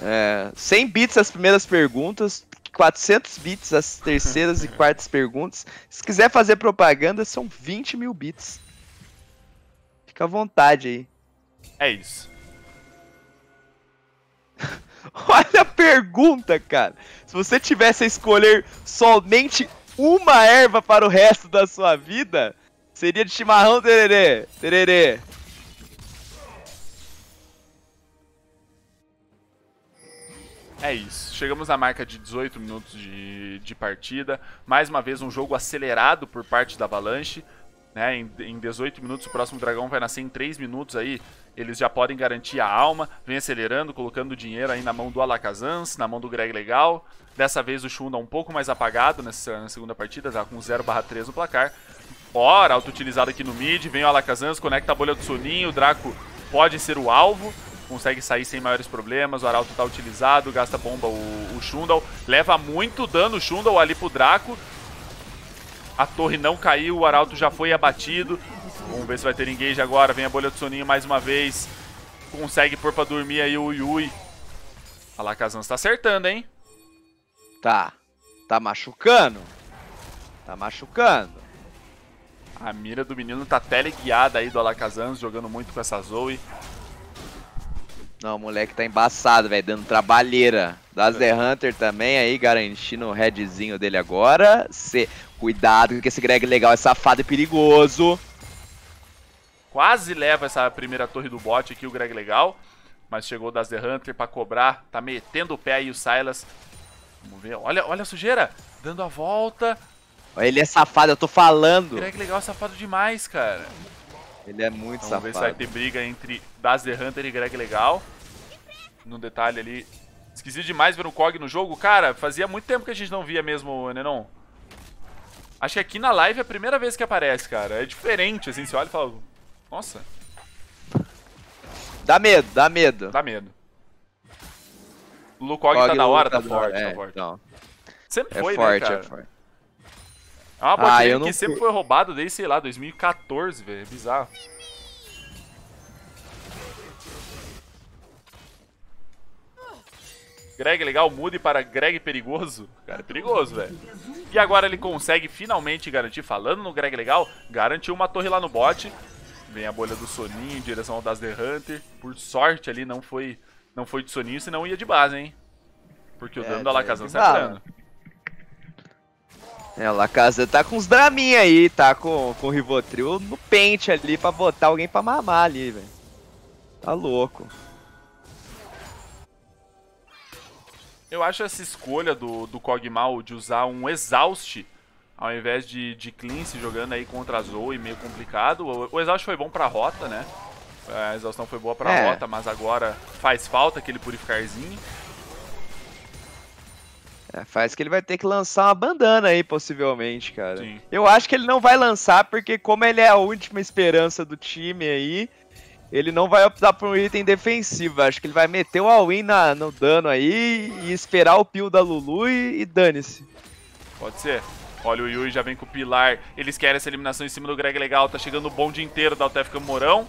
É, 100 bits as primeiras perguntas, 400 bits as terceiras e quartas perguntas. Se quiser fazer propaganda, são 20 mil bits. Fica à vontade aí. É isso. Olha a pergunta, cara. Se você tivesse a escolher somente uma erva para o resto da sua vida, seria de chimarrão tererê, tererê, é isso. Chegamos à marca de 18 minutos de, de partida. Mais uma vez, um jogo acelerado por parte da Avalanche. Né? Em, em 18 minutos, o próximo dragão vai nascer em 3 minutos aí. Eles já podem garantir a alma. Vem acelerando, colocando dinheiro aí na mão do Alakazans, na mão do Greg Legal. Dessa vez o Shunda um pouco mais apagado nessa, na segunda partida, já tá com 0/3 no placar. Ora, auto-utilizado aqui no mid, vem o Alakazans, conecta a bolha do Soninho, o Draco pode ser o alvo consegue sair sem maiores problemas, o Arauto tá utilizado, gasta bomba o, o Shundal, leva muito dano o Shundal ali pro Draco, a torre não caiu, o Arauto já foi abatido, vamos ver se vai ter engage agora, vem a bolha do soninho mais uma vez, consegue pôr pra dormir aí o Yui, a está acertando, hein? Tá, tá machucando, tá machucando. A mira do menino tá teleguiada aí do Alakazam, jogando muito com essa Zoe. Não, o moleque tá embaçado, velho, dando trabalheira. Das The é. Hunter também aí, garantindo o headzinho dele agora. Cê... Cuidado, que esse Greg legal é safado e perigoso. Quase leva essa primeira torre do bot aqui, o Greg legal. Mas chegou o Das The Hunter pra cobrar. Tá metendo o pé aí o Silas. Vamos ver. Olha, olha a sujeira. Dando a volta. Ele é safado, eu tô falando. Greg legal é safado demais, cara. Ele é muito Vamos safado. Então, vamos ver se vai ter briga entre Das The Hunter e Greg legal no detalhe ali. Esquisito demais ver o Cog no jogo. Cara, fazia muito tempo que a gente não via mesmo, Nenon. Acho que aqui na live é a primeira vez que aparece, cara. É diferente, assim, você olha e fala... Nossa. Dá medo, dá medo. Dá medo. O Cog tá da hora, tá, tá forte, tá forte. Sempre foi, é forte, então. é né, é cara? É forte. É uma ah, que sempre foi roubada desde, sei lá, 2014, velho. É bizarro. Greg é legal mude para Greg perigoso. Cara, é perigoso, velho. E agora ele consegue finalmente garantir, falando no Greg legal, garantiu uma torre lá no bot. Vem a bolha do Soninho em direção ao das The Hunter. Por sorte ali não foi, não foi de Soninho, senão ia de base, hein? Porque o é, dano da Lacazan sai dano. É, o Lacazan tá com uns draminha aí, tá com, com o Rivotril no pente ali pra botar alguém pra mamar ali, velho. Tá louco. Eu acho essa escolha do, do Kog'Maw de usar um Exaust ao invés de, de Cleanse jogando aí contra a Zoe meio complicado. O, o Exaust foi bom pra rota, né? É, a exaustão foi boa pra é. rota, mas agora faz falta aquele purificarzinho. É, faz que ele vai ter que lançar uma bandana aí, possivelmente, cara. Sim. Eu acho que ele não vai lançar, porque como ele é a última esperança do time aí, ele não vai optar por um item defensivo. Acho que ele vai meter o all-in no dano aí e esperar o peel da Lulu e, e dane-se. Pode ser. Olha, o Yui já vem com o Pilar. Eles querem essa eliminação em cima do Greg legal. Tá chegando o bonde inteiro da UTF Morão.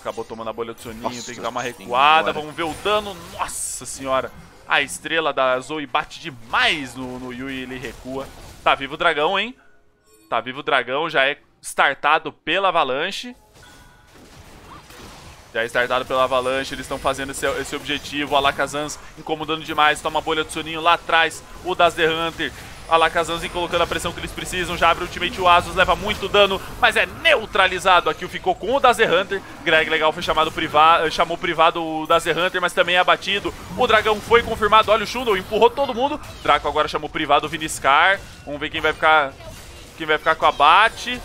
Acabou tomando a bolha do Soninho. Nossa tem que dar uma recuada. Senhora. Vamos ver o dano. Nossa senhora. A estrela da Zoe bate demais no, no Yui. Ele recua. Tá vivo o dragão, hein? Tá vivo o dragão. Já é startado pela Avalanche. Já é estardado pela Avalanche, eles estão fazendo esse, esse objetivo. O Alakazans incomodando demais, toma a bolha do Soninho lá atrás. O das The Hunter Alakazanzin colocando a pressão que eles precisam, já abre o ultimate, o Asus leva muito dano, mas é neutralizado. Aqui ficou com o Dazer Hunter, Greg Legal foi chamado privado, eh, chamou privado o Dazer Hunter, mas também é abatido. O Dragão foi confirmado, olha o Shundle, empurrou todo mundo. Draco agora chamou privado o Viniscar, vamos ver quem vai ficar, quem vai ficar com o abate.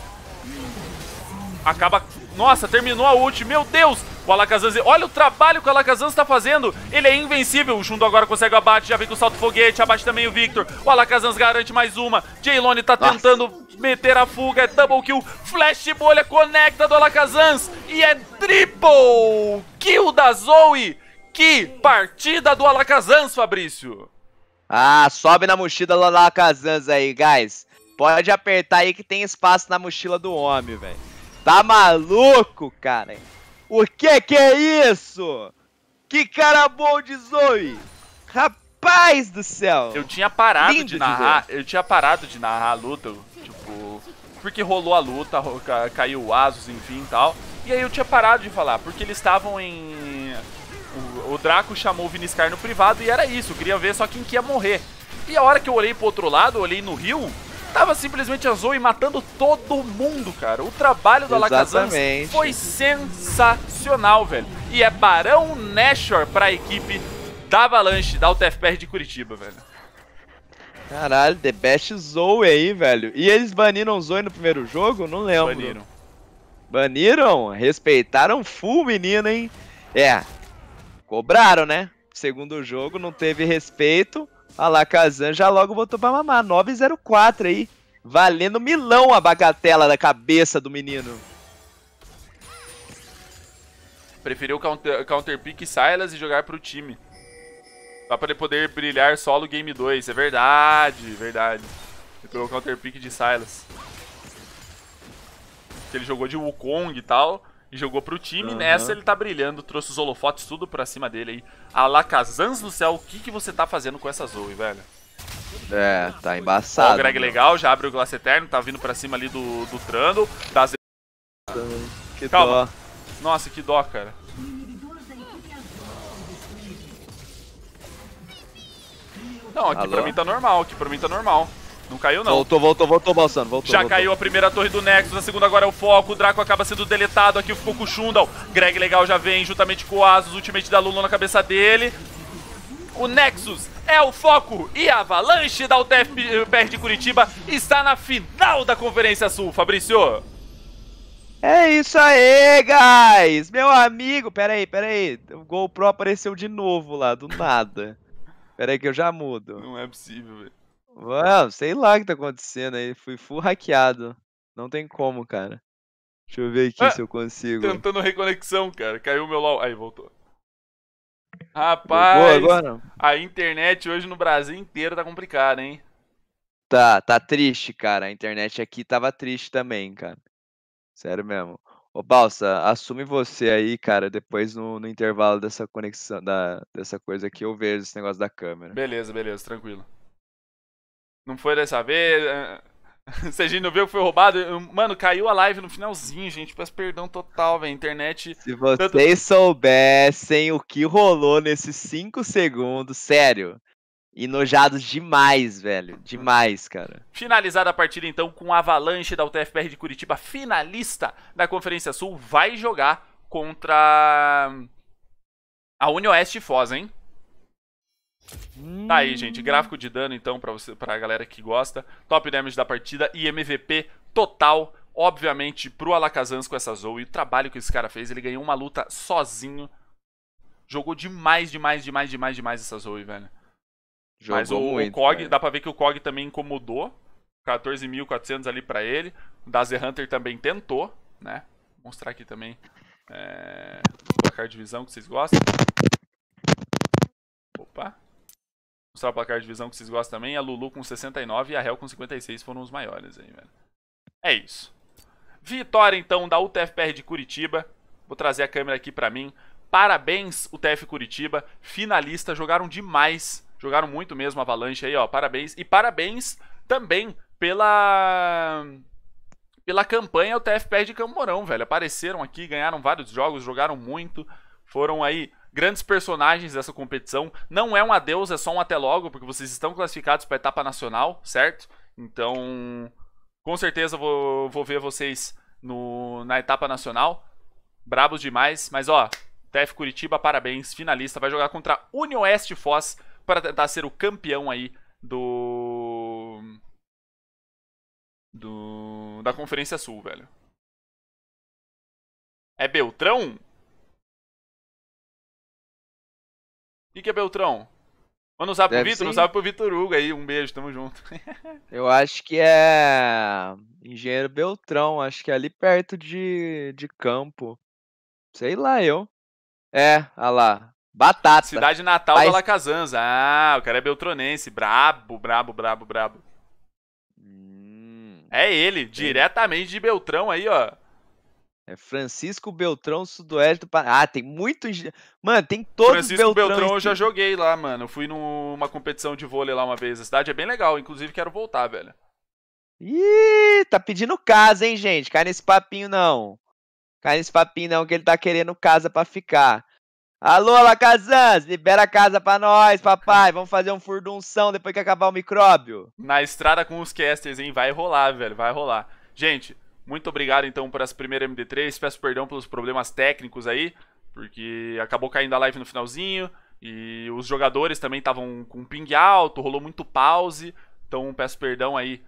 Acaba, nossa, terminou a ult, meu Deus! O Alakazam, olha o trabalho que o Alakazam está fazendo. Ele é invencível. O Jundo agora consegue o abate, já vem com o salto foguete, abate também o Victor. O Alakazam garante mais uma. Jaylone está tentando meter a fuga, é double kill. Flash bolha conecta do Alakazam e é triple kill da Zoe. Que partida do Alakazam, Fabrício. Ah, sobe na mochila do Alakazam aí, guys. Pode apertar aí que tem espaço na mochila do homem, velho. Tá maluco, cara? O que é que é isso? Que cara bom de Zoe! Rapaz do céu! Eu tinha parado Lindo de narrar, de eu tinha parado de narrar a luta, tipo, porque rolou a luta, caiu o Asus, enfim, tal. E aí eu tinha parado de falar, porque eles estavam em o, o Draco chamou o Viniscar no privado e era isso, eu queria ver só quem que ia morrer. E a hora que eu olhei pro outro lado, olhei no rio, tava simplesmente a e matando todo mundo, cara. O trabalho do Alakazam foi sensacional, velho. E é Barão Nashor pra equipe da Avalanche, da UTFPR de Curitiba, velho. Caralho, The Best Zoe aí, velho. E eles baniram o Zoe no primeiro jogo? Não lembro. Baniram. Baniram? Respeitaram full, menino, hein? É. Cobraram, né? Segundo jogo, não teve respeito. Olha lá, Kazan já logo botou pra mamar. 904 aí. Valendo milão a bagatela da cabeça do menino. Preferiu counter, counter pick Silas e jogar pro time. Só pra ele poder brilhar solo game 2. É verdade, verdade. Ele pegou counter pick de Silas. ele jogou de Wukong e tal e jogou pro time. Uhum. Nessa ele tá brilhando, trouxe os holofotes tudo pra cima dele aí. Alakazans do céu, o que, que você tá fazendo com essa Zoe, velho? É, tá embaçado. o Greg meu. legal, já abre o Glass Eterno, tá vindo pra cima ali do, do Trando. Das... Que Calma. Dó. Nossa, que dó, cara. Não, aqui Alô? pra mim tá normal, aqui pra mim tá normal. Não caiu, não. Voltou, voltou, voltou, Balsano. Voltou, Já voltou. caiu a primeira torre do Nexus, a segunda agora é o foco. O Draco acaba sendo deletado aqui, ficou com o Shundal. Greg legal já vem juntamente com o Asus, ultimate da Lulu na cabeça dele. O Nexus é o foco e a Avalanche da UTF eh, de Curitiba está na final da Conferência Sul, Fabrício. É isso aí, guys! Meu amigo, peraí, peraí. O GoPro apareceu de novo lá, do nada. peraí que eu já mudo. Não é possível, velho. Ué, sei lá o que tá acontecendo aí. Fui full hackeado. Não tem como, cara. Deixa eu ver aqui ah, se eu consigo. Tentando reconexão, cara. Caiu o meu LOL. Aí, voltou. Rapaz, a internet hoje no Brasil inteiro tá complicada, hein? Tá, tá triste, cara. A internet aqui tava triste também, cara. Sério mesmo. Ô, Balsa, assume você aí, cara, depois no, no intervalo dessa conexão, da, dessa coisa aqui, eu vejo esse negócio da câmera. Beleza, beleza, tranquilo. Não foi dessa vez. É. gente não viu que foi roubado. Mano, caiu a live no finalzinho, gente. Peço perdão total, velho. Internet. Se vocês tanto... soubessem o que rolou nesses 5 segundos, sério. Enojados demais, velho. Demais, cara. Finalizada a partida, então, com a Avalanche da UTFPR de Curitiba, finalista da Conferência Sul, vai jogar contra a Unioeste Foz, hein? Tá aí, gente. Gráfico de dano, então, pra, você, pra galera que gosta. Top damage da partida e MVP total, obviamente, pro Alakazans com essa Zoe. O trabalho que esse cara fez, ele ganhou uma luta sozinho. Jogou demais, demais, demais, demais, demais essa Zoe, velho. Jogou Mas o, muito, o Kog, velho. dá pra ver que o Kog também incomodou. 14.400 ali para ele. O Dazer Hunter também tentou, né? Vou mostrar aqui também é, eh, o placar de visão que vocês gostam. Opa, mostrar o placar de divisão que vocês gostam também. A Lulu com 69 e a Hel com 56 foram os maiores aí, velho. É isso. Vitória, então, da UTFPR de Curitiba. Vou trazer a câmera aqui pra mim. Parabéns, UTF Curitiba. Finalista, jogaram demais. Jogaram muito mesmo a Avalanche aí, ó. Parabéns. E parabéns também pela pela campanha o TFPR de Camorão velho. Apareceram aqui, ganharam vários jogos, jogaram muito, foram aí grandes personagens dessa competição. Não é um adeus, é só um até logo, porque vocês estão classificados para a etapa nacional, certo? Então, com certeza vou, vou ver vocês no, na etapa nacional. Brabos demais, mas ó, TF Curitiba, parabéns, finalista, vai jogar contra Unioeste Foz para tentar ser o campeão aí do do da Conferência Sul, velho. É Beltrão? que, que é Beltrão? Manda um salve pro Vitor, um salve pro Vitor Hugo aí, um beijo, tamo junto. Eu acho que é Engenheiro Beltrão, acho que é ali perto de, de campo. Sei lá, eu. É, olha lá. Batata. Cidade natal Mas... da Lacazanza. Ah, o cara é beltronense. Brabo, brabo, brabo, brabo. Hum, é ele, sim. diretamente de Beltrão aí, ó. É Francisco Beltrão, Sudoeste do Paraná. Ah, tem muito. Mano, tem todos Francisco Beltrão, Beltrão eu já joguei lá, mano. Eu fui numa competição de vôlei lá uma vez. A cidade é bem legal, inclusive quero voltar, velho. Ih, tá pedindo casa, hein, gente? Cai nesse papinho, não. Cai nesse papinho, não, que ele tá querendo casa pra ficar. Alô, Lacazans, libera a casa pra nós, papai. Vamos fazer um furdunção depois que acabar o micróbio. Na estrada com os casters, hein? Vai rolar, velho, vai rolar. Gente, muito obrigado, então, por essa primeira MD3. Peço perdão pelos problemas técnicos aí, porque acabou caindo a live no finalzinho. E os jogadores também estavam com ping alto, rolou muito pause. Então, peço perdão aí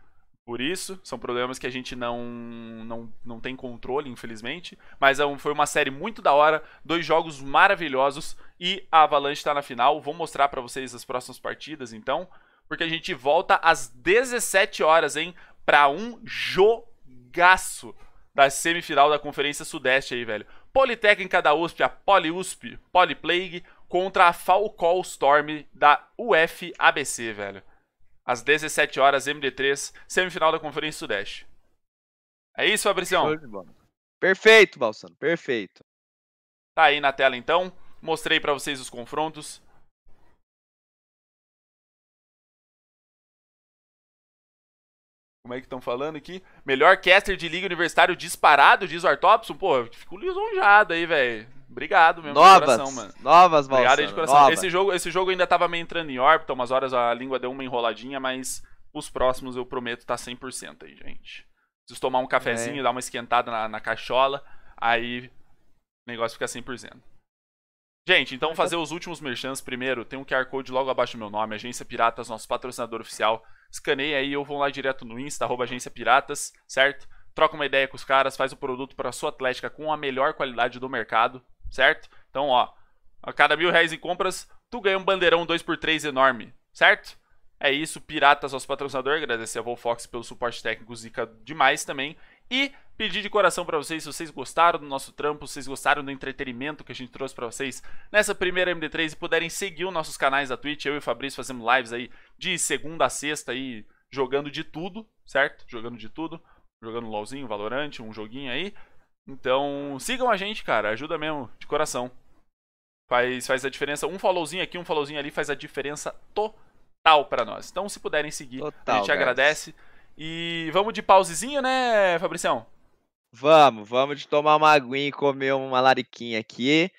por isso. São problemas que a gente não, não, não tem controle, infelizmente. Mas é um, foi uma série muito da hora, dois jogos maravilhosos e a Avalanche está na final. Vou mostrar para vocês as próximas partidas, então, porque a gente volta às 17 horas, hein, para um jogo jogaço da semifinal da Conferência Sudeste aí, velho. Politécnica da USP, a Poliusp, Poliplague, contra a Falcol Storm da UFABC, velho. Às 17 horas, MD3, semifinal da Conferência Sudeste. É isso, Fabricião? Perfeito, Balsano, perfeito. Tá aí na tela então. Mostrei para vocês os confrontos. Como é que estão falando aqui? Melhor caster de liga universitário disparado, diz o Artopson. Pô, fico lisonjado aí, velho. Obrigado mesmo novas, de coração, mano. Novas, Valsano, Obrigado aí de coração. Esse jogo, esse jogo ainda tava meio entrando em órbita, umas horas a língua deu uma enroladinha, mas os próximos eu prometo tá 100% aí, gente. Preciso tomar um cafezinho, é. dar uma esquentada na, na cachola, aí o negócio fica 100%. Gente, então fazer tá. os últimos merchants primeiro. Tem um QR Code logo abaixo do meu nome, Agência Piratas, nosso patrocinador oficial. Escaneia aí ou vão lá direto no Insta, arroba Agência Piratas, certo? Troca uma ideia com os caras, faz o produto para sua atlética com a melhor qualidade do mercado, certo? Então, ó, a cada mil reais em compras, tu ganha um bandeirão 2x3 enorme, certo? É isso, Piratas, nosso patrocinador. Agradecer a Volfox pelo suporte técnico, zica demais também. E pedir de coração para vocês, se vocês gostaram do nosso trampo, se vocês gostaram do entretenimento que a gente trouxe para vocês nessa primeira MD3 e puderem seguir os nossos canais da Twitch, eu e o Fabrício fazendo lives aí de segunda a sexta aí, jogando de tudo, certo? Jogando de tudo, jogando LOLzinho, Valorante, um joguinho aí. Então, sigam a gente, cara, ajuda mesmo, de coração. Faz, faz a diferença, um followzinho aqui, um followzinho ali faz a diferença total para nós. Então, se puderem seguir, total, a gente guys. agradece. E vamos de pausezinho, né, Fabricião? Vamos, vamos de tomar uma aguinha e comer uma lariquinha aqui.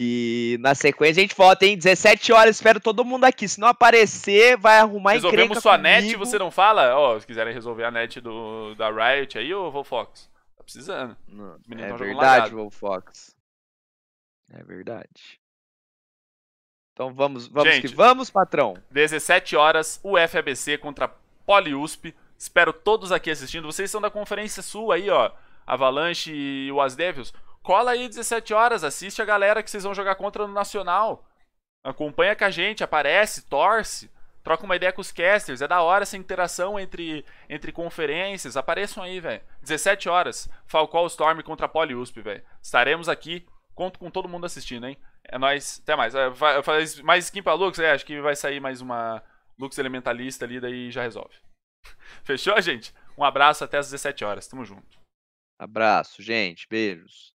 E na sequência a gente volta, hein? 17 horas, espero todo mundo aqui. Se não aparecer, vai arrumar Resolvemos sua comigo. net, você não fala? Ó, oh, se quiserem resolver a net do, da Riot aí, ô Vofox. Tá precisando. Não, é verdade, Fox. É verdade. Então vamos, vamos gente, que vamos, patrão. 17 horas, o FABC contra Poliusp. Espero todos aqui assistindo. Vocês são da Conferência Sul aí, ó. Avalanche e o As Devils, cola aí 17 horas, assiste a galera que vocês vão jogar contra no Nacional. Acompanha com a gente, aparece, torce, troca uma ideia com os casters. É da hora essa interação entre, entre conferências. Apareçam aí, velho. 17 horas, Falcó Storm contra Poli USP, velho. Estaremos aqui. Conto com todo mundo assistindo, hein? É nóis. Até mais. É, faz mais skin pra Lux? É, acho que vai sair mais uma Lux Elementalista ali, daí já resolve. Fechou, gente? Um abraço, até às 17 horas. Tamo junto. Abraço, gente. Beijos.